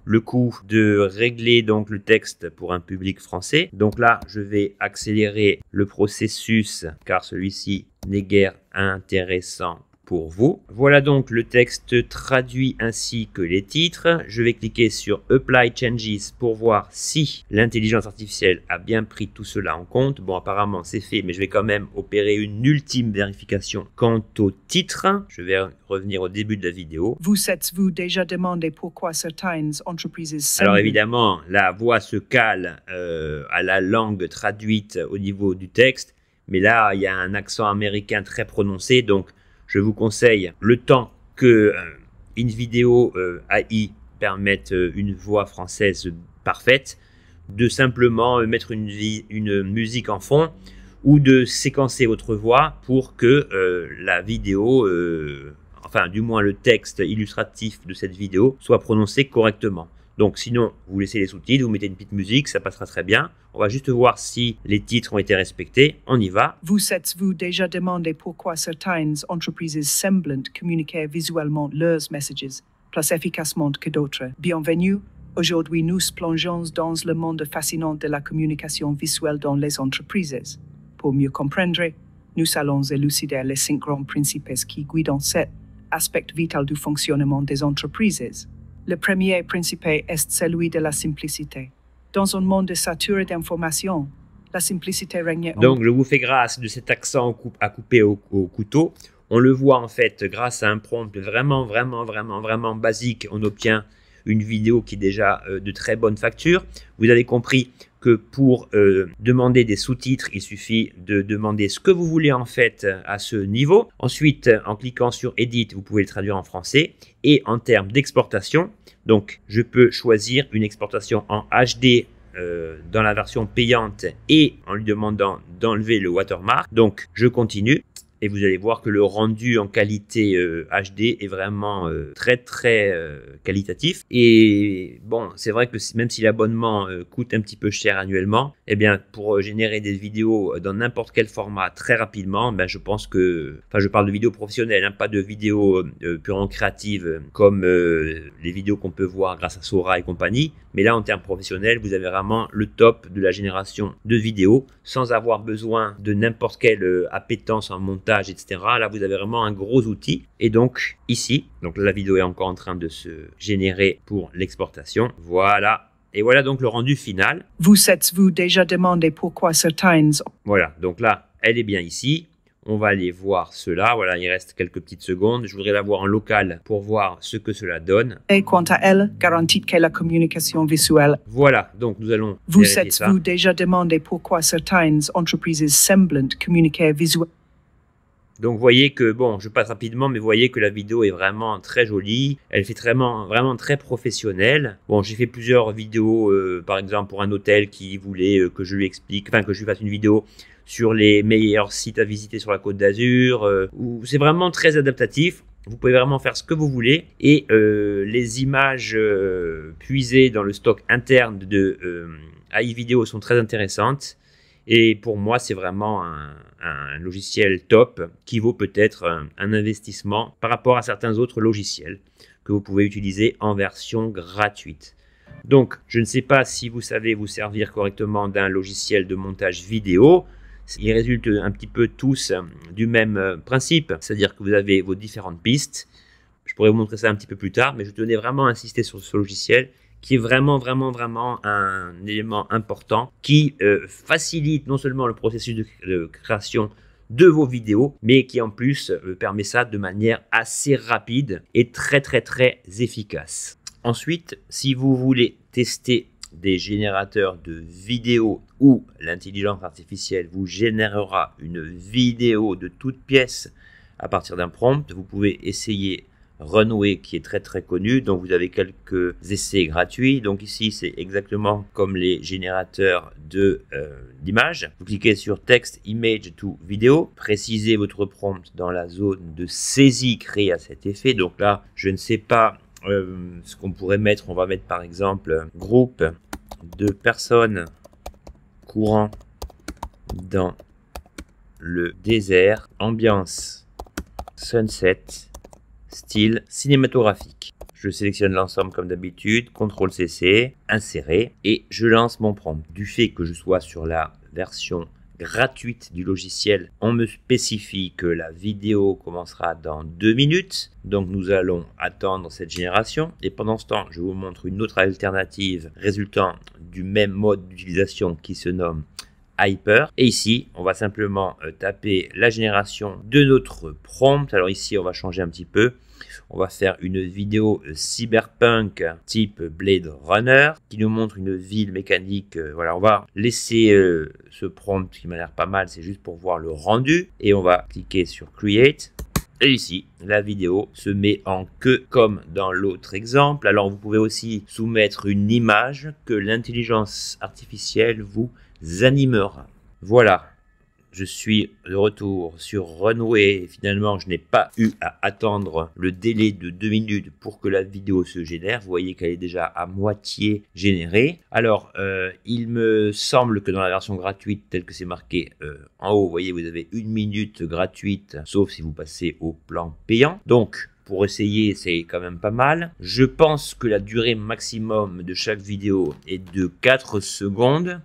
le coup de régler donc le texte pour un public français. Donc là, je vais accélérer le processus car celui-ci n'est guère intéressant pour vous. Voilà donc le texte traduit ainsi que les titres. Je vais cliquer sur Apply Changes pour voir si l'intelligence artificielle a bien pris tout cela en compte. Bon, apparemment c'est fait, mais je vais quand même opérer une ultime vérification quant au titre. Je vais revenir au début de la vidéo. Vous êtes-vous déjà demandé pourquoi certaines entreprises... Alors évidemment, la voix se cale euh, à la langue traduite au niveau du texte. Mais là, il y a un accent américain très prononcé, donc je vous conseille le temps que euh, vidéo euh, AI permette euh, une voix française parfaite, de simplement mettre une, musique en fond ou de séquencer votre voix pour que la vidéo, enfin du moins le texte illustratif de cette vidéo, soit prononcé correctement. Donc sinon, vous laissez les sous vous mettez une petite musique, ça passera très bien. On va juste voir si les titres ont été respectés. On y va. Vous êtes-vous déjà demandé pourquoi certaines entreprises semblent communiquer visuellement leurs messages plus efficacement que d'autres Bienvenue. Aujourd'hui, nous plongeons dans le monde fascinant de la communication visuelle dans les entreprises. Pour mieux comprendre, nous allons élucider les cinq grands principes qui guident cet aspect vital du fonctionnement des entreprises. Le premier principe est celui de la simplicité. Dans un monde saturé d'informations, la simplicité régnait. Donc, je vous fais grâce de cet accent à couper au, au couteau. On le voit en fait, grâce à un prompt vraiment, vraiment, vraiment, vraiment basique, on obtient une vidéo qui est déjà euh, de très bonne facture. Vous avez compris, que pour euh, demander des sous-titres, il suffit de demander ce que vous voulez en fait à ce niveau. Ensuite, en cliquant sur Edit, vous pouvez le traduire en français. Et en termes d'exportation, donc je peux choisir une exportation en HD euh, dans la version payante et en lui demandant d'enlever le watermark. Donc je continue et vous allez voir que le rendu en qualité HD euh, est vraiment euh, très très euh, qualitatif et bon c'est vrai que même si l'abonnement coûte un petit peu cher annuellement et eh bien pour générer des vidéos dans n'importe quel format très rapidement eh ben, je pense que enfin je parle de vidéos professionnelles hein, pas de vidéos purement créatives comme les vidéos qu'on peut voir grâce à Sora et compagnie mais là en termes professionnels vous avez vraiment le top de la génération de vidéos sans avoir besoin de n'importe quelle appétence en montant etc. Là, vous avez vraiment un gros outil. Et donc, ici, donc la vidéo est encore en train de se générer pour l'exportation. Voilà, et voilà donc le rendu final. Vous êtes-vous déjà demandé pourquoi certaines... Voilà, donc là, elle est bien ici. On va aller voir cela. Voilà, il reste quelques petites secondes. Je voudrais la voir en local pour voir ce que cela donne. Et quant à elle, garantie qu'elle la communication visuelle. Voilà, donc nous allons... Vous êtes-vous déjà demandé pourquoi certaines entreprises semblent communiquer visuellement donc vous voyez que, bon, je passe rapidement, mais vous voyez que la vidéo est vraiment très jolie. Elle fait vraiment, vraiment très professionnelle. Bon, j'ai fait plusieurs vidéos, euh, par exemple pour un hôtel qui voulait euh, que je lui explique, enfin que je lui fasse une vidéo sur les meilleurs sites à visiter sur la côte d'Azur. Euh, c'est vraiment très adaptatif. Vous pouvez vraiment faire ce que vous voulez. Et les images puisées dans le stock interne de AI Video sont très intéressantes. Et pour moi, c'est vraiment un, logiciel top qui vaut peut-être un, investissement par rapport à certains autres logiciels que vous pouvez utiliser en version gratuite. Donc, je ne sais pas si vous savez vous servir correctement d'un logiciel de montage vidéo. Ils résultent un petit peu tous euh, du même euh, principe, c'est-à-dire que vous avez vos différentes pistes. Je pourrais vous montrer ça un petit peu plus tard, mais je tenais vraiment à insister sur ce logiciel qui est vraiment, vraiment, vraiment un élément important qui euh, facilite non seulement le processus de, création de vos vidéos, mais qui en plus euh, permet ça de manière assez rapide et très, très, très efficace. Ensuite, si vous voulez tester des générateurs de vidéos où l'intelligence artificielle vous générera une vidéo de toute pièce à partir d'un prompt, vous pouvez essayer Runway qui est très très connu, dont vous avez quelques essais gratuits. Donc ici c'est exactement comme les générateurs de euh, d'images. Vous cliquez sur texte, image to vidéo, précisez votre prompt dans la zone de saisie créée à cet effet. Donc là je ne sais pas euh, ce qu'on pourrait mettre. On va mettre par exemple groupe de personnes courant dans le désert, ambiance sunset style cinématographique. Je sélectionne l'ensemble comme d'habitude, CTRL CC, insérer, et je lance mon prompt. Du fait que je sois sur la version gratuite du logiciel, on me spécifie que la vidéo commencera dans deux minutes. Donc nous allons attendre cette génération. Et pendant ce temps, je vous montre une autre alternative résultant du même mode d'utilisation qui se nomme Hyper. Et ici, on va simplement euh, taper la génération de notre prompt. Alors ici, on va changer un petit peu. On va faire une vidéo euh, cyberpunk type Blade Runner qui nous montre une ville mécanique. Euh, voilà, on va laisser ce prompt qui m'a l'air pas mal, c'est juste pour voir le rendu. Et on va cliquer sur Create. Et ici, la vidéo se met en queue comme dans l'autre exemple. Alors vous pouvez aussi soumettre une image que l'intelligence artificielle vous animeurs. Voilà, je suis de retour sur Runway. Finalement, je n'ai pas eu à attendre le délai de 2 minutes pour que la vidéo se génère. Vous voyez qu'elle est déjà à moitié générée. Alors, euh, il me semble que dans la version gratuite, telle que c'est marqué euh, en haut, vous voyez, vous avez une minute gratuite, sauf si vous passez au plan payant. Donc, pour essayer, c'est quand même pas mal. Je pense que la durée maximum de chaque vidéo est de 4 secondes.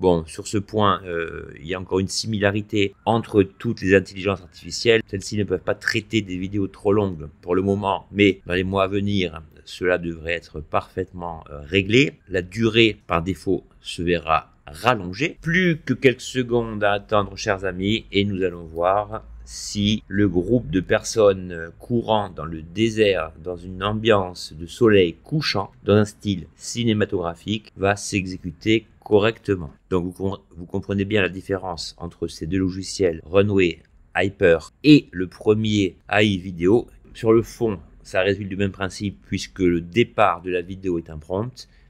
Bon, sur ce point, euh, il y a encore une similarité entre toutes les intelligences artificielles. Celles-ci ne peuvent pas traiter des vidéos trop longues pour le moment, mais dans les mois à venir, cela devrait être parfaitement euh, réglé. La durée, par défaut, se verra rallongée. Plus que quelques secondes à attendre, chers amis, et nous allons voir si le groupe de personnes courant dans le désert dans une ambiance de soleil couchant dans un style cinématographique va s'exécuter correctement. Donc vous, comprenez bien la différence entre ces deux logiciels Runway Hyper et le premier AI Video. Sur le fond, ça résulte du même principe puisque le départ de la vidéo est un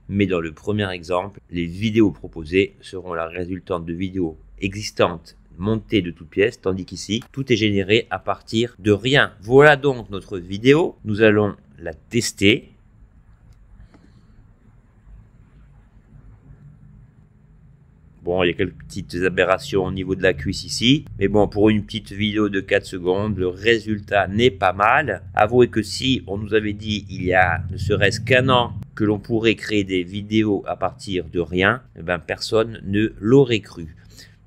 mais dans le premier exemple, les vidéos proposées seront la résultante de vidéos existantes montée de toutes pièces, tandis qu'ici, tout est généré à partir de rien. Voilà donc notre vidéo. Nous allons la tester. Bon, il y a quelques petites aberrations au niveau de la cuisse ici. Mais bon, pour une petite vidéo de 4 secondes, le résultat n'est pas mal. Avouez que si on nous avait dit il y a ne serait-ce qu'un an que l'on pourrait créer des vidéos à partir de rien, eh ben personne ne l'aurait cru.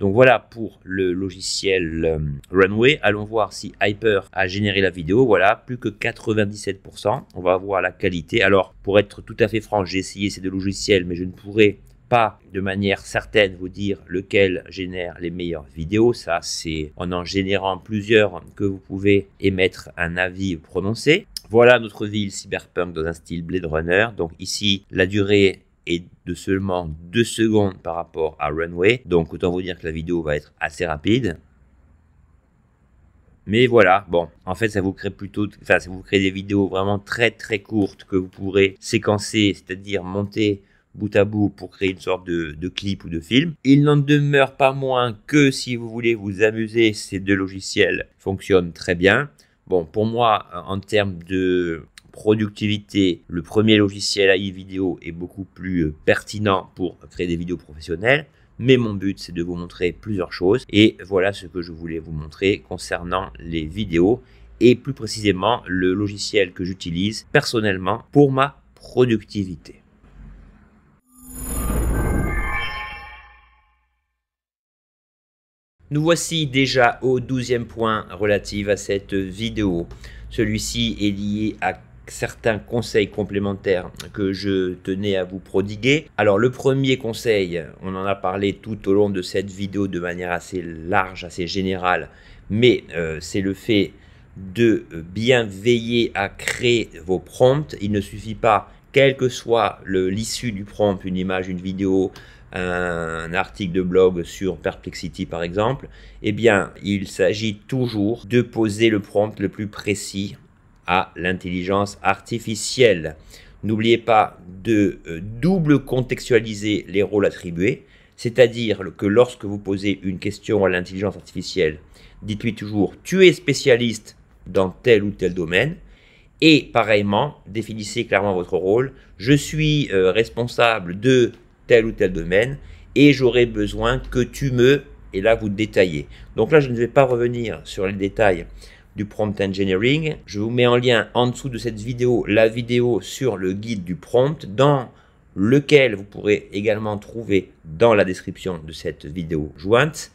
Donc voilà pour le logiciel euh, Runway. Allons voir si Hyper a généré la vidéo. Voilà, plus que 97%. On va voir la qualité. Alors, pour être tout à fait franc, j'ai essayé ces deux logiciels, mais je ne pourrais pas de manière certaine vous dire lequel génère les meilleures vidéos. Ça, c'est en en générant plusieurs que vous pouvez émettre un avis prononcé. Voilà notre ville cyberpunk dans un style Blade Runner. Donc ici, la durée et de seulement deux secondes par rapport à Runway. Donc autant vous dire que la vidéo va être assez rapide. Mais voilà, bon, en fait, ça vous crée plutôt, enfin, ça vous crée des vidéos vraiment très très courtes que vous pourrez séquencer, c'est-à-dire monter bout à bout pour créer une sorte de, de clip ou de film. Il n'en demeure pas moins que si vous voulez vous amuser, ces deux logiciels fonctionnent très bien. Bon, pour moi, en termes de productivité, le premier logiciel AI vidéo est beaucoup plus euh, pertinent pour créer des vidéos professionnelles. Mais mon but, c'est de vous montrer plusieurs choses. Et voilà ce que je voulais vous montrer concernant les vidéos et plus précisément le logiciel que j'utilise personnellement pour ma productivité. Nous voici déjà au douzième point relatif à cette vidéo. Celui-ci est lié à certains conseils complémentaires que je tenais à vous prodiguer. Alors le premier conseil, on en a parlé tout au long de cette vidéo de manière assez large, assez générale, mais euh, c'est le fait de bien veiller à créer vos prompts. Il ne suffit pas, quelle que soit l'issue du prompt, une image, une vidéo, un article de blog sur Perplexity par exemple, eh bien, il s'agit toujours de poser le prompt le plus précis à l'intelligence artificielle. N'oubliez pas de euh, double contextualiser les rôles attribués, c'est-à-dire que lorsque vous posez une question à l'intelligence artificielle, dites-lui toujours tu es spécialiste dans tel ou tel domaine, et pareillement, définissez clairement votre rôle, je suis euh, responsable de tel ou tel domaine, et j'aurai besoin que tu me, et là vous détaillez. Donc là, je ne vais pas revenir sur les détails du prompt engineering. Je vous mets en lien en dessous de cette vidéo la vidéo sur le guide du prompt dans lequel vous pourrez également trouver dans la description de cette vidéo jointe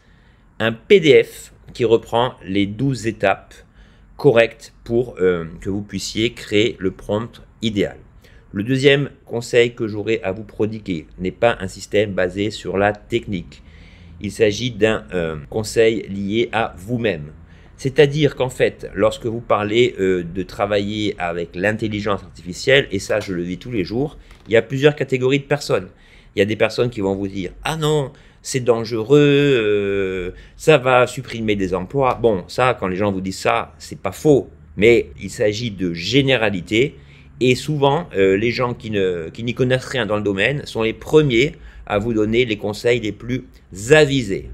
un PDF qui reprend les 12 étapes correctes pour euh, que vous puissiez créer le prompt idéal. Le deuxième conseil que j'aurai à vous prodiguer n'est pas un système basé sur la technique. Il s'agit d'un euh, conseil lié à vous-même. C'est-à-dire qu'en fait, lorsque vous parlez euh, de travailler avec l'intelligence artificielle, et ça je le vis tous les jours, il y a plusieurs catégories de personnes. Il y a des personnes qui vont vous dire Ah non, c'est dangereux, euh, ça va supprimer des emplois. Bon, ça, quand les gens vous disent ça, c'est pas faux, mais il s'agit de généralité. Et souvent, euh, les gens qui n'y connaissent rien dans le domaine sont les premiers à vous donner les conseils les plus avisés.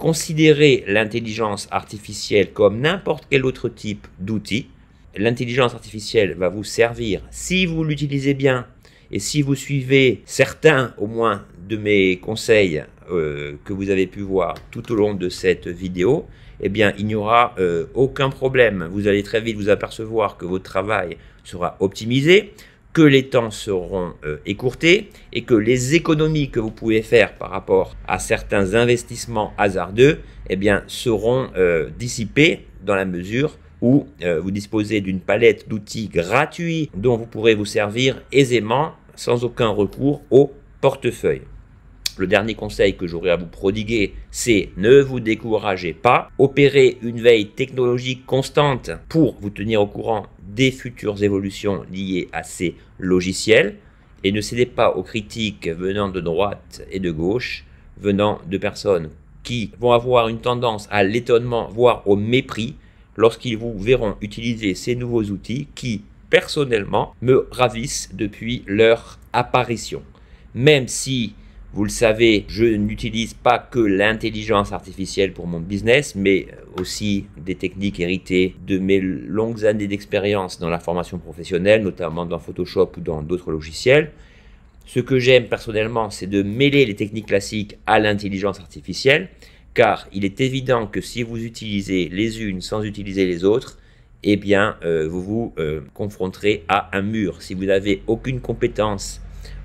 Considérez l'intelligence artificielle comme n'importe quel autre type d'outil. L'intelligence artificielle va vous servir, si vous l'utilisez bien et si vous suivez certains au moins de mes conseils euh, que vous avez pu voir tout au long de cette vidéo, eh bien, il n'y aura euh, aucun problème. Vous allez très vite vous apercevoir que votre travail sera optimisé, que les temps seront euh, écourtés et que les économies que vous pouvez faire par rapport à certains investissements hasardeux eh bien, seront euh, dissipées dans la mesure où euh, vous disposez d'une palette d'outils gratuits dont vous pourrez vous servir aisément sans aucun recours au portefeuille le dernier conseil que j'aurais à vous prodiguer, c'est ne vous découragez pas, opérez une veille technologique constante pour vous tenir au courant des futures évolutions liées à ces logiciels et ne cédez pas aux critiques venant de droite et de gauche, venant de personnes qui vont avoir une tendance à l'étonnement, voire au mépris, lorsqu'ils vous verront utiliser ces nouveaux outils qui, personnellement, me ravissent depuis leur apparition. Même si vous le savez, je n'utilise pas que l'intelligence artificielle pour mon business, mais aussi des techniques héritées de mes longues années d'expérience dans la formation professionnelle, notamment dans Photoshop ou dans d'autres logiciels. Ce que j'aime personnellement, c'est de mêler les techniques classiques à l'intelligence artificielle, car il est évident que si vous utilisez les unes sans utiliser les autres, eh bien, euh, vous vous euh, confronterez à un mur. Si vous n'avez aucune compétence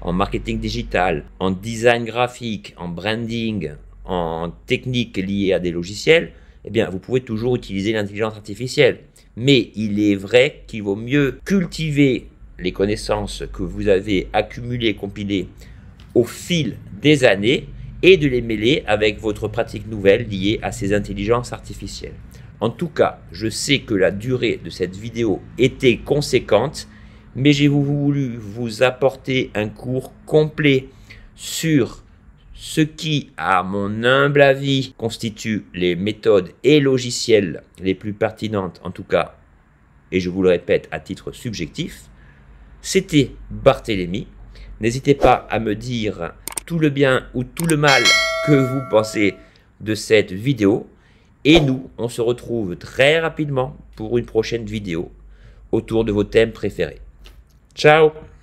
en marketing digital, en design graphique, en branding, en techniques liées à des logiciels, eh bien, vous pouvez toujours utiliser l'intelligence artificielle. Mais il est vrai qu'il vaut mieux cultiver les connaissances que vous avez accumulées, compilées au fil des années et de les mêler avec votre pratique nouvelle liée à ces intelligences artificielles. En tout cas, je sais que la durée de cette vidéo était conséquente mais j'ai voulu vous apporter un cours complet sur ce qui, à mon humble avis, constitue les méthodes et logiciels les plus pertinentes, en tout cas, et je vous le répète à titre subjectif, c'était Barthélemy. N'hésitez pas à me dire tout le bien ou tout le mal que vous pensez de cette vidéo. Et nous, on se retrouve très rapidement pour une prochaine vidéo autour de vos thèmes préférés. Ciao